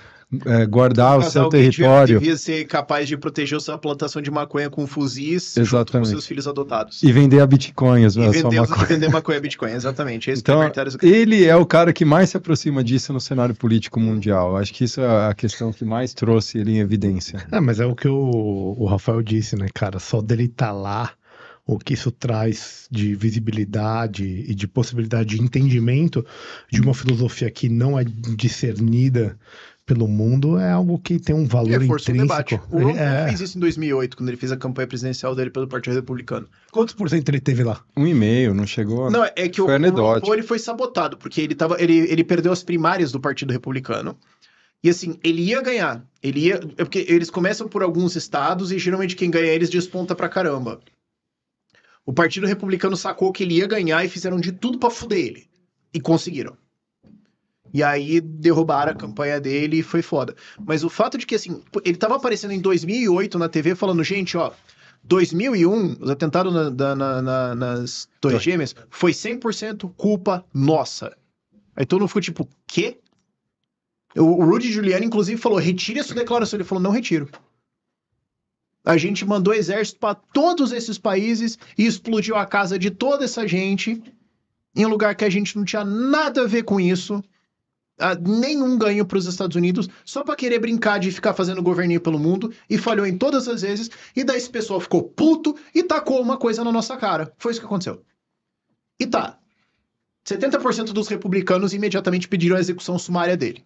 é, guardar o seu território. Devia, devia ser capaz de proteger sua plantação de maconha com fuzis com seus filhos adotados. E vender a E vender, maconha. vender maconha bitcoin, exatamente. Esse é então, ele é o cara que mais se aproxima disso no cenário político mundial. Acho que isso é a questão que mais trouxe ele em evidência. É, mas é o que o, o Rafael disse, né, cara? Só dele estar tá lá o que isso traz de visibilidade e de possibilidade de entendimento de uma filosofia que não é discernida pelo mundo é algo que tem um valor é, força intrínseco. Um debate. O é. fez isso em 2008, quando ele fez a campanha presidencial dele pelo Partido Republicano. Quantos por cento ele teve lá? Um e meio, não chegou. Não, é que foi o, anedótico. o ele foi sabotado, porque ele, tava, ele, ele perdeu as primárias do Partido Republicano. E assim, ele ia ganhar. Ele ia. É porque eles começam por alguns estados e geralmente quem ganha eles desponta pra caramba. O Partido Republicano sacou que ele ia ganhar e fizeram de tudo para fuder ele. E conseguiram. E aí derrubaram a campanha dele e foi foda. Mas o fato de que, assim, ele tava aparecendo em 2008 na TV falando, gente, ó, 2001, os atentados na, na, na, nas Torres Gêmeas, foi 100% culpa nossa. Aí todo mundo ficou tipo, quê? O Rudy Giuliani, inclusive, falou: retire essa declaração. Ele falou: não retiro. A gente mandou exército para todos esses países e explodiu a casa de toda essa gente em um lugar que a gente não tinha nada a ver com isso. Ah, nenhum ganho para os Estados Unidos, só para querer brincar de ficar fazendo governinho pelo mundo, e falhou em todas as vezes, e daí esse pessoal ficou puto e tacou uma coisa na nossa cara. Foi isso que aconteceu. E tá. 70% dos republicanos imediatamente pediram a execução sumária dele.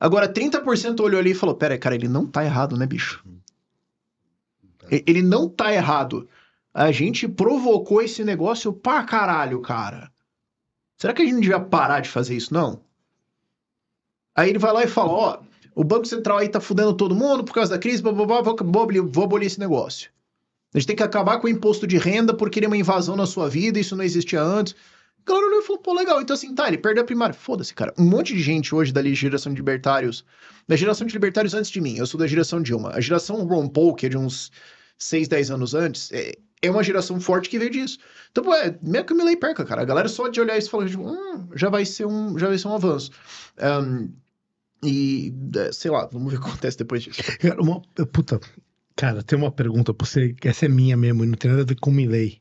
Agora, 30% olhou ali e falou: Pera, cara, ele não tá errado, né, bicho? Ele não tá errado. A gente provocou esse negócio pra caralho, cara. Será que a gente não devia parar de fazer isso, não? Aí ele vai lá e fala: ó, o Banco Central aí tá fudendo todo mundo por causa da crise, blá, blá, blá, vou, vou abolir esse negócio. A gente tem que acabar com o imposto de renda porque ele é uma invasão na sua vida, isso não existia antes. Claro, ele falou, pô, legal. Então, assim, tá, ele perdeu a primária. Foda-se, cara. Um monte de gente hoje da geração de libertários, da geração de libertários antes de mim, eu sou da geração Dilma. A geração Ron Paul, que é de uns 6, 10 anos antes, é, é uma geração forte que veio disso. Então, pô, é meio que eu me lei perca, cara. A galera só de olhar isso e falar, tipo, hum, já vai ser um, já vai ser um avanço. Um, e, é, sei lá, vamos ver o que acontece depois disso. Uma, puta, cara, tem uma pergunta pra você, essa é minha mesmo, e não tem nada a ver com Milley.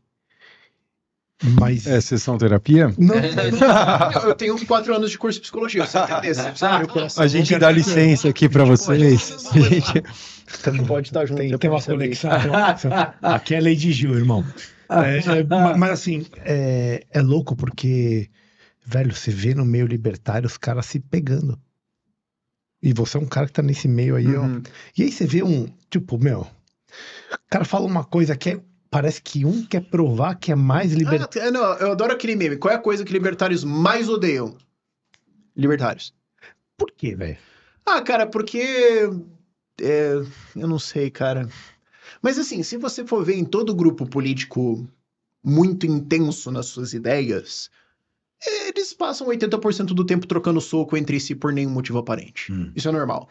Mas... É sessão terapia? É, é, não, eu tenho quatro anos de curso de psicologia, você você A gente dá licença aqui para vocês. gente... Você não pode estar junto. Tem, tem uma conexão. Aqui é lei de Gil, irmão. É, é, mas assim, é, é louco porque, velho, você vê no meio libertário os caras se pegando. E você é um cara que tá nesse meio aí, uhum. ó. E aí você vê um, tipo, meu, o cara fala uma coisa que é, parece que um quer provar que é mais libertário. Ah, não, eu adoro aquele meme. Qual é a coisa que libertários mais odeiam? Libertários. Por quê, velho? Ah, cara, porque. É, eu não sei, cara. Mas assim, se você for ver em todo grupo político muito intenso nas suas ideias, eles passam 80% do tempo trocando soco entre si por nenhum motivo aparente. Hum. Isso é normal.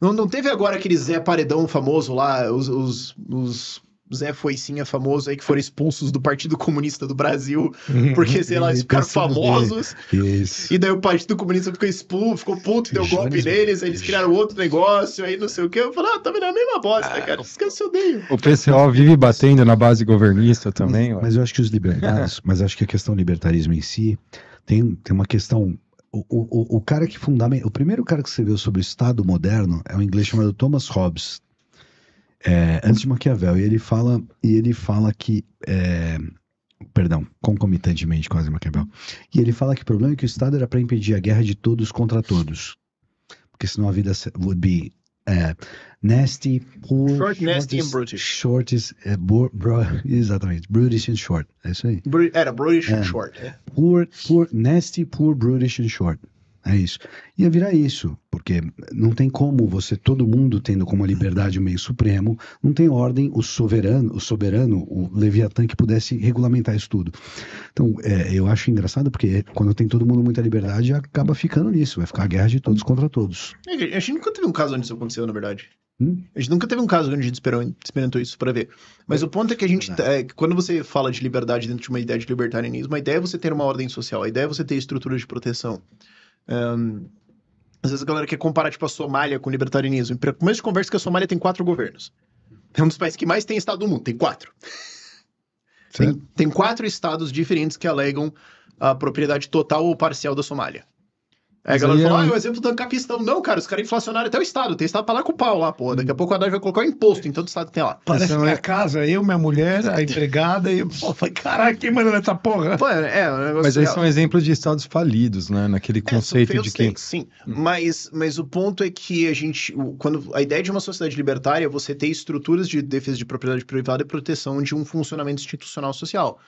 Não, não teve agora aquele Zé Paredão famoso lá, os, os, os Zé Foicinha famoso aí que foram expulsos do Partido Comunista do Brasil, uhum. porque, sei lá, eles uhum. ficaram famosos. Isso. E daí o Partido Comunista ficou expulso, ficou puto, deu Jones... golpe neles, aí eles criaram outro negócio, aí não sei o que. Eu falei, ah, tá vendo a mesma bosta, ah, cara. esqueceu de mim O PCO vive batendo na base governista também. Mas, mas eu acho que os libertários, mas acho que a questão libertarismo em si tem, tem uma questão o, o, o, cara que fundamenta. O primeiro cara que viu sobre o Estado moderno é um inglês chamado Thomas Hobbes é, antes de Maquiavel. E ele fala, e ele fala que. É, perdão, concomitantemente quase Maquiavel. E ele fala que o problema é que o Estado era para impedir a guerra de todos contra todos. Porque senão a vida would be é, nasty, poor, short, shortest, nasty and brutish. Shortest, é, bro, exatamente, brutish and short, é isso aí. Bru, era brutish é. and short. É. Poor, poor, nasty, poor, brutish and short. É isso. Ia virar isso, porque não tem como você, todo mundo tendo como a liberdade o meio supremo, não tem ordem o soberano, o soberano, o Leviatã que pudesse regulamentar isso tudo. Então, é, eu acho engraçado porque quando tem todo mundo muita liberdade, acaba ficando nisso, vai ficar a guerra de todos contra todos. É a gente nunca teve um caso onde isso aconteceu, na verdade. Hum? A gente nunca teve um caso onde a gente experimentou isso para ver. Mas é, o ponto é que a gente. Tá, é, quando você fala de liberdade dentro de uma ideia de libertarianismo, a ideia é você ter uma ordem social, a ideia é você ter estruturas de proteção. Um, às vezes a galera quer comparar, tipo, a Somália com o libertarianismo. Em começo de conversa que a Somália tem quatro governos. É um dos países que mais tem estado do mundo, tem quatro. Tem, tem, quatro estados diferentes que alegam a propriedade total ou parcial da Somália. É, a galera fala, ah, é o exemplo do capistão. Não, cara, os caras é inflacionaram até o Estado. Tem Estado pra lá com o pau lá, pô. Daqui a pouco o Haddad vai colocar imposto em todo o Estado que tem lá. Parece minha casa, eu, minha mulher, a empregada e... Pô, caraca, quem manda nessa porra? Pô, é, é um mas aí são exemplos de Estados falidos, né? Naquele é, conceito é, de que... Sim, hum. mas, mas o ponto é que a gente... Quando, a ideia de uma sociedade libertária é você ter estruturas de defesa de propriedade privada e proteção de um funcionamento institucional social.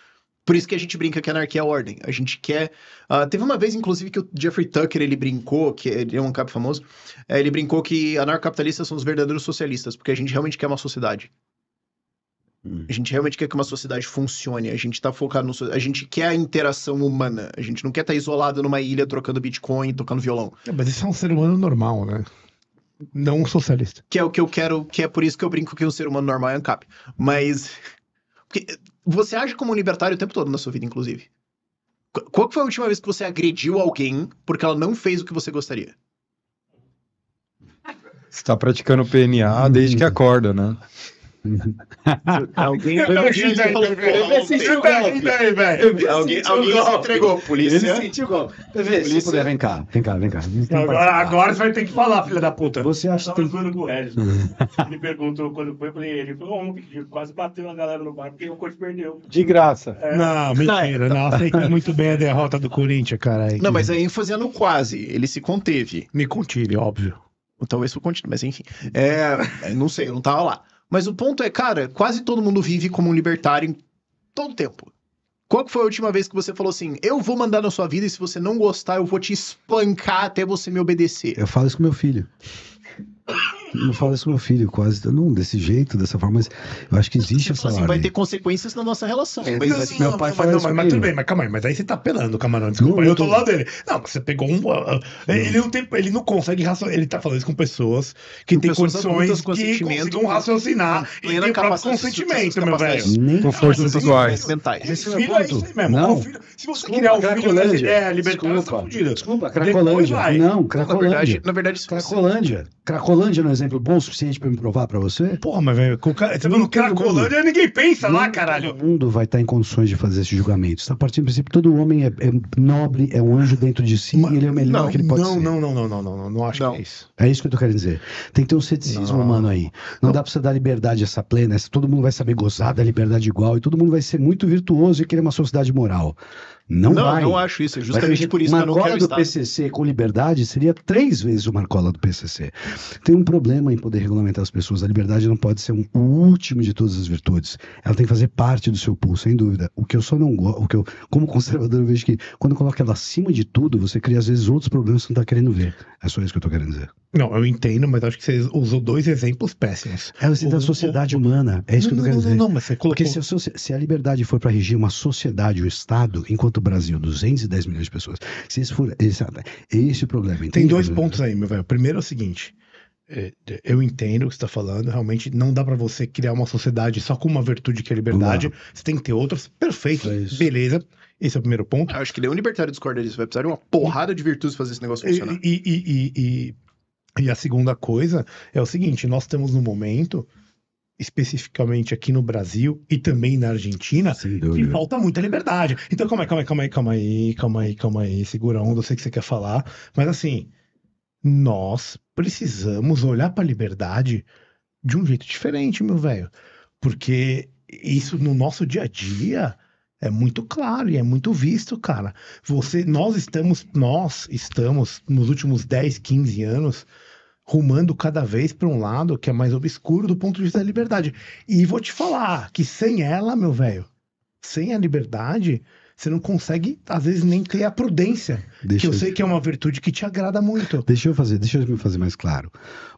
Por isso que a gente brinca que anarquia é ordem. A gente quer. Uh, teve uma vez, inclusive, que o Jeffrey Tucker ele brincou, que ele é um cap famoso, eh, ele brincou que anarcocapitalistas são os verdadeiros socialistas, porque a gente realmente quer uma sociedade. Hum. A gente realmente quer que uma sociedade funcione. A gente tá focado no. A gente quer a interação humana. A gente não quer estar tá isolado numa ilha trocando Bitcoin, tocando violão. É, mas isso é um ser humano normal, né? Não um socialista. Que é o que eu quero, que é por isso que eu brinco que um ser humano normal é ANCAP. Mas. Você age como um libertário o tempo todo na sua vida, inclusive. Qual foi a última vez que você agrediu alguém porque ela não fez o que você gostaria? Você está praticando PNA desde que uhum. acorda, né? alguém sentiu o golpe. Alguém, alguém se entregou, polícia. Ele sentiu o golpe. polícia. Puder, vem cá, vem cá, vem cá. Agora, agora, você vai ter que falar, filha da puta. Você acha que. Tem... ele perguntou quando foi, eu falei, ele falou ontem que quase bateu a galera no bar, porque o Corinthians perdeu. De graça. É. Não, é. mentira. Não, aceita muito bem a derrota do Corinthians, cara. Não, mas a ênfase é no quase. Ele se conteve. Me contive, óbvio. Talvez eu continue, mas enfim. É, não sei, eu não tava lá. Mas o ponto é, cara, quase todo mundo vive como um libertário em todo tempo. Qual foi a última vez que você falou assim, eu vou mandar na sua vida e se você não gostar, eu vou te espancar até você me obedecer? Eu falo isso com meu filho não falo isso com meu filho, quase, não desse jeito, dessa forma, mas eu acho que tipo existe assim, essa assim, Vai ter consequências na nossa relação. É, mas, assim, meu pai faz. mas, mas, mas, tudo bem, mas calma aí, mas aí você tá pelando, camarão, desculpa, eu tô do lado dele. Não, você pegou um... Ah, ah, ele não tem, ele não consegue raciocinar, ele tá falando isso com pessoas que têm condições que conseguem raciocinar e tem o próprio consentimento, meu velho. Nem ah, com forças assim, é Filho é isso mesmo. Não. Se você criar um filho dessa ideia libertária, você tá fudido. Desculpa, Cracolândia. Não, Cracolândia. Na verdade, Cracolândia. Cracolândia, no é exemplo bom o suficiente pra me provar pra você? Porra, mas velho, cara você no Cracolândia ninguém pensa lá, caralho. Todo mundo vai estar tá em condições de fazer esse julgamento. Você tá partindo do princípio que todo homem é, é nobre, é um anjo dentro de si, mas, e ele é o melhor não, que ele pode não, ser. Não, não, não, não, não, não, não acho não. que é isso. É isso que eu tô querendo dizer. Tem que ter um ceticismo humano aí. Não, não, dá pra você dar liberdade essa plena, essa, todo mundo vai saber gozar da liberdade igual e todo mundo vai ser muito virtuoso e querer uma sociedade moral. Não, não vai. não acho isso. É justamente por isso que eu não quero do PCC com liberdade seria três vezes o Marcola do PCC. Tem um problema em poder regulamentar as pessoas. A liberdade não pode ser um, o último de todas as virtudes. Ela tem que fazer parte do seu pulso, sem dúvida. O que eu só não gosto, o que eu, como conservador, eu vejo que quando coloca ela acima de tudo, você cria às vezes outros problemas que você não está querendo ver. É só isso que eu estou querendo dizer. Não, eu entendo, mas acho que você usou dois exemplos péssimos. É o da sociedade o... humana. É isso não, que eu não querendo não, dizer. Não, mas você colocou... Porque se a, se a liberdade for para regir uma sociedade, um Estado, enquanto quanto o Brasil, 210 milhões de pessoas. Se isso for esse, ah, esse é problema. Entende? Tem dois pontos aí, meu velho. O primeiro é o seguinte. É, é, eu entendo o que você está falando. Realmente não dá para você criar uma sociedade só com uma virtude que é a liberdade. Você tem que ter outras. Perfeito, beleza. Esse é o primeiro ponto. Eu acho que nem o libertário discorda disso. Vai precisar de uma porrada de virtudes fazer esse negócio funcionar. E, e, e, e, a segunda coisa é o seguinte: nós temos no momento especificamente aqui no Brasil e também na Argentina, que falta muita liberdade. Então, calma aí, calma aí, calma aí, calma aí, calma aí, calma aí, segura a onda, eu sei que você quer falar, mas assim, nós precisamos olhar para a liberdade de um jeito diferente, meu velho, porque isso no nosso dia a dia é muito claro e é muito visto, cara. Você, nós estamos, nós estamos nos últimos 10, 15 anos rumando cada vez para um lado que é mais obscuro do ponto de vista da liberdade. E vou te falar que sem ela, meu velho, sem a liberdade, você não consegue, às vezes, nem ter a prudência. Deixa que eu, eu sei que é uma virtude que te agrada muito. Deixa eu fazer, deixa eu me fazer mais claro.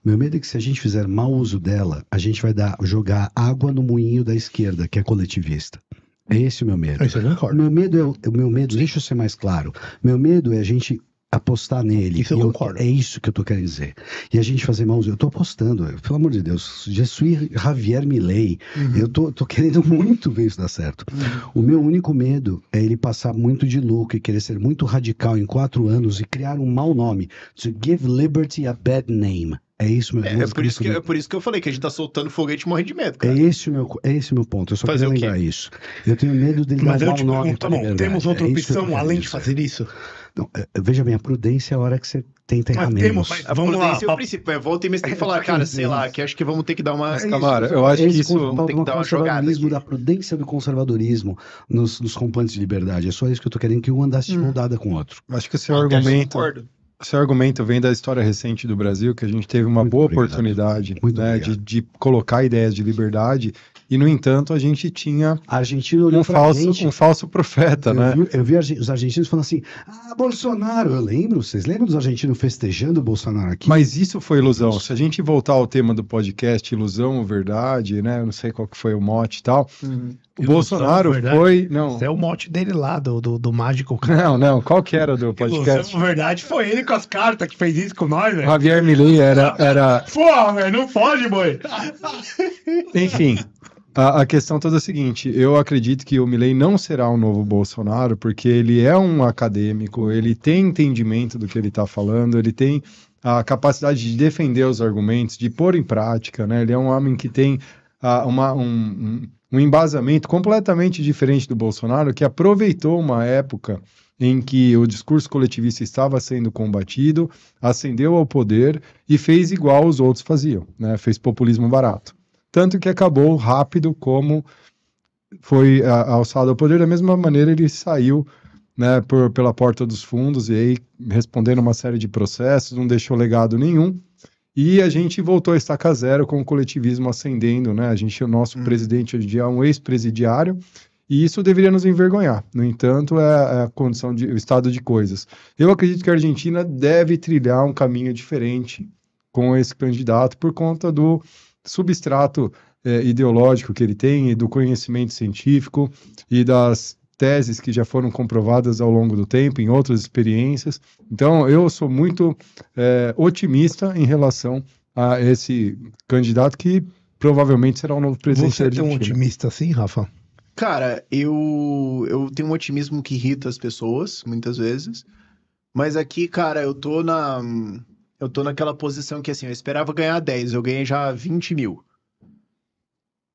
Meu medo é que se a gente fizer mau uso dela, a gente vai dar, jogar água no moinho da esquerda, que é coletivista. é Esse o meu medo. Isso eu concordo. Meu medo é o meu medo, deixa eu ser mais claro. Meu medo é a gente apostar nele. Isso eu, eu concordo. É isso que eu tô querendo dizer. E a gente fazer mãos, eu tô apostando, pelo amor de Deus, Jesus Javier Milley. uhum. eu tô, tô, querendo muito ver isso dar certo. Uhum. O meu único medo é ele passar muito de louco e querer ser muito radical em quatro anos e criar um mau nome. To give liberty a bad name. É isso meu. É, é, por isso que, é por isso que eu falei que a gente tá soltando foguete morrendo de medo, cara. É esse o meu, é esse meu ponto. Eu só fazer quero lembrar isso. Eu tenho medo dele dar um nome. Tá bom, é temos outra é opção além de fazer isso? Não, é, é, veja bem, a prudência é a hora que você tenta errar mas, Mas, vamos a prudência lá, é o princípio, é, volta e meia tem que é, falar, cara, sei lá, que acho que vamos ter que dar uma... É Camara, eu acho que isso... Vamos ter que dar uma jogada Da prudência do conservadorismo nos, nos de liberdade, é só isso que eu tô querendo, que um andasse de moldada hum. com o outro. Acho que o seu eu argumento... Seu argumento vem da história recente do Brasil, que a gente teve uma Muito boa obrigado. oportunidade né, de, de colocar ideias de liberdade e, no entanto, a gente tinha um, falso, gente. um falso profeta, eu né? Vi, eu vi os argentinos falando assim, ah, Bolsonaro, eu lembro, vocês lembram dos argentinos festejando o Bolsonaro aqui? Mas isso foi ilusão. Se a gente voltar ao tema do podcast, ilusão ou verdade, né? Eu não sei qual que foi o mote e tal. Uhum. O Bolsonaro foi. Não. Esse é o mote dele lá, do, do, do mágico. Cara. Não, não. Qual que era do podcast? Ilusão, verdade, foi ele com as cartas que fez isso com nós, velho. Javier Milley era. era... Porra, velho, não pode, boi. Enfim. A, a, questão toda é a seguinte: eu acredito que o Milley não será o um novo Bolsonaro, porque ele é um acadêmico, ele tem entendimento do que ele está falando, ele tem a capacidade de defender os argumentos, de pôr em prática, né? Ele é um homem que tem uma, um, um embasamento completamente diferente do Bolsonaro, que aproveitou uma época em que o discurso coletivista estava sendo combatido, ascendeu ao poder e fez igual os outros faziam, né? Fez populismo barato tanto que acabou rápido como foi é, alçado ao poder. Da mesma maneira, ele saiu né, por, pela porta dos fundos e aí respondendo uma série de processos, não deixou legado nenhum. E a gente voltou a estaca zero com o coletivismo ascendendo, né? A gente, o nosso hum. presidente hoje em dia é um ex-presidiário, e isso deveria nos envergonhar. No entanto, é, é a condição de o estado de coisas. Eu acredito que a Argentina deve trilhar um caminho diferente com esse candidato por conta do substrato é, ideológico que ele tem, e do conhecimento científico e das teses que já foram comprovadas ao longo do tempo, em outras experiências. Então, eu sou muito é, otimista em relação a esse candidato que provavelmente será o novo presidente. Você é tão otimista assim, Rafa? Cara, eu, eu tenho um otimismo que irrita as pessoas, muitas vezes. Mas aqui, cara, eu tô na eu tô naquela posição que assim, eu esperava ganhar 10, eu ganhei já 20 mil.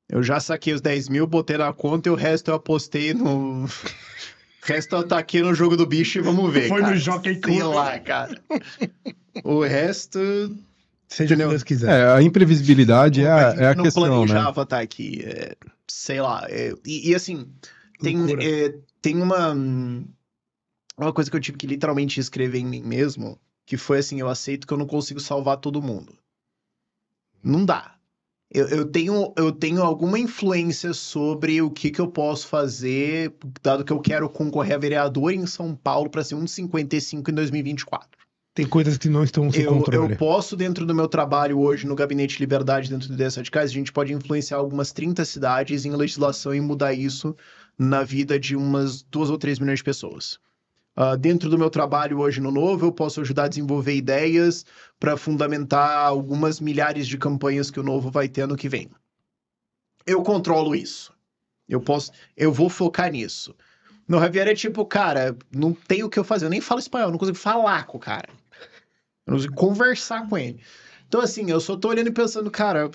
Eu já saquei os 10 mil, botei na conta e o resto eu apostei no. o resto eu taquei no jogo do bicho e vamos ver. Foi cara. no Jockey Club. Sei lá, cara. o resto. Seja o que Deus quiser. É, a imprevisibilidade é, a, é, é a não questão. Não né? planejava né? tá aqui. É, sei lá. É, e, e, assim, tem, é, tem uma. Hum, uma coisa que eu tive que literalmente escrever em mim mesmo que foi assim: eu aceito que eu não consigo salvar todo mundo. Não dá. Eu, eu, tenho, eu tenho alguma influência sobre o que, que eu posso fazer, dado que eu quero concorrer a vereador em São Paulo para ser um de 55 em 2024. Tem coisas que não estão sob eu, controle. Eu posso, dentro do meu trabalho hoje no Gabinete de Liberdade, dentro do de Radicais, a gente pode influenciar algumas 30 cidades em legislação e mudar isso na vida de umas duas ou três milhões de pessoas. Uh, dentro do meu trabalho hoje no Novo, eu posso ajudar a desenvolver ideias para fundamentar algumas milhares de campanhas que o Novo vai ter ano que vem. Eu controlo isso. Eu posso, eu vou focar nisso. No Javier é tipo, cara, não tem o que eu fazer. Eu nem falo espanhol, não consigo falar com o cara. Eu não consigo conversar com ele. Então, assim, eu só tô olhando e pensando, cara,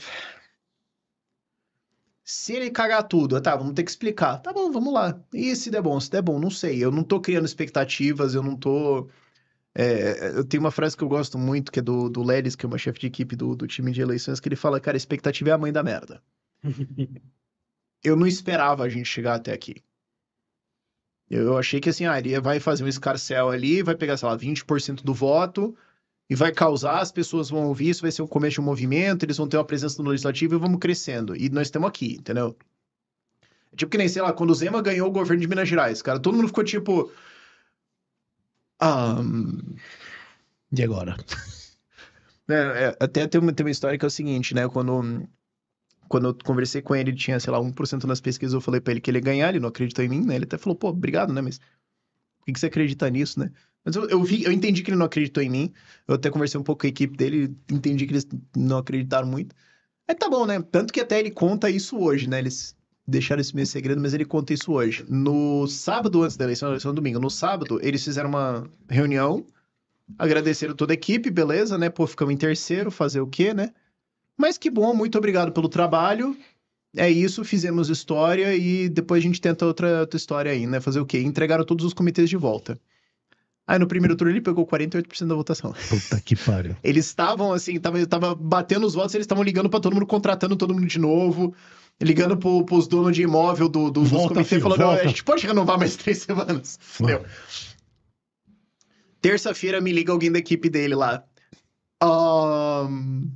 se ele cagar tudo, tá, vamos ter que explicar. Tá bom, vamos lá. E se der bom, se der bom, não sei. Eu não tô criando expectativas, eu não tô. É, eu tenho uma frase que eu gosto muito, que é do, do Lelis, que é uma chefe de equipe do, do time de eleições, que ele fala, cara, expectativa é a mãe da merda. eu não esperava a gente chegar até aqui. Eu achei que assim, ah, ele vai fazer um escarcel ali, vai pegar, sei lá, 20% do voto, e vai causar, as pessoas vão ouvir, isso vai ser o começo de um movimento, eles vão ter uma presença no legislativo e vamos crescendo. E nós estamos aqui, entendeu? É tipo que nem, sei lá, quando o Zema ganhou o governo de Minas Gerais, cara, todo mundo ficou tipo. Ah, e agora? é, é, até tem uma, tem uma história que é o seguinte, né? Quando, quando eu conversei com ele, ele tinha, sei lá, 1% nas pesquisas, eu falei pra ele que ele ia ganhar, ele não acreditou em mim, né? Ele até falou, pô, obrigado, né? Mas por que, que você acredita nisso, né? Mas eu, eu, vi, eu entendi que ele não acreditou em mim. Eu até conversei um pouco com a equipe dele, entendi que eles não acreditaram muito. Aí tá bom, né? Tanto que até ele conta isso hoje, né? Eles deixaram isso meio segredo, mas ele conta isso hoje. No sábado, antes da eleição, eleição domingo, no sábado, eles fizeram uma reunião, agradeceram toda a equipe, beleza, né? Pô, ficamos em terceiro, fazer o quê, né? Mas que bom, muito obrigado pelo trabalho. É isso, fizemos história e depois a gente tenta outra, outra história aí, né? Fazer o quê? Entregaram todos os comitês de volta. Aí no primeiro turno ele pegou 48% da votação. Puta que pariu. Eles estavam assim, tava, tava batendo os votos, eles estavam ligando para todo mundo, contratando todo mundo de novo, ligando pro, pros donos de imóvel do, do, volta, dos comitês, filho, falando: volta. a gente pode renovar mais três semanas. Entendeu? Terça-feira me liga alguém da equipe dele lá. Um...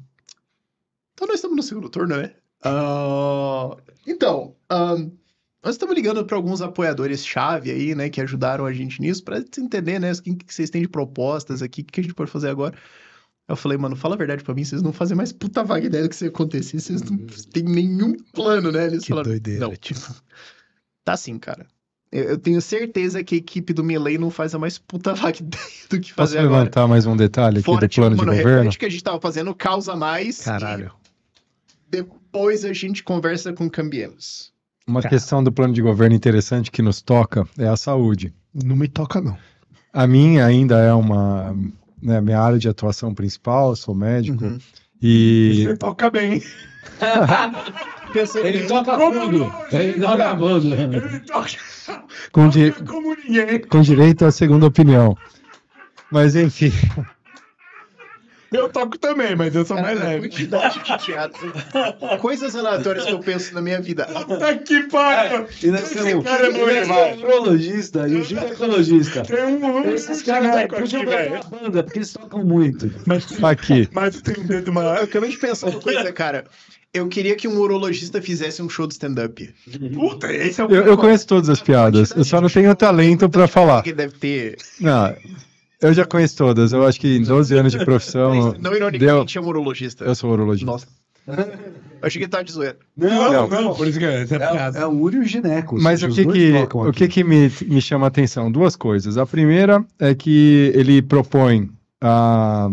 Então nós estamos no segundo turno, né? Uh... Então, um... Nós estamos ligando para alguns apoiadores-chave aí, né, que ajudaram a gente nisso, para entender, né, assim, o que, que vocês têm de propostas aqui, o que, que a gente pode fazer agora. Eu falei, mano, fala a verdade pra mim, vocês não fazem mais puta vaga ideia do que isso acontecer, vocês não uhum. têm nenhum plano, né? Eles que falaram, doideira, não. Tipo... Tá sim, cara. Eu, eu, tenho certeza que a equipe do Milley não faz a mais puta vaga ideia do que fazer Posso agora. Posso levantar mais um detalhe aqui Fora, do tipo, plano mano, de governo? O que a gente tava fazendo causa mais. Caralho. Depois a gente conversa com Cambiemos. Uma tá. questão do plano de governo interessante que nos toca é a saúde. Não me toca, não. A minha ainda é uma. Né, minha área de atuação principal, sou médico. Uhum. E. Você toca bem. Pensei, ele, ele toca tudo. Ele toca tudo. Ele toca. Como ninguém. Com direito à segunda opinião. Mas, enfim. Eu toco também, mas eu sou é, mais é leve. Quantidade de teatro. Coisas aleatórias que eu penso na minha vida. Puta que pariu! É, e nós temos cara é um ginecologista e um ginecologista. Tem um Esses caras aí podiam banda, porque eles tocam muito. Mas, aqui. mas tem um dedo maior. Eu acabei de pensar uma coisa, cara. Eu queria que um urologista fizesse um show de stand-up. Puta, esse é o. Eu, eu conheço todas as piadas. Eu só não tenho talento pra falar. Que deve ter. Não. Eu já conheço todas. Eu acho que em 12 anos de profissão. Não, ironicamente, deu... é um urologista. Eu sou urologista. Nossa. Eu achei que tá de zoeira. Não, não, não, por isso que é, é, é o úrio é e o gineco. Mas o que que, o que que me, me chama a atenção? Duas coisas. A primeira é que ele propõe a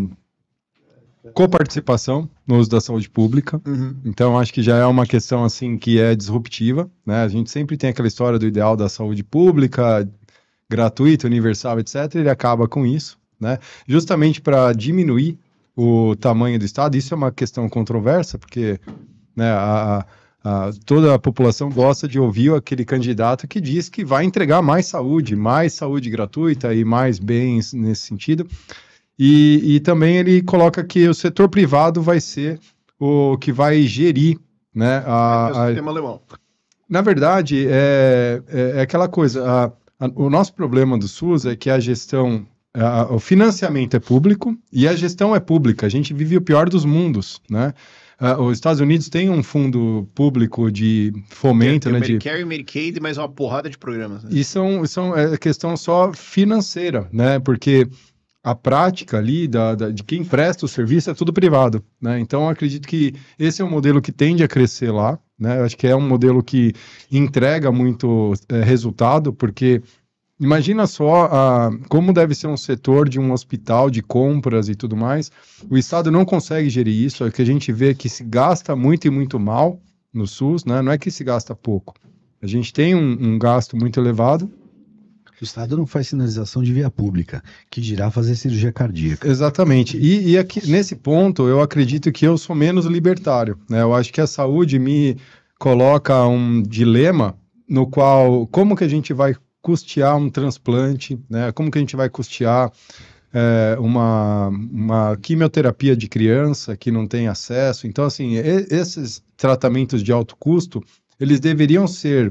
coparticipação no uso da saúde pública. Uhum. Então, acho que já é uma questão assim que é disruptiva. Né? A gente sempre tem aquela história do ideal da saúde pública, gratuito, universal, etc., ele acaba com isso, né? Justamente para diminuir o tamanho do Estado. Isso é uma questão controversa, porque né, a, a, toda a população gosta de ouvir aquele candidato que diz que vai entregar mais saúde, mais saúde gratuita e mais bens nesse sentido. E, e também ele coloca que o setor privado vai ser o que vai gerir né, a, é é o sistema alemão. Na verdade, é, é, é aquela coisa. A, o nosso problema do SUS é que a gestão Uh, o financiamento é público e a gestão é pública. A gente vive o pior dos mundos, né? Uh, os Estados Unidos têm um fundo público de fomento, tem, tem né? Medicare e Medicaid, mas uma porrada de programas. Né? E são, são é questão só financeira, né? Porque a prática ali da, da, de quem presta o serviço é tudo privado, né? Então acredito que esse é um modelo que tende a crescer lá, né? Eu acho que é um modelo que entrega muito é, resultado, porque imagina só como deve ser um setor de um hospital, de compras e tudo mais. O Estado não consegue gerir isso, é o que a gente vê que se gasta muito e muito mal no SUS, né? não é que se gasta pouco. A gente tem um, um gasto muito elevado, que o Estado não faz sinalização de via pública, que dirá fazer cirurgia cardíaca. Exatamente. E, e aqui, nesse ponto, eu acredito que eu sou menos libertário. Né? Eu acho que a saúde me coloca um dilema no qual, como que a gente vai custear um transplante, né? como que a gente vai custear é, uma, uma quimioterapia de criança que não tem acesso. Então, assim, e, esses tratamentos de alto custo, eles deveriam ser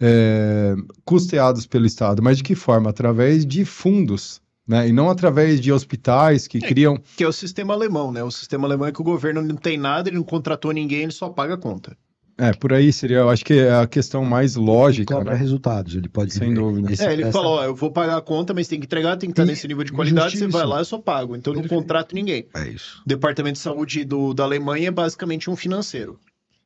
é, custeados pelo Estado, mas de que forma? Através de fundos né? E não através de hospitais que é, criam. Que é o sistema alemão, né? O sistema alemão é que o governo não tem nada, ele não contratou ninguém, ele só paga a conta. É, por aí seria, eu acho que é a questão mais lógica. Ele cobra né? resultados, ele pode Sem dúvida. é, ele essa... falou, ó, eu vou pagar a conta, mas tem que entregar, tem que estar e nesse nível de qualidade, justiça. você vai lá, eu só pago. Então eu não contrato ninguém. É isso. O Departamento de Saúde do, da Alemanha é basicamente um financeiro.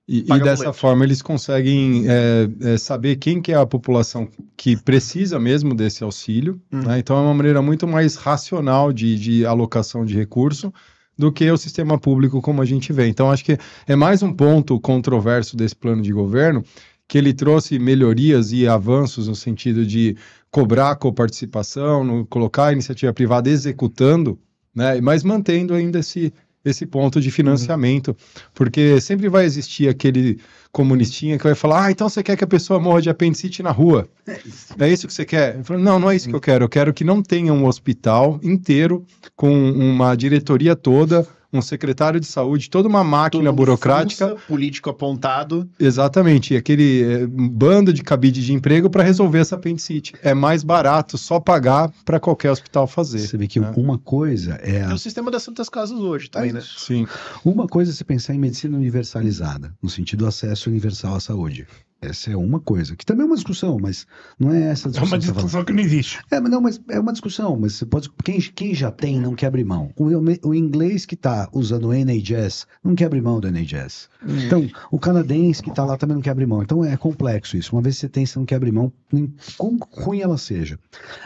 E, e dessa forma eles conseguem é, é, saber quem que é a população que precisa mesmo desse auxílio. Hum. Né? Então é uma maneira muito mais racional de, de alocação de recurso do que o sistema público como a gente vê. Então acho que é mais um ponto controverso desse plano de governo que ele trouxe melhorias e avanços no sentido de cobrar coparticipação, colocar a iniciativa privada executando, né, mas mantendo ainda esse, esse ponto de uhum. financiamento, uhum. porque sempre vai existir aquele comunistinha que vai falar: "Ah, então você quer que a pessoa morra de apendicite na rua?" É isso, é isso que você quer? Falo, não, não é isso que eu uhum. quero. Eu quero que não tenha um hospital inteiro com uma diretoria toda um secretário de saúde, toda uma máquina Todo burocrática. Fuça, político apontado. Exatamente, aquele é, bando de cabide de emprego para resolver essa apendicite. É mais barato só pagar para qualquer hospital fazer. Você vê que né? uma coisa é. É o sistema das Santas Casas hoje, tá aí, né? Sim. Uma coisa é você pensar em medicina universalizada, no sentido do acesso universal à saúde. Essa é uma coisa, que também é uma discussão, mas não é essa discussão. É uma discussão que, tá que não existe. É, mas não, mas é uma discussão, mas você pode. Quem, quem já tem não quer abrir mão. O, o inglês que está usando o NHS não quer abrir mão do NHS. Hum. Então, o canadense que está lá também não quer abrir mão. Então é complexo isso. Uma vez que você tem, você não quer abrir mão, nem como ruim ela seja.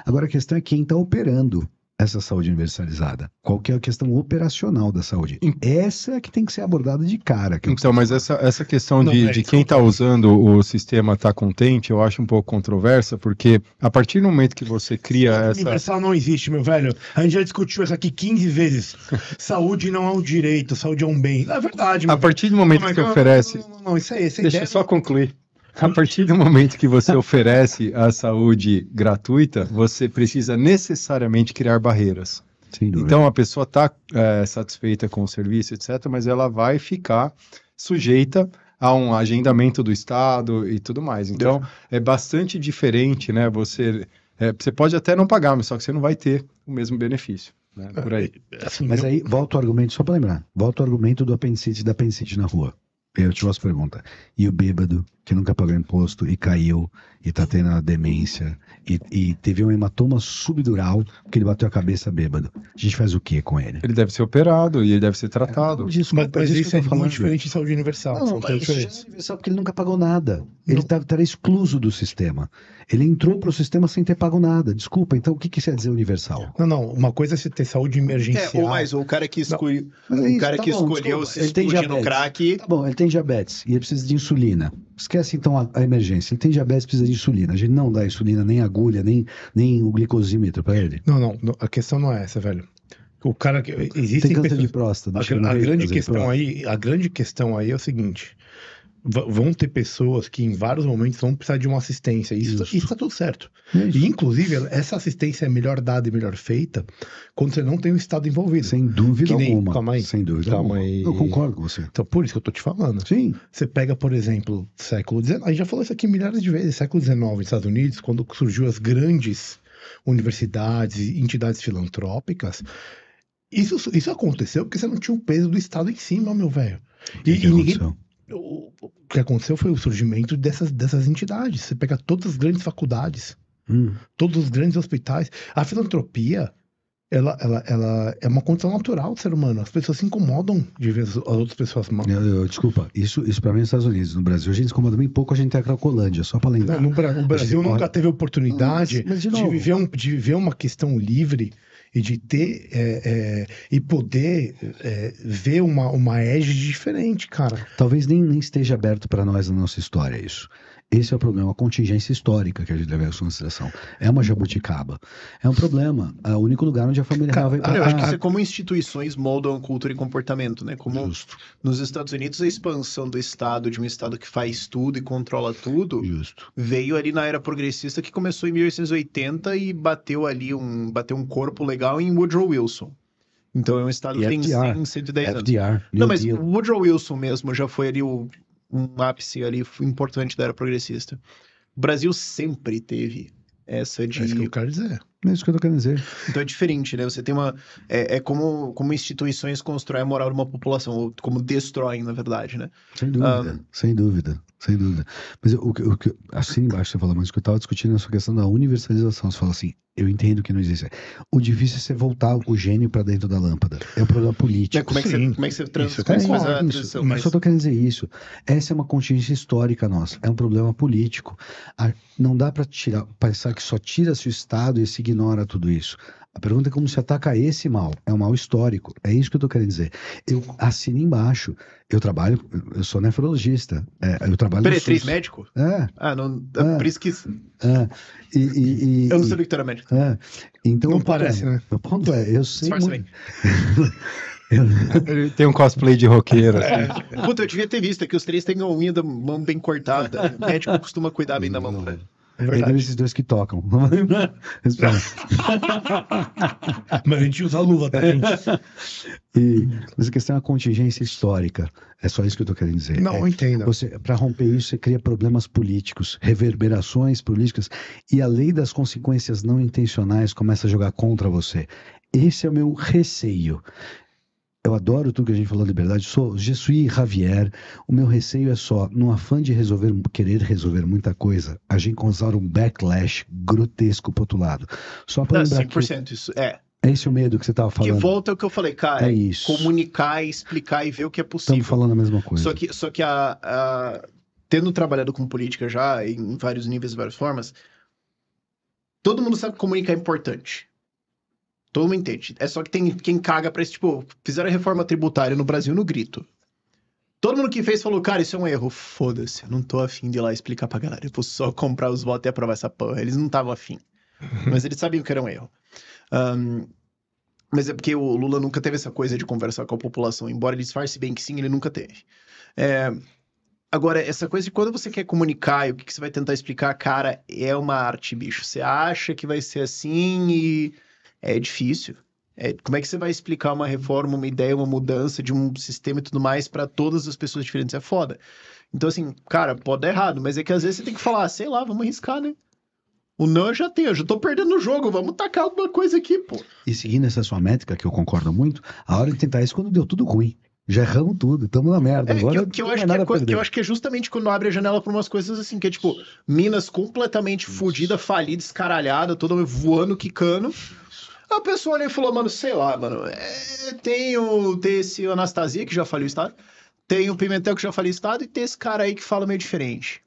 Agora a questão é quem está operando essa saúde universalizada? Qual que é a questão operacional da saúde? Essa é que tem que ser abordada de cara. então, mas essa, essa questão de, é de quem está usando o sistema está contente, eu acho um pouco controversa, porque a partir do momento que você cria saúde essa... universal não existe, meu velho. A gente já discutiu isso aqui 15 vezes. saúde não é um direito, saúde é um bem. É verdade. A partir do momento que, oferece... Não, não, não, isso é isso. Deixa eu só concluir. A partir do momento que você oferece a saúde gratuita, você precisa necessariamente criar barreiras. Então a pessoa está é, satisfeita com o serviço, etc., mas ela vai ficar sujeita a um agendamento do Estado e tudo mais. Então é, bastante diferente, né? Você, é, você pode até não pagar, mas só que você não vai ter o mesmo benefício. Né? Por aí. É, assim, mas eu... aí volta o argumento, só para lembrar, volta o argumento do apendicite da apendicite na rua. Eu te faço pergunta. E o bêbado, que nunca pagou imposto e caiu e tá tendo a demência e, e, teve um hematoma subdural porque ele bateu a cabeça bêbado. A gente faz o que com ele? Ele deve ser operado e ele deve ser tratado. É, isso, mas, mas, isso, é muito diferente de saúde universal. Não, mas isso é universal porque ele nunca pagou nada. Ele estava tá, tá excluso do sistema. Ele entrou para o sistema sem ter pago nada. Desculpa, então o que, que isso quer é dizer universal? Não, não. Uma coisa é se ter saúde emergencial. É, ou mais, ou o cara que, escolheu. É o cara tá que bom, escolheu desculpa. se explodir no crack. Tá bom, ele tem diabetes e ele precisa de insulina. Esquece então a, a, emergência. Ele tem diabetes, precisa de insulina. A gente não dá insulina, nem agulha, nem, nem o glicosímetro para ele. Não, não, não, a questão não é essa, velho. O cara que existe câncer pessoas... de próstata. A, a grande questão aí, a grande questão aí é o seguinte: vão ter pessoas que em vários momentos vão precisar de uma assistência. Isso, está tudo certo. É isso. E inclusive, essa assistência é melhor dada e melhor feita quando você não tem o Estado envolvido. Sem dúvida nem, alguma. Calma aí. Sem dúvida calma alguma. Aí. Eu concordo com você. Então, por isso que eu tô te falando. Sim. Você pega, por exemplo, século XIX. A gente já falou isso aqui milhares de vezes. Século XIX, nos Estados Unidos, quando surgiu as grandes universidades e entidades filantrópicas. Isso, isso aconteceu porque você não tinha o peso do Estado em cima, meu velho. E, e, ninguém, aconteceu? o, que aconteceu foi o surgimento dessas, dessas entidades. Você pega todas as grandes faculdades, hum. todos os grandes hospitais. A filantropia, ela, ela, ela é uma condição natural do ser humano. As pessoas se incomodam de ver as outras pessoas mal. Eu, eu, desculpa, isso, isso para mim é nos Estados Unidos. No Brasil a gente se incomoda bem pouco, a gente tem a Cracolândia, só para lembrar. Não, no, Brasil, o Brasil gente... nunca teve oportunidade mas, mas de, de, viver um, de viver uma questão livre e de ter é, é, e poder é, ver uma, uma égide diferente, cara. Talvez nem, nem esteja aberto para nós na nossa história isso. Esse é o problema, a contingência histórica que a gente deve à consideração. É uma jabuticaba. É um problema. É o único lugar onde a família Cara, vai Eu acho que isso é como instituições moldam cultura e comportamento, né? Como Justo. nos Estados Unidos, a expansão do Estado, de um Estado que faz tudo e controla tudo, Justo. veio ali na era progressista que começou em 1880 e bateu ali um, bateu um corpo legal em Woodrow Wilson. Então é um estado e que tem FDR, 100, 110 FDR, anos. Não, mas Deal. Woodrow Wilson mesmo já foi ali o um ápice ali importante da era progressista. O Brasil sempre teve essa de. É isso que eu quero dizer. É isso que eu quero dizer. Então é diferente, né? Você tem uma. É, é como, como instituições constroem a moral de uma população, ou como destroem, na verdade, né? Sem dúvida. Um... Ah, sem dúvida sem dúvida. Mas eu, o, o assim embaixo você fala, mas o que eu estava discutindo é essa questão da universalização. Você fala assim, eu entendo que não existe. O difícil é você voltar o gênio para dentro da lâmpada. É um problema político. É, como, é que você, como é que você trans, isso, como faz a transição? Mas... Eu só estou querendo dizer isso. Essa é uma contingência histórica nossa. É um problema político. Ah, não dá para tirar, pensar que só tira-se o Estado e se ignora tudo isso. A pergunta é como se ataca esse mal. É um mal histórico. É isso que eu estou querendo dizer. Eu assino embaixo. Eu trabalho, eu sou nefrologista. É, eu trabalho Peretriz médico? É. Ah, não, é, é. por isso que. É. E, e, e, eu não sabia que tu era médico. É. Então, não parece, é, né? O ponto é, eu sei. muito... Ele tem um cosplay de roqueiro. Assim. É. Puta, eu devia ter visto, é que os três têm a unha da mão bem cortada. O médico costuma cuidar bem da mão. Não. Né? É esses dois que tocam. Mas a gente usa a luva também. Tá, e, mas a questão é a contingência histórica. É só isso que eu estou querendo dizer. Não, é, entenda. Para romper isso, você cria problemas políticos, reverberações políticas, e a lei das consequências não intencionais começa a jogar contra você. Esse é o meu receio. Eu adoro tudo que a gente falou de liberdade. Sou Jesuí Javier. O meu receio é só, no afã de resolver, querer resolver muita coisa, a gente causar um backlash grotesco pro outro lado. Só para lembrar 100% que... isso é. É esse o medo que você estava falando. Que volta ao é que eu falei, cara. É isso. Comunicar, explicar e ver o que é possível. Estamos falando a mesma coisa. Só que, só que a, a tendo trabalhado com política já em vários níveis, várias formas, todo mundo sabe que comunicar é importante. Todo mundo entende. É só que tem quem caga pra isso, tipo, fizeram a reforma tributária no Brasil no grito. Todo mundo que fez falou, cara, isso é um erro. Foda-se, eu não tô afim de ir lá explicar pra galera. Eu vou só comprar os votos e aprovar essa porra. Eles não estavam afim. Uhum. Mas eles sabiam que era um erro. Um, mas é porque o Lula nunca teve essa coisa de conversar com a população, embora ele disfarce bem que sim, ele nunca teve. É, agora, essa coisa de quando você quer comunicar e o que, que você vai tentar explicar, cara, é uma arte, bicho. Você acha que vai ser assim e é difícil. É, como é que você vai explicar uma reforma, uma ideia, uma mudança de um sistema e tudo mais para todas as pessoas diferentes? É foda. Então, assim, cara, pode dar errado, mas é que às vezes você tem que falar, ah, sei lá, vamos arriscar, né? O não eu já tenho, eu já tô perdendo o jogo, vamos tacar alguma coisa aqui, pô. E seguindo essa sua métrica, que eu concordo muito, a hora de tentar isso é quando deu tudo ruim já erramos tudo, estamos na merda. É, Agora que, que, eu acho que, é que eu acho que é justamente quando abre a janela para umas coisas assim, que é tipo, Minas completamente fodida, falida, escaralhada, toda voando, quicando. A pessoa ali falou, mano, sei lá, mano, é, tem, o, tem esse Anastasia que já faliu o estado, tem o Pimentel que já faliu o estado e tem esse cara aí que fala meio diferente.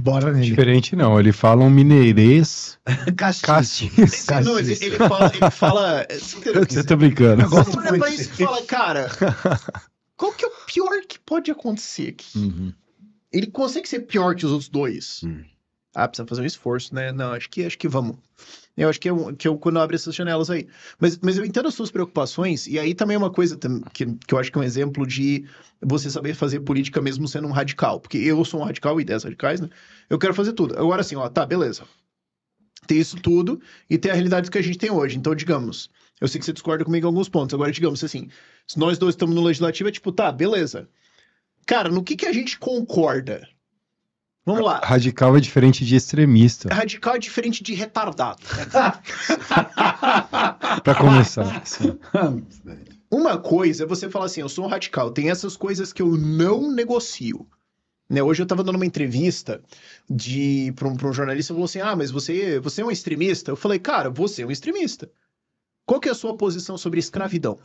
Bora nele. Diferente não, ele fala um mineirês. Castiço. Não, ele, ele fala. Ele fala é, você tá brincando. Agora você olha pra isso e fala, cara, qual que é o pior que pode acontecer aqui? Uhum. Ele consegue ser pior que os outros dois. Uhum. Ah, precisa fazer um esforço, né? Não, acho que acho que vamos. Eu acho que eu, é que eu quando abre essas janelas aí. Mas, mas eu entendo as suas preocupações, e aí também é uma coisa que, que eu acho que é um exemplo de você saber fazer política mesmo sendo um radical. Porque eu sou um radical e 10 radicais, né? Eu quero fazer tudo. Agora assim, ó, tá, beleza. Tem isso tudo e tem a realidade que a gente tem hoje. Então, digamos, eu sei que você discorda comigo em alguns pontos. Agora, digamos assim, se nós dois estamos no legislativo, é tipo, tá, beleza. Cara, no que, que a gente concorda? Vamos lá. Radical é diferente de extremista. Radical é diferente de retardado. Para começar. Uma coisa é você falar assim, eu sou um radical, tem essas coisas que eu não negocio. Né, hoje eu estava dando uma entrevista de para um, um, jornalista falou assim: "Ah, mas você, você é um extremista?" Eu falei: "Cara, você é um extremista. Qual que é a sua posição sobre escravidão?"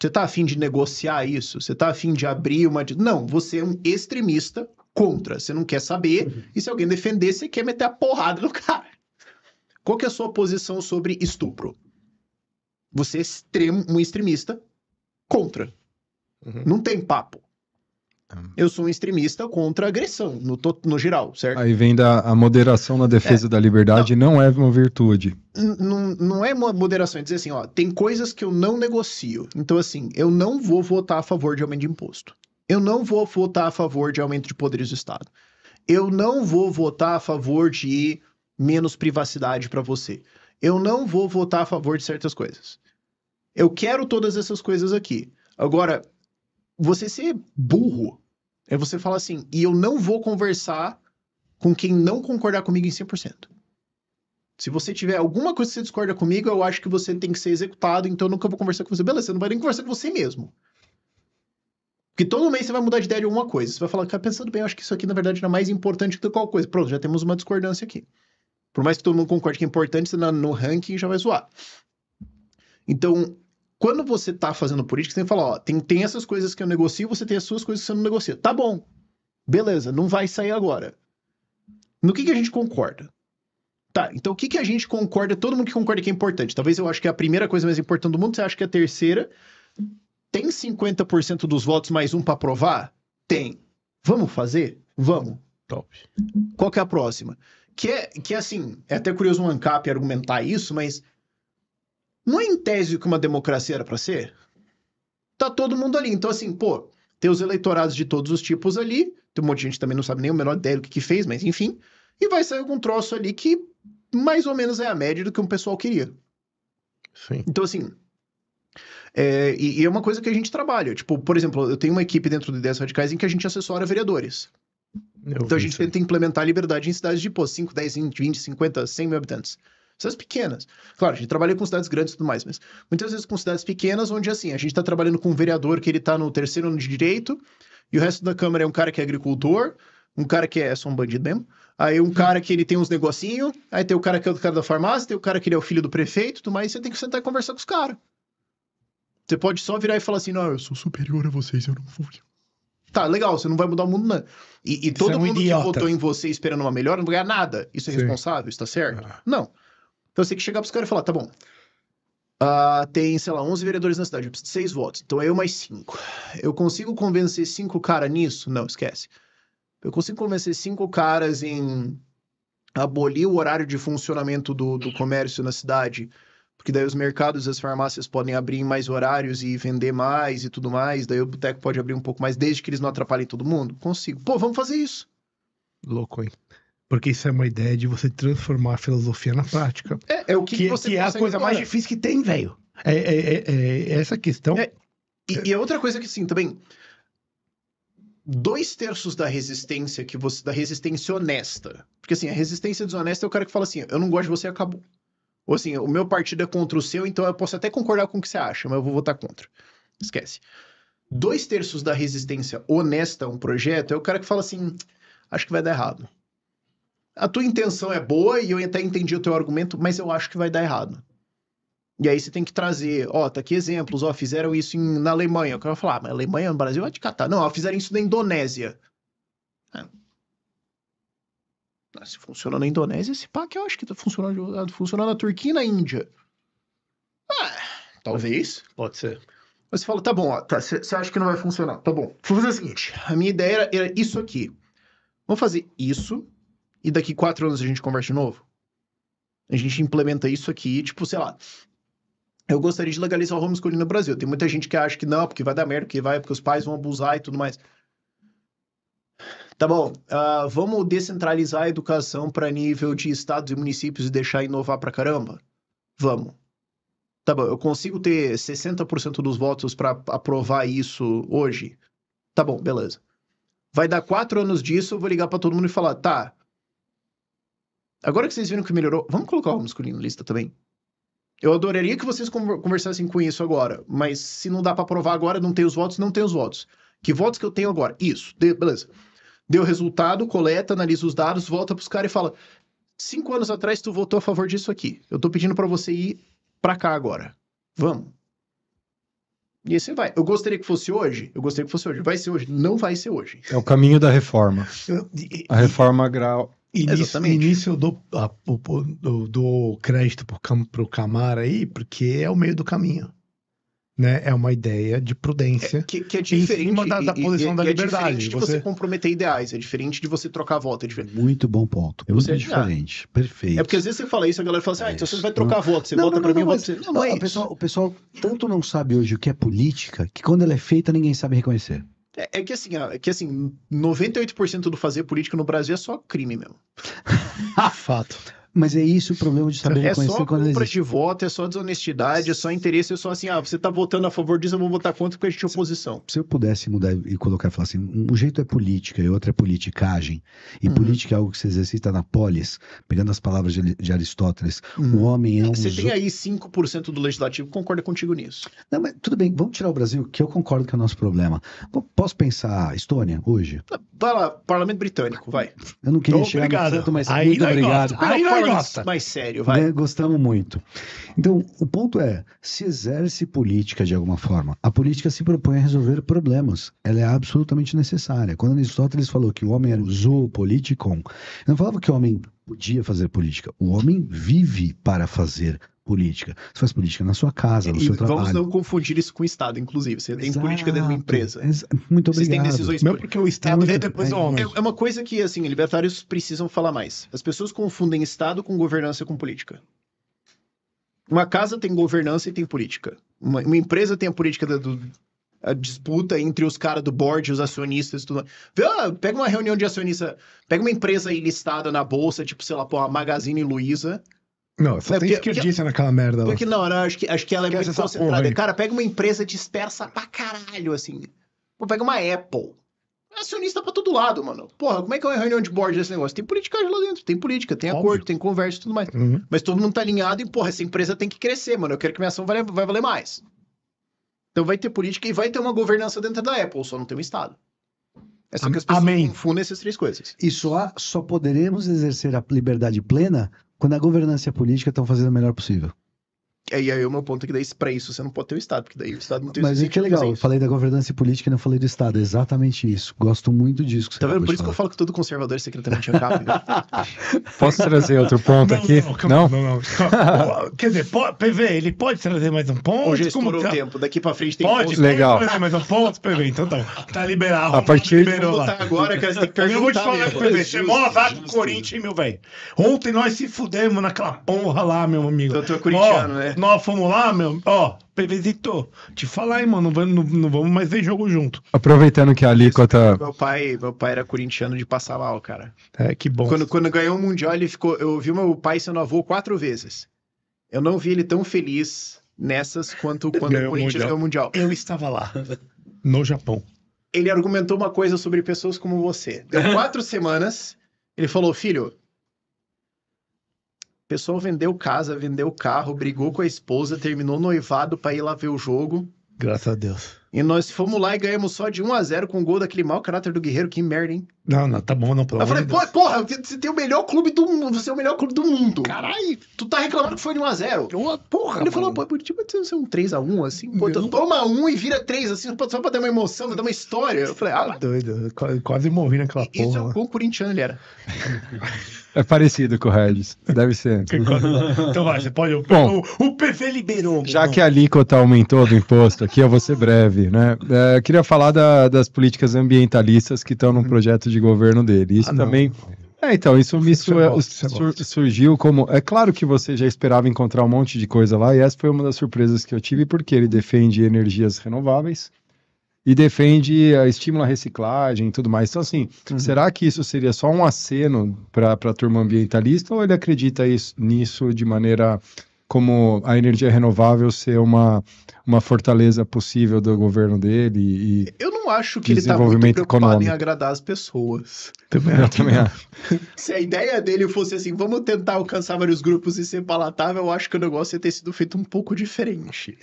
Você tá afim de negociar isso? Você tá afim de abrir uma. Não, você é um extremista contra, você não quer saber, uhum. e se alguém defender, você quer meter a porrada no cara. Qual que é a sua posição sobre estupro? Você é extremo, um extremista contra. Uhum. Não tem papo. Ah. Eu sou um extremista contra a agressão, no, no geral, certo? Aí vem da a moderação na defesa é. da liberdade, não. não. é uma virtude. Não, é uma moderação, é dizer assim, ó, tem coisas que eu não negocio. Então, assim, eu não vou votar a favor de aumento de imposto. Eu não vou votar a favor de aumento de poderes do Estado. Eu não vou votar a favor de menos privacidade para você. Eu não vou votar a favor de certas coisas. Eu quero todas essas coisas aqui. Agora, você ser burro é você falar assim, e eu não vou conversar com quem não concordar comigo em 100%. Se você tiver alguma coisa que você discorda comigo, eu acho que você tem que ser executado, então eu nunca vou conversar com você. Beleza, você não vai nem conversar com você mesmo. Porque todo mês você vai mudar de ideia de alguma coisa. Você vai falar, cara, pensando bem, eu acho que isso aqui na verdade é mais importante do que qualquer coisa. Pronto, já temos uma discordância aqui. Por mais que todo mundo concorde que é importante, você tá no ranking já vai zoar. Então, quando você está fazendo política, você tem que falar, ó, tem, tem essas coisas que eu negocio, você tem as suas coisas que você não negocia. Tá bom. Beleza, não vai sair agora. No que, que a gente concorda? Tá, então o que, que a gente concorda, todo mundo que concorda que é importante? Talvez eu acho que é a primeira coisa mais importante do mundo, você acha que é a terceira. Tem 50% dos votos mais um para aprovar? Tem. Vamos fazer? Vamos. Top. Qual que é a próxima? Que é, que é assim, é até curioso um ANCAP argumentar isso, mas não é em tese o que uma democracia era para ser? Tá todo mundo ali. Então, assim, pô, tem os eleitorados de todos os tipos ali, tem um monte de gente também não sabe nem o menor ideia do que, que fez, mas enfim. E vai sair algum troço ali que mais ou menos é a média do que um pessoal queria. Sim. Então, assim, é, e, e, é uma coisa que a gente trabalha. Tipo, por exemplo, eu tenho uma equipe dentro do Ideias Radicais em que a gente assessora vereadores. Eu então a gente tenta implementar liberdade em cidades de, pô, 5, 10, 20, 20, 50, 100 mil habitantes. Cidades pequenas. Claro, a gente trabalha com cidades grandes e tudo mais, mas muitas vezes com cidades pequenas, onde assim, a gente está trabalhando com um vereador que ele está no terceiro ano de direito, e o resto da Câmara é um cara que é agricultor, um cara que é só um bandido mesmo, aí um cara que ele tem uns negocinhos, aí tem o cara que é o cara da farmácia, tem o cara que ele é o filho do prefeito, tudo mais, você tem que sentar e conversar com os caras. Você pode só virar e falar assim: não, eu sou superior a vocês, eu não fui. Tá, legal, você não vai mudar o mundo, não. E, e todo é um mundo idiota. que votou em você esperando uma melhora não vai ganhar nada. Isso é Sim. responsável, está certo? Ah. Não. Então você tem que chegar pros caras e falar: tá bom. Uh, tem, sei lá, 11 vereadores na cidade, eu preciso de 6 votos, então é eu mais 5. Eu consigo convencer 5 caras nisso? Não, esquece. Eu consigo convencer 5 caras em abolir o horário de funcionamento do, do comércio na cidade porque daí os mercados, as farmácias podem abrir em mais horários e vender mais e tudo mais, daí o boteco pode abrir um pouco mais, desde que eles não atrapalhem todo mundo. Consigo. Pô, vamos fazer isso. Louco, hein? Porque isso é uma ideia de você transformar a filosofia na prática. É, é o que, que, que é- você Que é a coisa agora. mais difícil que tem, velho. É, é, é, é essa questão. É, e, e a outra coisa que, sim, também dois terços da resistência que você da resistência honesta porque assim a resistência desonesta é o cara que fala assim eu não gosto de você acabou ou assim, o meu partido é contra o seu, então eu posso até concordar com o que você acha, mas eu vou votar contra. Esquece. Dois terços da resistência honesta a um projeto é o cara que fala assim: acho que vai dar errado. A tua intenção é boa e eu até entendi o teu argumento, mas eu acho que vai dar errado. E aí você tem que trazer, ó, tá aqui exemplos, ó, fizeram isso em, na Alemanha. O cara vai falar, ah, mas Alemanha no Brasil vai de catar. Não, ó, fizeram isso na Indonésia. Ah, ah, se funciona na Indonésia, esse pá que eu acho que está funcionando, funciona na Turquia e na Índia. Ah, talvez. Pode ser. Mas você fala, tá bom, tá, você acha que não vai funcionar? Tá bom. Vamos fazer o seguinte: a minha ideia era, era, isso aqui. Vamos fazer isso, e daqui quatro anos a gente conversa de novo. A gente implementa isso aqui, tipo, sei lá. Eu gostaria de legalizar o homeschooling no Brasil. Tem muita gente que acha que não, porque vai dar merda, porque vai, porque os pais vão abusar e tudo mais. Tá bom, uh, vamos descentralizar a educação para nível de estados e municípios e deixar inovar para caramba? Vamos. Tá bom, eu consigo ter 60% dos votos para aprovar isso hoje? Tá bom, beleza. Vai dar quatro anos disso, eu vou ligar para todo mundo e falar, tá. Agora que vocês viram que melhorou, vamos colocar o homeschooling na lista também. Eu adoraria que vocês conversassem com isso agora, mas se não dá para aprovar agora, não tem os votos, não tem os votos. Que votos que eu tenho agora? Isso, beleza deu resultado, coleta, analisa os dados, volta para os caras e fala: cinco anos atrás tu votou a favor disso aqui. Eu estou pedindo para você ir para cá agora. Vamos. E aí você vai. Eu gostaria que fosse hoje. Eu gostaria que fosse hoje. Vai ser hoje. Não vai ser hoje. É o caminho da reforma. a reforma grau. Início, início do, do, do crédito para o Camara aí, porque é o meio do caminho né? É uma ideia de prudência. É, que, que, é diferente. Em cima da, da posição e, e, da é liberdade. É diferente de você... você... comprometer ideais, é diferente de você trocar voto. É diferente. Muito bom ponto. É você é diferente. Ah, Perfeito. É porque às vezes você fala isso, a galera fala assim: ah, então você vai trocar não... voto, você não, vota não, pra mim, mas, você... não, O, é pessoal, o pessoal tanto não sabe hoje o que é política que quando ela é feita, ninguém sabe reconhecer. É, é, que assim, é que assim, 98% do fazer política no Brasil é só crime mesmo. Fato. Mas é isso o problema de saber é reconhecer quando existe. É só compra de voto, é só desonestidade, é só interesse, é só assim, ah, você está votando a favor disso, eu vou votar contra porque a gente tinha é oposição. Se eu pudesse mudar e colocar, falar assim, um jeito é política e outro é politicagem, e uhum. política é algo que se exercita na polis, pegando as palavras de, de Aristóteles, uhum. o homem é, é um... Você tem aí 5% do legislativo que concorda contigo nisso. Não, mas tudo bem, vamos tirar o Brasil, que eu concordo que é o nosso problema. Posso pensar Estônia hoje? Vai lá, parlamento britânico, vai. Eu não queria então, chegar... Obrigado. No... Mas aí, muito obrigado. Aí, aí, gosta. Mais sério, vai. Né? Gostamos muito. Então, o ponto é: se exerce política de alguma forma. A política se propõe a resolver problemas. Ela é absolutamente necessária. Quando Aristóteles falou que o homem era o zoopoliticon, não falava que o homem podia fazer política. O homem vive para fazer política. Você faz política na sua casa, no e seu trabalho. Vamos não confundir isso com o Estado, inclusive. Você tem Exato. política dentro de uma empresa. Ex muito obrigado. Vocês têm decisões Mesmo porque o Estado é, depois é, é, é, uma coisa que, assim, libertários precisam falar mais. As pessoas confundem Estado com governança com política. Uma casa tem governança e tem política. Uma, uma empresa tem a política da, do, a disputa entre os caras do board e os acionistas. Tudo. Ah, pega uma reunião de acionista, pega uma empresa aí listada na bolsa, tipo, sei lá, pô, a Magazine Luiza. Não, só tem esquerdista porque, naquela merda lá. Porque não, não acho, que, acho que ela é porque muito é concentrada. Cara, pega uma empresa dispersa pra caralho, assim. Pô, pega uma Apple. acionista pra todo lado, mano. Porra, como é que é uma reunião de board desse negócio? Tem política lá dentro, tem política, tem Óbvio. acordo, tem conversa e tudo mais. Uhum. Mas todo mundo tá alinhado e, porra, essa empresa tem que crescer, mano. Eu quero que minha ação vai, vai valer mais. Então vai ter política e vai ter uma governança dentro da Apple, só não tem um Estado. É só que as pessoas confundem essas três coisas. E só, só poderemos exercer a liberdade plena quando a governança política estão fazendo o melhor possível. E aí, o meu ponto é que daí, pra isso, você não pode ter o Estado, porque daí o Estado não tem Mas o que é legal, eu falei da governança política e não falei do Estado, é exatamente isso. Gosto muito disso. tá vendo? Por isso falar. que eu falo que todo conservador é secretamente Posso trazer outro ponto não, aqui? Não, não. não, não. Quer dizer, pode, PV, ele pode trazer mais um ponto? Hoje estourou o tá? tempo, daqui pra frente tem pode, ponto. Legal. Pode trazer mais um ponto, PV, então tá. Tá liberado. A partir de agora, cara, tem que Eu vou te falar, mesmo. PV, você mola vaga do Corinthians, meu velho? Ontem nós se fudemos naquela porra lá, meu amigo. Então tu é corintiano, né? Nós fomos lá, meu. Ó, Pelezito, te falar, hein, mano. Não vamos, não, vamos mais ver jogo junto. Aproveitando que a alíquota. Meu pai, meu pai era corintiano de passar mal, cara. É, que bom. Quando, quando ganhou o Mundial, ele ficou. Eu vi meu pai sendo avô quatro vezes. Eu não vi ele tão feliz nessas quanto quando ganhou o Corinthians ganhou o Mundial. Eu estava lá, no Japão. Ele argumentou uma coisa sobre pessoas como você. Deu quatro semanas, ele falou, filho, pessoa vendeu casa, vendeu carro, brigou com a esposa, terminou noivado para ir lá ver o jogo. Graças a Deus. E nós fomos lá e ganhamos só de 1 a 0 com o gol daquele mau caráter do Guerreiro. Que merda, hein? Não, não, tá bom, não, pelo Eu falei, Pô, porra, você tem o melhor clube do mundo, você é o melhor clube do mundo. Caralho, tu tá reclamando que foi de 1x0. Porra, Ele mano. falou, pô, Curitiba precisa ser um 3x1, assim, pô, então toma um e vira 3, assim, só pra ter uma emoção, pra ter uma história. Eu falei, ah. Tá doido, quase morri naquela isso é porra. Isso é o quão corintiano ele era. É parecido com o Regis, deve ser. Então, então vai, você pode. Bom, o, PV liberou. Já que a alíquota aumentou do imposto aqui, eu vou ser breve, né? É, queria falar da, das políticas ambientalistas que estão num hum. projeto de de governo dele. Isso ah, também. É, então, isso, isso, é isso é sur surgiu como. É claro que você já esperava encontrar um monte de coisa lá, e essa foi uma das surpresas que eu tive, porque ele defende energias renováveis e defende a eh, estímula reciclagem e tudo mais. Então, assim, uhum. será que isso seria só um aceno para a turma ambientalista ou ele acredita isso, nisso de maneira como a energia renovável ser uma, uma fortaleza possível do governo dele? E... Eu não não acho que ele tá muito preocupado econômico. em agradar as pessoas. Também eu acho. também acho. Se a ideia dele fosse assim, vamos tentar alcançar vários grupos e ser palatável, eu acho que o negócio ia ter sido feito um pouco diferente.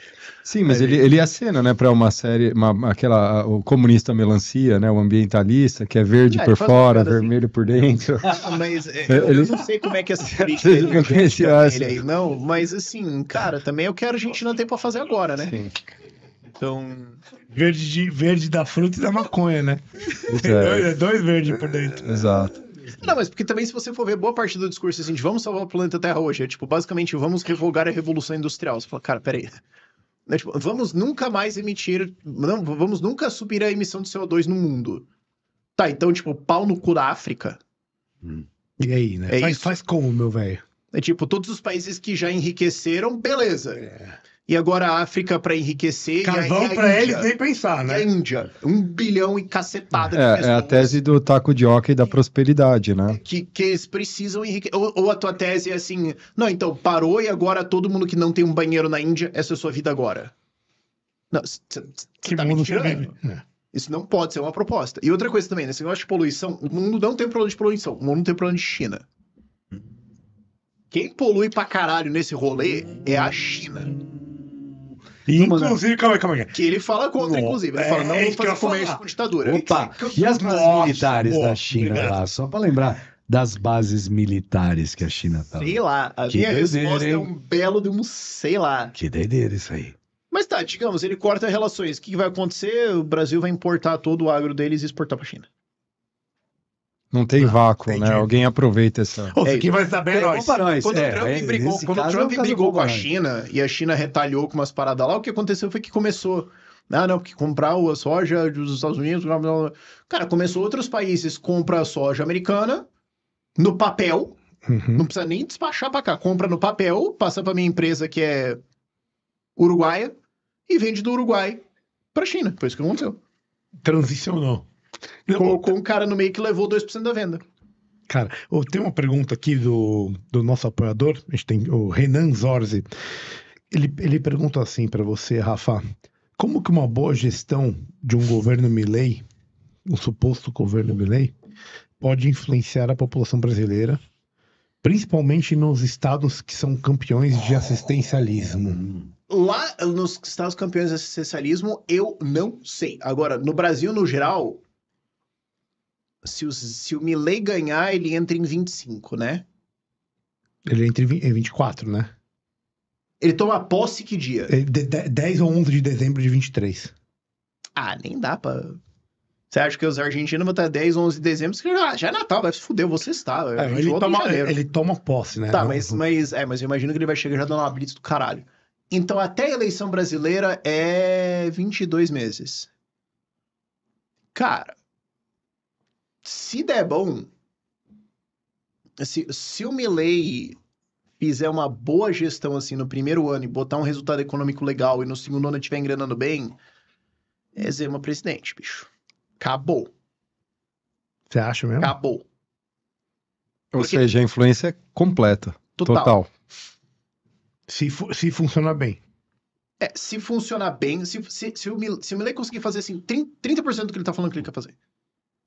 Sim, mas é. ele, ele é acena, né, pra uma série, uma, aquela, o comunista melancia, né, o ambientalista, que é verde é, por fora, assim. vermelho por dentro. Ah, mas eu, é, ele... eu, não sei como é que essa crítica ele, ele, ele aí, não, mas assim, cara, também é o que a Argentina tem pra fazer agora, né? Sim. Então, verde, de, verde da fruta e da maconha, né? Tem é. dois, é dois verdes por dentro. Exato. Não, mas porque também se você for ver boa parte do discurso assim de vamos salvar o planeta Terra hoje, é tipo, basicamente, vamos revogar a revolução industrial. Você fala, cara, peraí. É, tipo, vamos nunca mais emitir. Não, vamos nunca subir a emissão de CO2 no mundo. Tá, então, tipo, pau no cu da África. Hum. E aí, né? É faz, faz como, meu velho? É tipo, todos os países que já enriqueceram, beleza. É e agora a África para enriquecer. Carvão para eles nem pensar, né? E a Índia, um bilhão e cacetada. É, é a tese do taco de hóquei da prosperidade, né? Que, que eles precisam enriquecer. Ou, ou, a tua tese é assim, não, então parou e agora todo mundo que não tem um banheiro na Índia, essa é a sua vida agora. Não, cê, que tá mundo você vive. Né? Isso não pode ser uma proposta. E outra coisa também, nesse né, negócio de poluição, o mundo não tem problema de poluição, o mundo não tem problema de China. Quem polui pra caralho nesse rolê é a China inclusive, calma aí, calma aí. Que ele fala contra, inclusive. Ele é, fala, não é, vamos fazer comércio com ditadura. Opa, e as bases militares da China obrigado. lá? Só para lembrar das bases militares que a China tá. Sei lá, a que minha doideira, resposta é hein? é um belo de um sei lá. Que doideira isso aí. Mas tá, digamos, ele corta relações. O que vai acontecer? O Brasil vai importar todo o agro deles e exportar para a China. Não tem não, vácuo, né? entendi. né? Alguém aproveita essa. Ô, é, quem vai saber é nós. Quando o é, Trump é, brigou, quando Trump é um brigou com a China e a China retalhou com umas paradas lá, o que aconteceu foi que começou. Ah, não, porque comprar a soja dos Estados Unidos. Blá, blá, blá. Cara, começou outros países compra a soja americana no papel. Uhum. Não precisa nem despachar para cá. Compra no papel, passa para minha empresa que é uruguaia e vende do Uruguai para China. Foi isso que aconteceu. Transicionou. Colocou tá. um cara no meio que levou 2% da venda. Cara, tem uma pergunta aqui do, do nosso apoiador, a gente tem o Renan Zorzi. Ele, ele pergunta assim para você, Rafa: como que uma boa gestão de um governo Milley, um suposto governo Milley, pode influenciar a população brasileira, principalmente nos estados que são campeões de assistencialismo? Lá nos estados campeões de assistencialismo, eu não sei. Agora, no Brasil, no geral, se o, se o Milley ganhar, ele entra em 25, né? Ele entra em 24, né? Ele toma posse que dia? 10 ou 11 de dezembro de 23. Ah, nem dá pra... Você acha que os argentinos vão estar 10, 11 de dezembro? Já, já é Natal, vai se fuder, você está. É, ele, toma, ele toma posse, né? Tá, mas, mas, é, mas eu imagino que ele vai chegar já dando uma blitz do caralho. Então, até a eleição brasileira é 22 meses. Cara, se der bom, se, se o Milley fizer uma boa gestão assim no primeiro ano e botar um resultado econômico legal e no segundo ano estiver engrenando bem, é Zema presidente, bicho. Acabou. Você acha mesmo? Acabou. Ou Porque... seja, a influência é completa. Total. total. Se, fu se funcionar bem. É, se funcionar bem, se, se, se, o, Milley, conseguir fazer assim, 30%, 30 do que ele tá falando que ele quer fazer.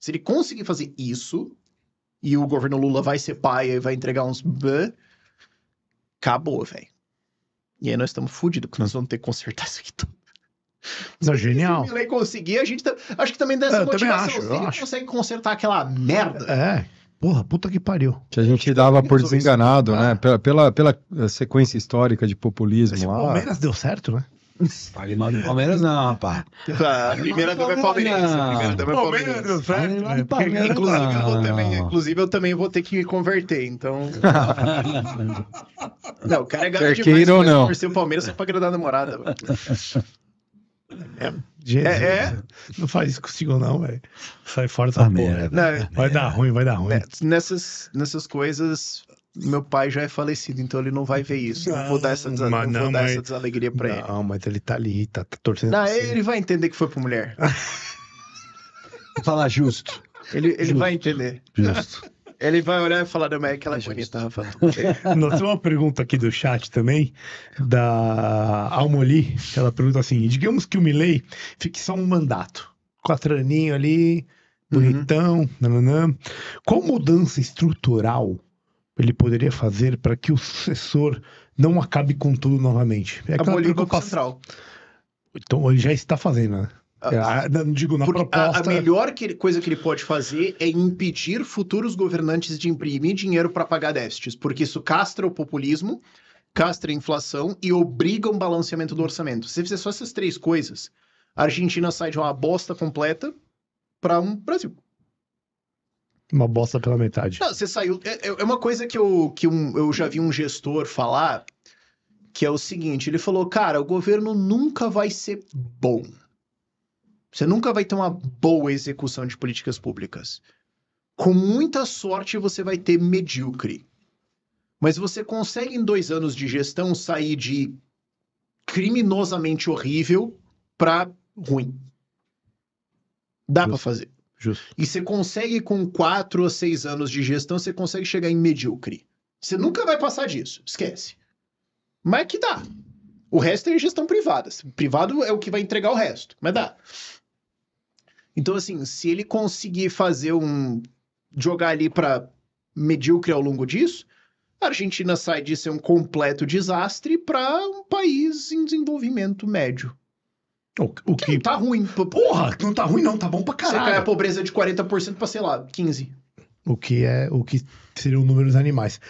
Se ele conseguir fazer isso, e o governo Lula vai ser pai e vai entregar uns. Acabou, velho. E aí nós estamos fodidos, porque nós vamos ter que consertar isso aqui tudo. é genial. Se ele conseguir, a gente tá... acho que também é, dessa eu motivação. Também acho, ele acho. consegue consertar aquela merda. É. Porra, puta que pariu. Que a gente dava por desenganado, né? Ah. Pela, pela, pela sequência histórica de populismo Esse lá. Palmeiras deu certo, né? Fale mal do Palmeiras, não, rapaz. Tá, primeira dama é palmeirense. primeira dama é palmeirense. Palmeiras, Palmeiras, inclusive, eu vou também, inclusive, eu também vou ter que me converter, então. não, o cara é gato demais. Ou não. Ser o Palmeiras só pra agradar a namorada. É. é. é, Não faz isso consigo, não, velho. Sai fora ah, da porra. Não, vai é, dar ruim, vai dar ruim. É, nessas, nessas coisas, meu pai já é falecido, então ele não vai ver isso. Não, vou dar essa, desa não vou dar mas... essa desalegria pra não, ele. Não, mas ele tá ali, tá, tá torcendo. Não, ele vai entender que foi pra mulher. Falar justo. Ele, ele justo. vai entender. Justo. Ele vai olhar e falar, não, mas é aquela bonita, Rafa. Nós uma pergunta aqui do chat também, da Almoli. Ela pergunta assim: digamos que o Milley fique só um mandato. Quatro aninhos ali, uhum. bonitão, uhum. nananã. Qual mudança estrutural ele poderia fazer para que o sucessor não acabe com tudo novamente? É Abolir o Banco Central. Então ele já está fazendo, né? Ah, é, ah, não digo na proposta. A, melhor que, coisa que ele pode fazer é impedir futuros governantes de imprimir dinheiro para pagar déficits, porque isso castra o populismo, castra a inflação e obriga um balanceamento do orçamento. Se fizer só essas três coisas, a Argentina sai de uma bosta completa para um Brasil uma bosta pela metade. Não, você saiu. É, é, é uma coisa que, eu, que um, eu já vi um gestor falar, que é o seguinte: ele falou, cara, o governo nunca vai ser bom. Você nunca vai ter uma boa execução de políticas públicas. Com muita sorte, você vai ter medíocre. Mas você consegue, em dois anos de gestão, sair de criminosamente horrível para ruim. Dá para fazer. Justo. E você consegue, com quatro ou seis anos de gestão, você consegue chegar em medíocre. Você nunca vai passar disso, esquece. Mas que dá. O resto é gestão privada. Privado é o que vai entregar o resto, mas dá. Então, assim, se ele conseguir fazer um. jogar ali para medíocre ao longo disso, a Argentina sai de ser um completo desastre para um país em desenvolvimento médio. O, o que, que... Não tá ruim. Porra! Não tá ruim, não. Tá bom pra caralho. Você cai a pobreza de 40% pra, sei lá, 15%. O que é o que seria o número dos animais.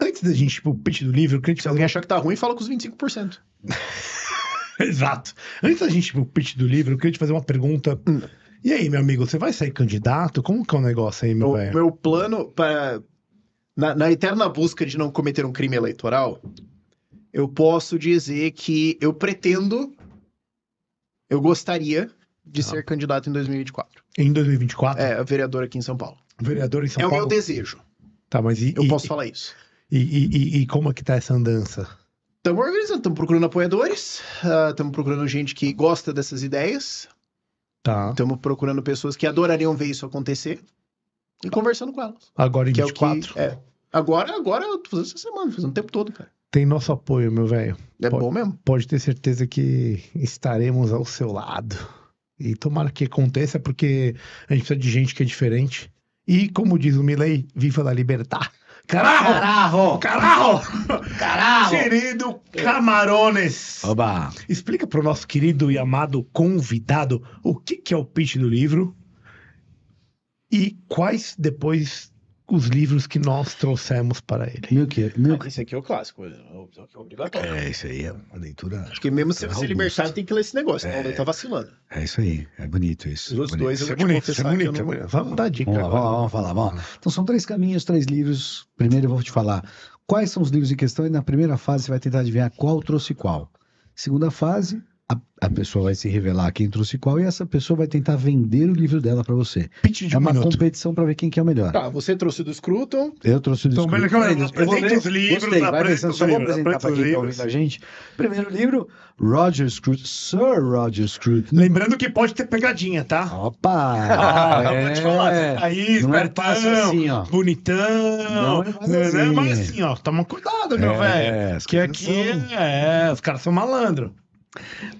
Antes da gente, tipo, pente do livro, eu queria te tipo, Se fazer... alguém achar que tá ruim, fala com os 25%. Exato. Antes da gente, tipo, pente do livro, eu queria te fazer uma pergunta. Hum. E aí, meu amigo, você vai sair candidato? Como que é o negócio aí, meu velho? Meu plano para na, na, eterna busca de não cometer um crime eleitoral, eu posso dizer que eu pretendo eu gostaria de ah. ser candidato em 2024. Em 2024? É, vereador aqui em São Paulo. Vereador em São é Paulo? É o meu desejo. Tá, mas e, Eu e, posso e, falar isso. E, e, como é que tá essa andança? Estamos organizando, estamos procurando apoiadores, estamos ah, uh, procurando gente que gosta dessas ideias. Tá. Estamos procurando pessoas que adorariam ver isso acontecer e conversando com elas. Agora em 24? É, que, é, agora, agora eu tô fazendo essa semana, fazendo o tempo todo, cara. Tem nosso apoio, meu velho. É pode, bom mesmo. Pode ter certeza que estaremos ao seu lado. E tomara que aconteça, porque a gente precisa de gente que é diferente. E, como diz o Milley, viva da liberdade. Carajo! Carajo! Carajo! Carajo! Querido Camarones! Oba! Explica para o nosso querido e amado convidado o que, que é o pitch do livro e quais depois os livros que nós trouxemos para ele. Meu que, meu... Ah, esse aqui é o clássico, é obrigatório. É, isso aí é uma leitura. Acho que mesmo se você libertar, tem que ler esse negócio, é, não, ele tá vacilando. É isso aí, é bonito isso. Os outros dois eu é vou é bonito, é bonito, não... é Vamos dar dica. Vamos, lá, vamos, vamos falar, vamos Então são três caminhos, três livros. Primeiro eu vou te falar quais são os livros em questão e na primeira fase você vai tentar adivinhar qual trouxe qual. Segunda fase, a, a, pessoa vai se revelar quem trouxe qual e essa pessoa vai tentar vender o livro dela para você. Pitch de é um uma minuto. competição para ver quem que é o melhor. Tá, você trouxe do Scruton. Eu trouxe do Scruton. Então, beleza, eu apresente os livros. Gostei, vai pensando, só vou apresentar para quem tá ouvindo a gente. Primeiro livro, Roger Scruton, Sir Roger Scruton. Lembrando que pode ter pegadinha, tá? Opa! Ah, é, vou te é. falar. Tá aí, é espertão, é assim, ó. bonitão. Não é, é assim. Mas assim, ó, toma cuidado, meu é, velho. Que aqui, são... é, os caras são malandro.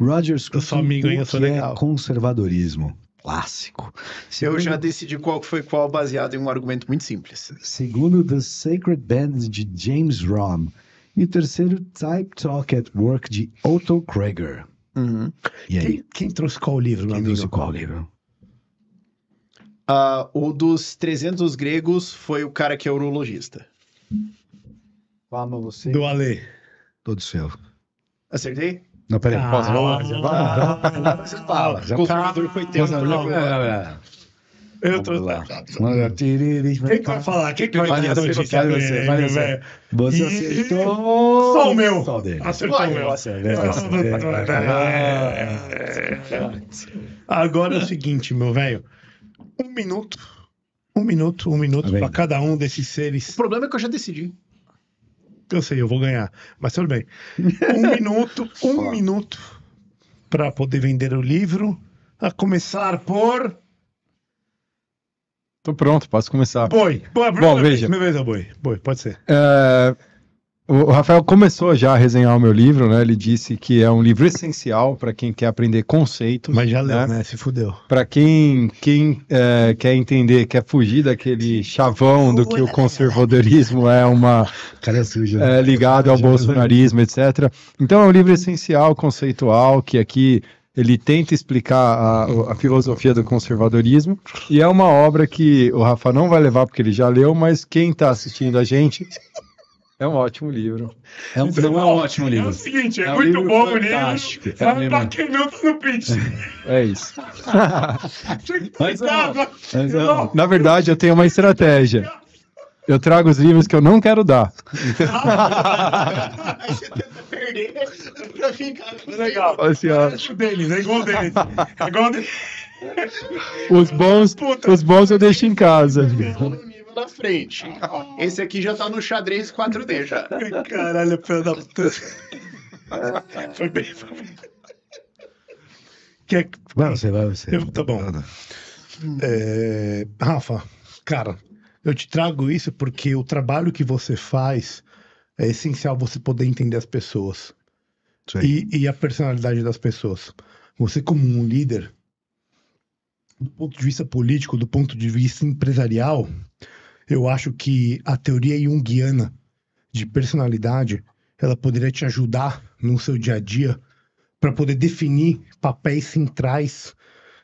Rogers sou amigo, hein? Eu sou é legal. é conservadorismo clássico. Segundo, eu já decidi qual foi qual baseado em um argumento muito simples. Segundo, The Sacred Band de James Rom. E terceiro, Type Talk at Work de Otto Krager. Uhum. E aí? Quem, quem, trouxe qual livro? Quem trouxe qual livro? Uh, o dos 300 gregos foi o cara que é urologista. Fala você. Do Ale. Todo seu. Acertei? Não, peraí. Ah, Posso falar? Já, Você fala. já fala. Já consumidor foi teu. Não, não, não, Eu tô. Quem que vai falar? Quem que vai falar? Assim, assim, assim. você, você. você. acertou. Só o meu. Só o dele. Acertou o meu. É. Agora é o seguinte, meu velho. Um minuto. Um minuto, um minuto tá para cada um desses seres. O problema é que eu já decidi cansei, eu vou ganhar. Mas tudo bem. Um minuto, um Fala. minuto para poder vender o livro. A começar por. Tô pronto, posso começar. Boi. Bom, veja. me vez é boi. Boi, pode ser. Uh, o Rafael começou já a resenhar o meu livro, né? Ele disse que é um livro essencial para quem quer aprender conceitos. Mas já né? leu, né? né? Se fudeu. Para quem, quem é, quer entender, quer fugir daquele chavão do que o conservadorismo é uma. Cara suja. É, ligado ao bolsonarismo, etc. Então é um livro essencial, conceitual, que aqui ele tenta explicar a, a, filosofia do conservadorismo e é uma obra que o Rafa não vai levar porque ele já leu, mas quem está assistindo a gente é um ótimo livro. É um, não é um ótimo livro. É o seguinte, é, é um muito livro bom o livro. Sabe é pra quem não tá no pitch. É isso. mas, não, é, mas é. não. Na verdade, eu tenho uma estratégia. Eu trago os livros que eu não quero dar. Aí você tenta perder pra ficar Legal. Assim, é igual deles. É igual deles. É os bons, os bons eu deixo em casa na frente. Ah. Esse aqui já tá no xadrez 4D já. Caralho, pé da puta. Foi bem. Quer... É vai você, vai você. Eu, tá bom. É... Rafa, cara, eu te trago isso porque o trabalho que você faz é essencial você poder entender as pessoas e, e, a personalidade das pessoas. Você, como um líder, do ponto de vista político, do ponto de vista empresarial, eu acho que a teoria junguiana de personalidade, ela poderia te ajudar no seu dia a dia para poder definir papéis centrais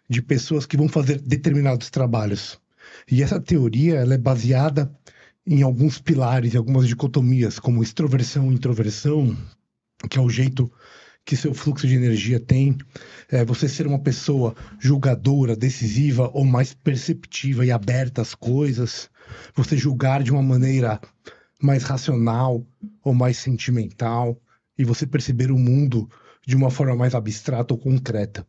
de pessoas que vão fazer determinados trabalhos. E essa teoria ela é baseada em alguns pilares, em algumas dicotomias, como extroversão e introversão, que é o jeito que seu fluxo de energia tem, é você ser uma pessoa julgadora, decisiva ou mais perceptiva e aberta às coisas, você julgar de uma maneira mais racional ou mais sentimental e você perceber o mundo de uma forma mais abstrata ou concreta.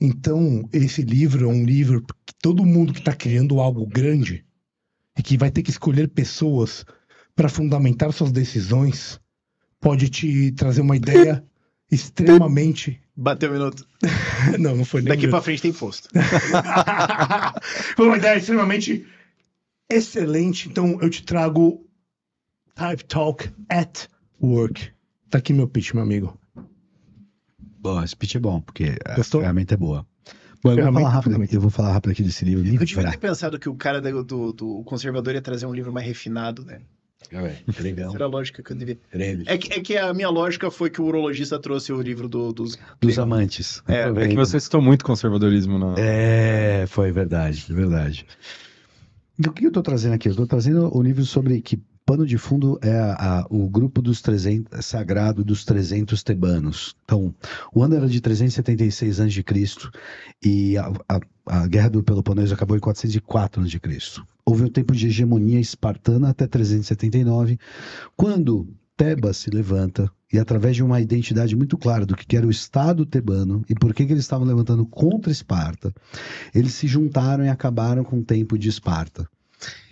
Então, esse livro é um livro que todo mundo que está criando algo grande e que vai ter que escolher pessoas para fundamentar suas decisões pode te trazer uma ideia extremamente. Bateu um minuto. não, não foi nem Daqui para frente tem posto. uma ideia extremamente Excelente. Então eu te trago Type Talk at Work. Tá aqui meu pitch, meu amigo. Bom, esse pitch é bom, porque a ferramenta é boa. Bom, eu vou falar é rapidamente, eu vou falar rápido aqui desse livro. Eu devia ter pensado que o cara do, do, do conservador ia trazer um livro mais refinado, né? Ah, é, legal. Essa era a lógica que eu devia. É que, é que a minha lógica foi que o urologista trouxe o livro do, dos... Dos amantes. É, é que você citou muito conservadorismo na... Né? É, foi verdade, verdade. O que eu estou trazendo aqui? Eu estou trazendo o livro sobre que pano de fundo é a, a, o grupo dos 300, sagrado dos 300 tebanos. Então, o ano era de 376 a.C. e a, a, guerra do Peloponeso acabou em 404 a.C. Houve um tempo de hegemonia espartana até 379, quando Tebas se levanta e através de uma identidade muito clara do que era o Estado tebano e por que, que eles estavam levantando contra Esparta, eles se juntaram e acabaram com o tempo de Esparta.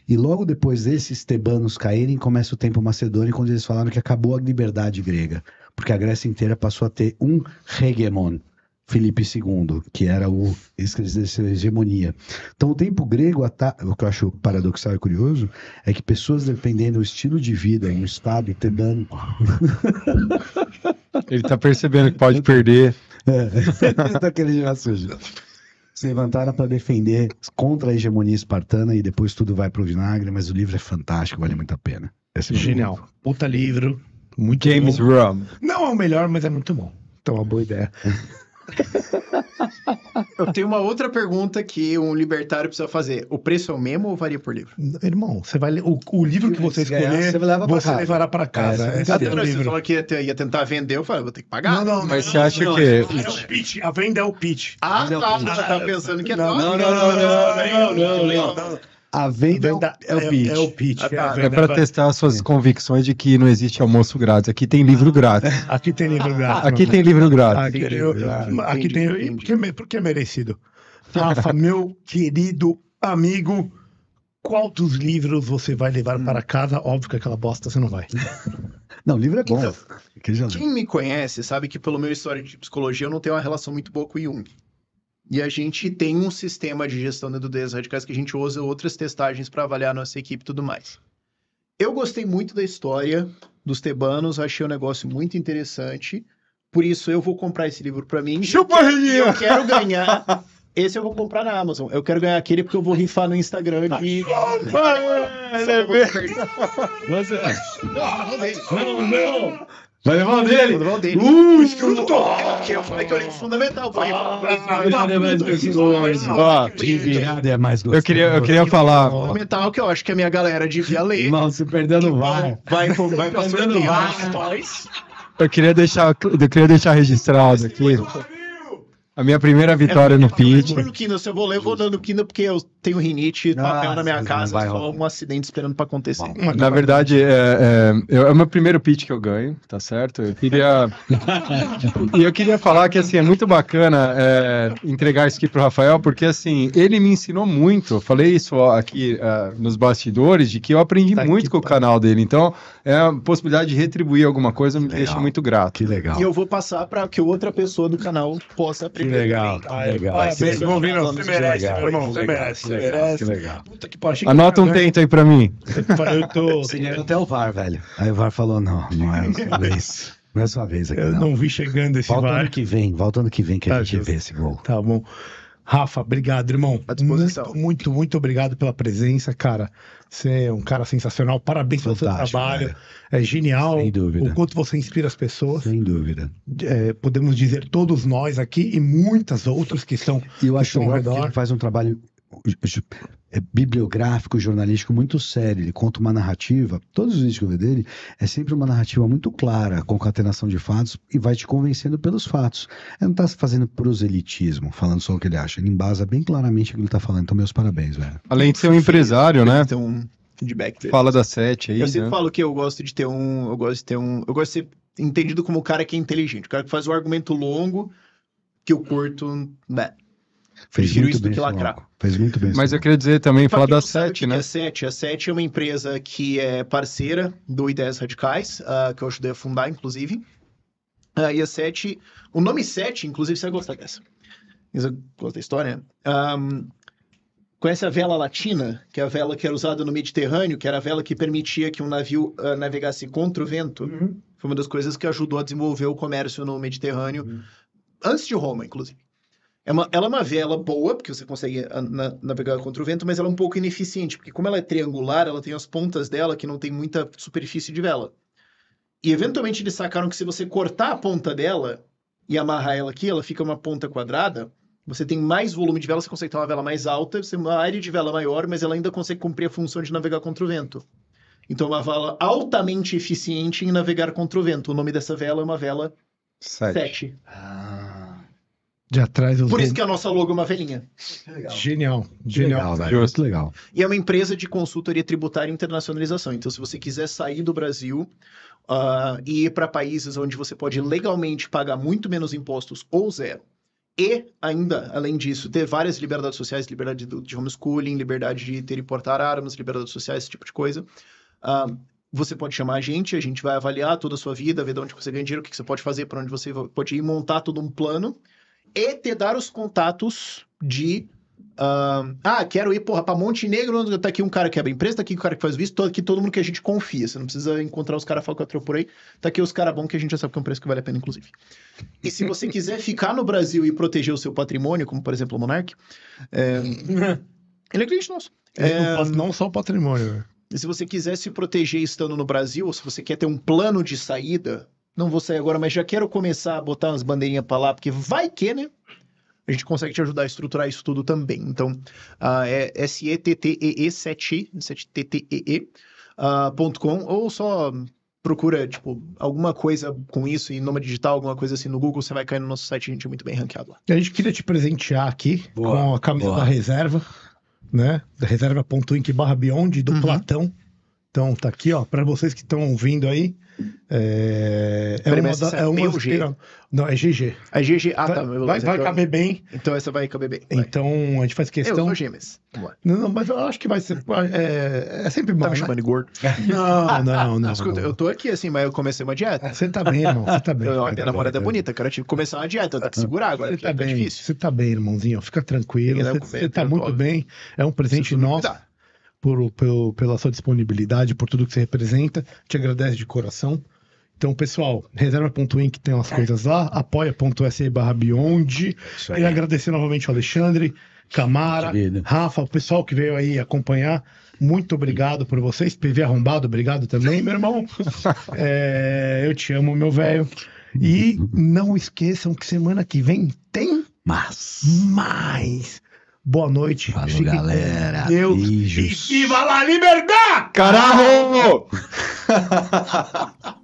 E logo depois desses tebanos caírem, começa o tempo macedônio, quando eles falaram que acabou a liberdade grega, porque a Grécia inteira passou a ter um hegemon, Filipe II, que era o ex-presidente hegemonia. Então, o tempo grego, o que eu acho paradoxal e curioso, é que pessoas dependendo do estilo de vida, no estado, dando. Ele está percebendo que pode perder. É, daquele já é sujo. Se levantaram para defender contra a hegemonia espartana e depois tudo vai para o vinagre, mas o livro é fantástico, vale muito a pena. Esse é Genial. Livro. Puta livro. Muito James bom. Rum. Não é o melhor, mas é muito bom. Então, é uma boa ideia. Eu tenho uma outra pergunta que um libertário precisa fazer. O preço é o mesmo ou varia por livro? Irmão, você vai o, o livro que você escolher, você, leva você casa. levará para casa. É, é o livro? Você falou que ia, ter, ia, tentar vender, eu falei, vou ter que pagar. Não, não, mas não, você acha não, que... Não, é o pitch, a venda é o pitch. Ah, tá, Você tá pensando que é... Não, não, não, não, não, não, não, não, não, não, não, não. A é venda, é, o, é, o pitch. É, é o pitch. Ah, é, tá. é para testar suas convicções de que não existe almoço grátis. Aqui tem livro grátis. aqui tem livro grátis. aqui tem livro grátis. Aqui, ah, tem. É porque, é merecido. Rafa, meu querido amigo, quantos livros você vai levar para hum. casa? Óbvio que aquela bosta você não vai. Não, livro é bom. Então, quem me conhece sabe que pelo meu histórico de psicologia eu não tenho uma relação muito boa com Jung. E a gente tem um sistema de gestão dentro do Radicais que a gente usa outras testagens para avaliar a nossa equipe e tudo mais. Eu gostei muito da história dos tebanos, achei um negócio muito interessante. Por isso, eu vou comprar esse livro para mim. Chupa, e eu quero ganhar. Esse eu vou comprar na Amazon. Eu quero ganhar aquele porque eu vou rifar no Instagram de. Você... Não, não, Vai levar o dele! Vai levar o dele! Uh, uhum. escroto! Eu falei que é eu é li ah, fundamental. Obrigado, uhum. uhum. ah, é mais gostoso. Eu queria, eu queria falar. Fundamental que eu acho que a minha galera devia ler. Não, se perdendo vai. Vai, vai perdendo vai. Eu queria deixar, eu queria deixar registrado aqui. A minha primeira é vitória é, no pitch. Eu vou se eu vou ler, eu vou dando Quina porque eu tenho rinite, e ah, papel na minha casa, só um acidente esperando para acontecer. Bom, na verdade, é, é, é, o meu primeiro pitch que eu ganho, tá certo? Eu queria. e eu queria falar que, assim, é muito bacana é, entregar isso aqui pro Rafael, porque, assim, ele me ensinou muito. Eu falei isso aqui é, nos bastidores, de que eu aprendi tá muito com o tá. canal dele. Então, é a possibilidade de retribuir alguma coisa me legal. deixa muito grato. Que legal. E eu vou passar para que outra pessoa do canal possa aprender que legal, legal. Parabéns, Você merece, meu irmão. Você merece, Que legal. Anota um tento aí pra mim. Eu tô... até o VAR, velho. Aí o VAR falou, não, não é isso. Não é sua vez aqui, Eu não vi chegando esse Volta VAR. ano que vem, volta ano que vem que a ah, gente vê esse gol. Tá bom. Rafa, obrigado, irmão. À disposição. Muito, muito, muito obrigado pela presença, cara. Você é um cara sensacional. Parabéns Fantástico, pelo seu trabalho. Cara. É genial. Sem dúvida. O quanto você inspira as pessoas. Sem dúvida. É, podemos dizer todos nós aqui e muitas outras que são. E eu acho que, que faz um trabalho é bibliográfico, jornalístico muito sério. Ele conta uma narrativa. Todos os vídeos que eu vejo dele é sempre uma narrativa muito clara, concatenação de fatos e vai te convencendo pelos fatos. Ele não está fazendo proselitismo, falando só o que ele acha. Ele embasa bem claramente o que ele está falando. Então, meus parabéns, velho. Além de ser um empresário, né? Tem um feedback. Dele. Fala da sete aí. Eu né? sempre falo que eu gosto de ter um, eu gosto de ter um, eu gosto de ser entendido como o cara que é inteligente, o cara que faz um argumento longo que eu curto. Né? Fiz Prefiro isso do que lacrar. Fez muito bem. Mas eu queria dizer também, falar da Sete, né? A é Sete, A é Sete é uma empresa que é parceira do Ideias Radicais, uh, que eu ajudei a fundar, inclusive. Uh, e a Sete, o nome Sete, inclusive, você vai gostar dessa. Você gosta da história? Um, conhece a vela latina, que é a vela que era usada no Mediterrâneo, que era a vela que permitia que um navio uh, navegasse contra o vento? Uhum. Foi uma das coisas que ajudou a desenvolver o comércio no Mediterrâneo, uhum. antes de Roma, inclusive. É uma, ela é uma vela boa, porque você consegue ah, na, navegar contra o vento, mas ela é um pouco ineficiente, porque como ela é triangular, ela tem as pontas dela que não tem muita superfície de vela. E eventualmente eles sacaram que se você cortar a ponta dela e amarrar ela aqui, ela fica uma ponta quadrada, você tem mais volume de vela, você consegue ter uma vela mais alta, você tem uma área de vela maior, mas ela ainda consegue cumprir a função de navegar contra o vento. Então, é uma vela altamente eficiente em navegar contra o vento. O nome dessa vela é uma vela 7. 7. Ah de atrás. Por isso que a nossa logo é uma velhinha. Legal. Genial, genial, legal, legal. E é uma empresa de consultoria tributária e internacionalização. Então, se você quiser sair do Brasil uh, e ir para países onde você pode legalmente pagar muito menos impostos ou zero, e ainda, além disso, ter várias liberdades sociais, liberdade de homeschooling, liberdade de ter e portar armas, liberdades sociais, esse tipo de coisa. Uh, você pode chamar a gente, a gente vai avaliar toda a sua vida, ver de onde você ganha dinheiro, o que você pode fazer, para onde você pode ir, montar todo um plano e te dar os contatos de. Uh, ah, quero ir, porra, pra Montenegro, tá aqui um cara que abre empresa, tá aqui o um cara que faz visto, tá aqui todo mundo que a gente confia. Você não precisa encontrar os caras falcatrua por aí, tá aqui os caras bons que a gente já sabe que é um preço que vale a pena, inclusive. E se você quiser ficar no Brasil e proteger o seu patrimônio, como por exemplo o Monark, é... ele é cliente nosso. É... Não, só o patrimônio, e se você quiser se proteger estando no Brasil, ou se você quer ter um plano de saída, não vou sair agora, mas já quero começar a botar umas bandeirinhas para lá, porque vai que, né? A gente consegue te ajudar a estruturar isso tudo também. Então, uh, é S-E-T-T-E-E 7 7 -E uh, ou só procura, tipo, alguma coisa com isso em nome digital, alguma coisa assim no Google, você vai cair no nosso site, a gente é muito bem ranqueado lá. A gente queria te presentear aqui boa, com a camisa boa. da reserva, né? Da reserva.inc barra Beyond, do uhum. Platão. Então, tá aqui, ó, para vocês que estão ouvindo aí, é, é uma, é uma G. Não, é GG. É GG. Ah, vai, tá. Vai, vai então- caber bem. Então essa vai caber bem. Vai. Então a gente faz questão. Eu sou gêmeas. Não, não, mas eu acho que vai ser. É, é sempre bom. Tá me né? chamando de gordo? Não, ah, não, não. Escuta, eu tô aqui assim, mas eu comecei uma dieta. Você tá bem, irmão. Você tá bem. Eu, minha namorada é bonita, cara. Eu tive que começar uma dieta. Eu tenho que segurar agora. Você tá é bem. difícil. Você tá bem, irmãozinho. Fica tranquilo. Você tá muito bem. É um presente nosso por, por, pela sua disponibilidade, por tudo que você representa. Te agradece de coração. Então, pessoal, que tem umas tá. coisas lá, apoia.se barra Beyond. e agradecer novamente ao Alexandre, Camara, Rafa, o pessoal que veio aí acompanhar. Muito obrigado por vocês. PV Arrombado, obrigado também, meu irmão. É, eu te amo, meu velho. E uhum. não esqueçam que semana que vem tem mas mais. Boa noite. Falou, Fique galera. Deus. Beijos. E viva lá liberdade! Caralho!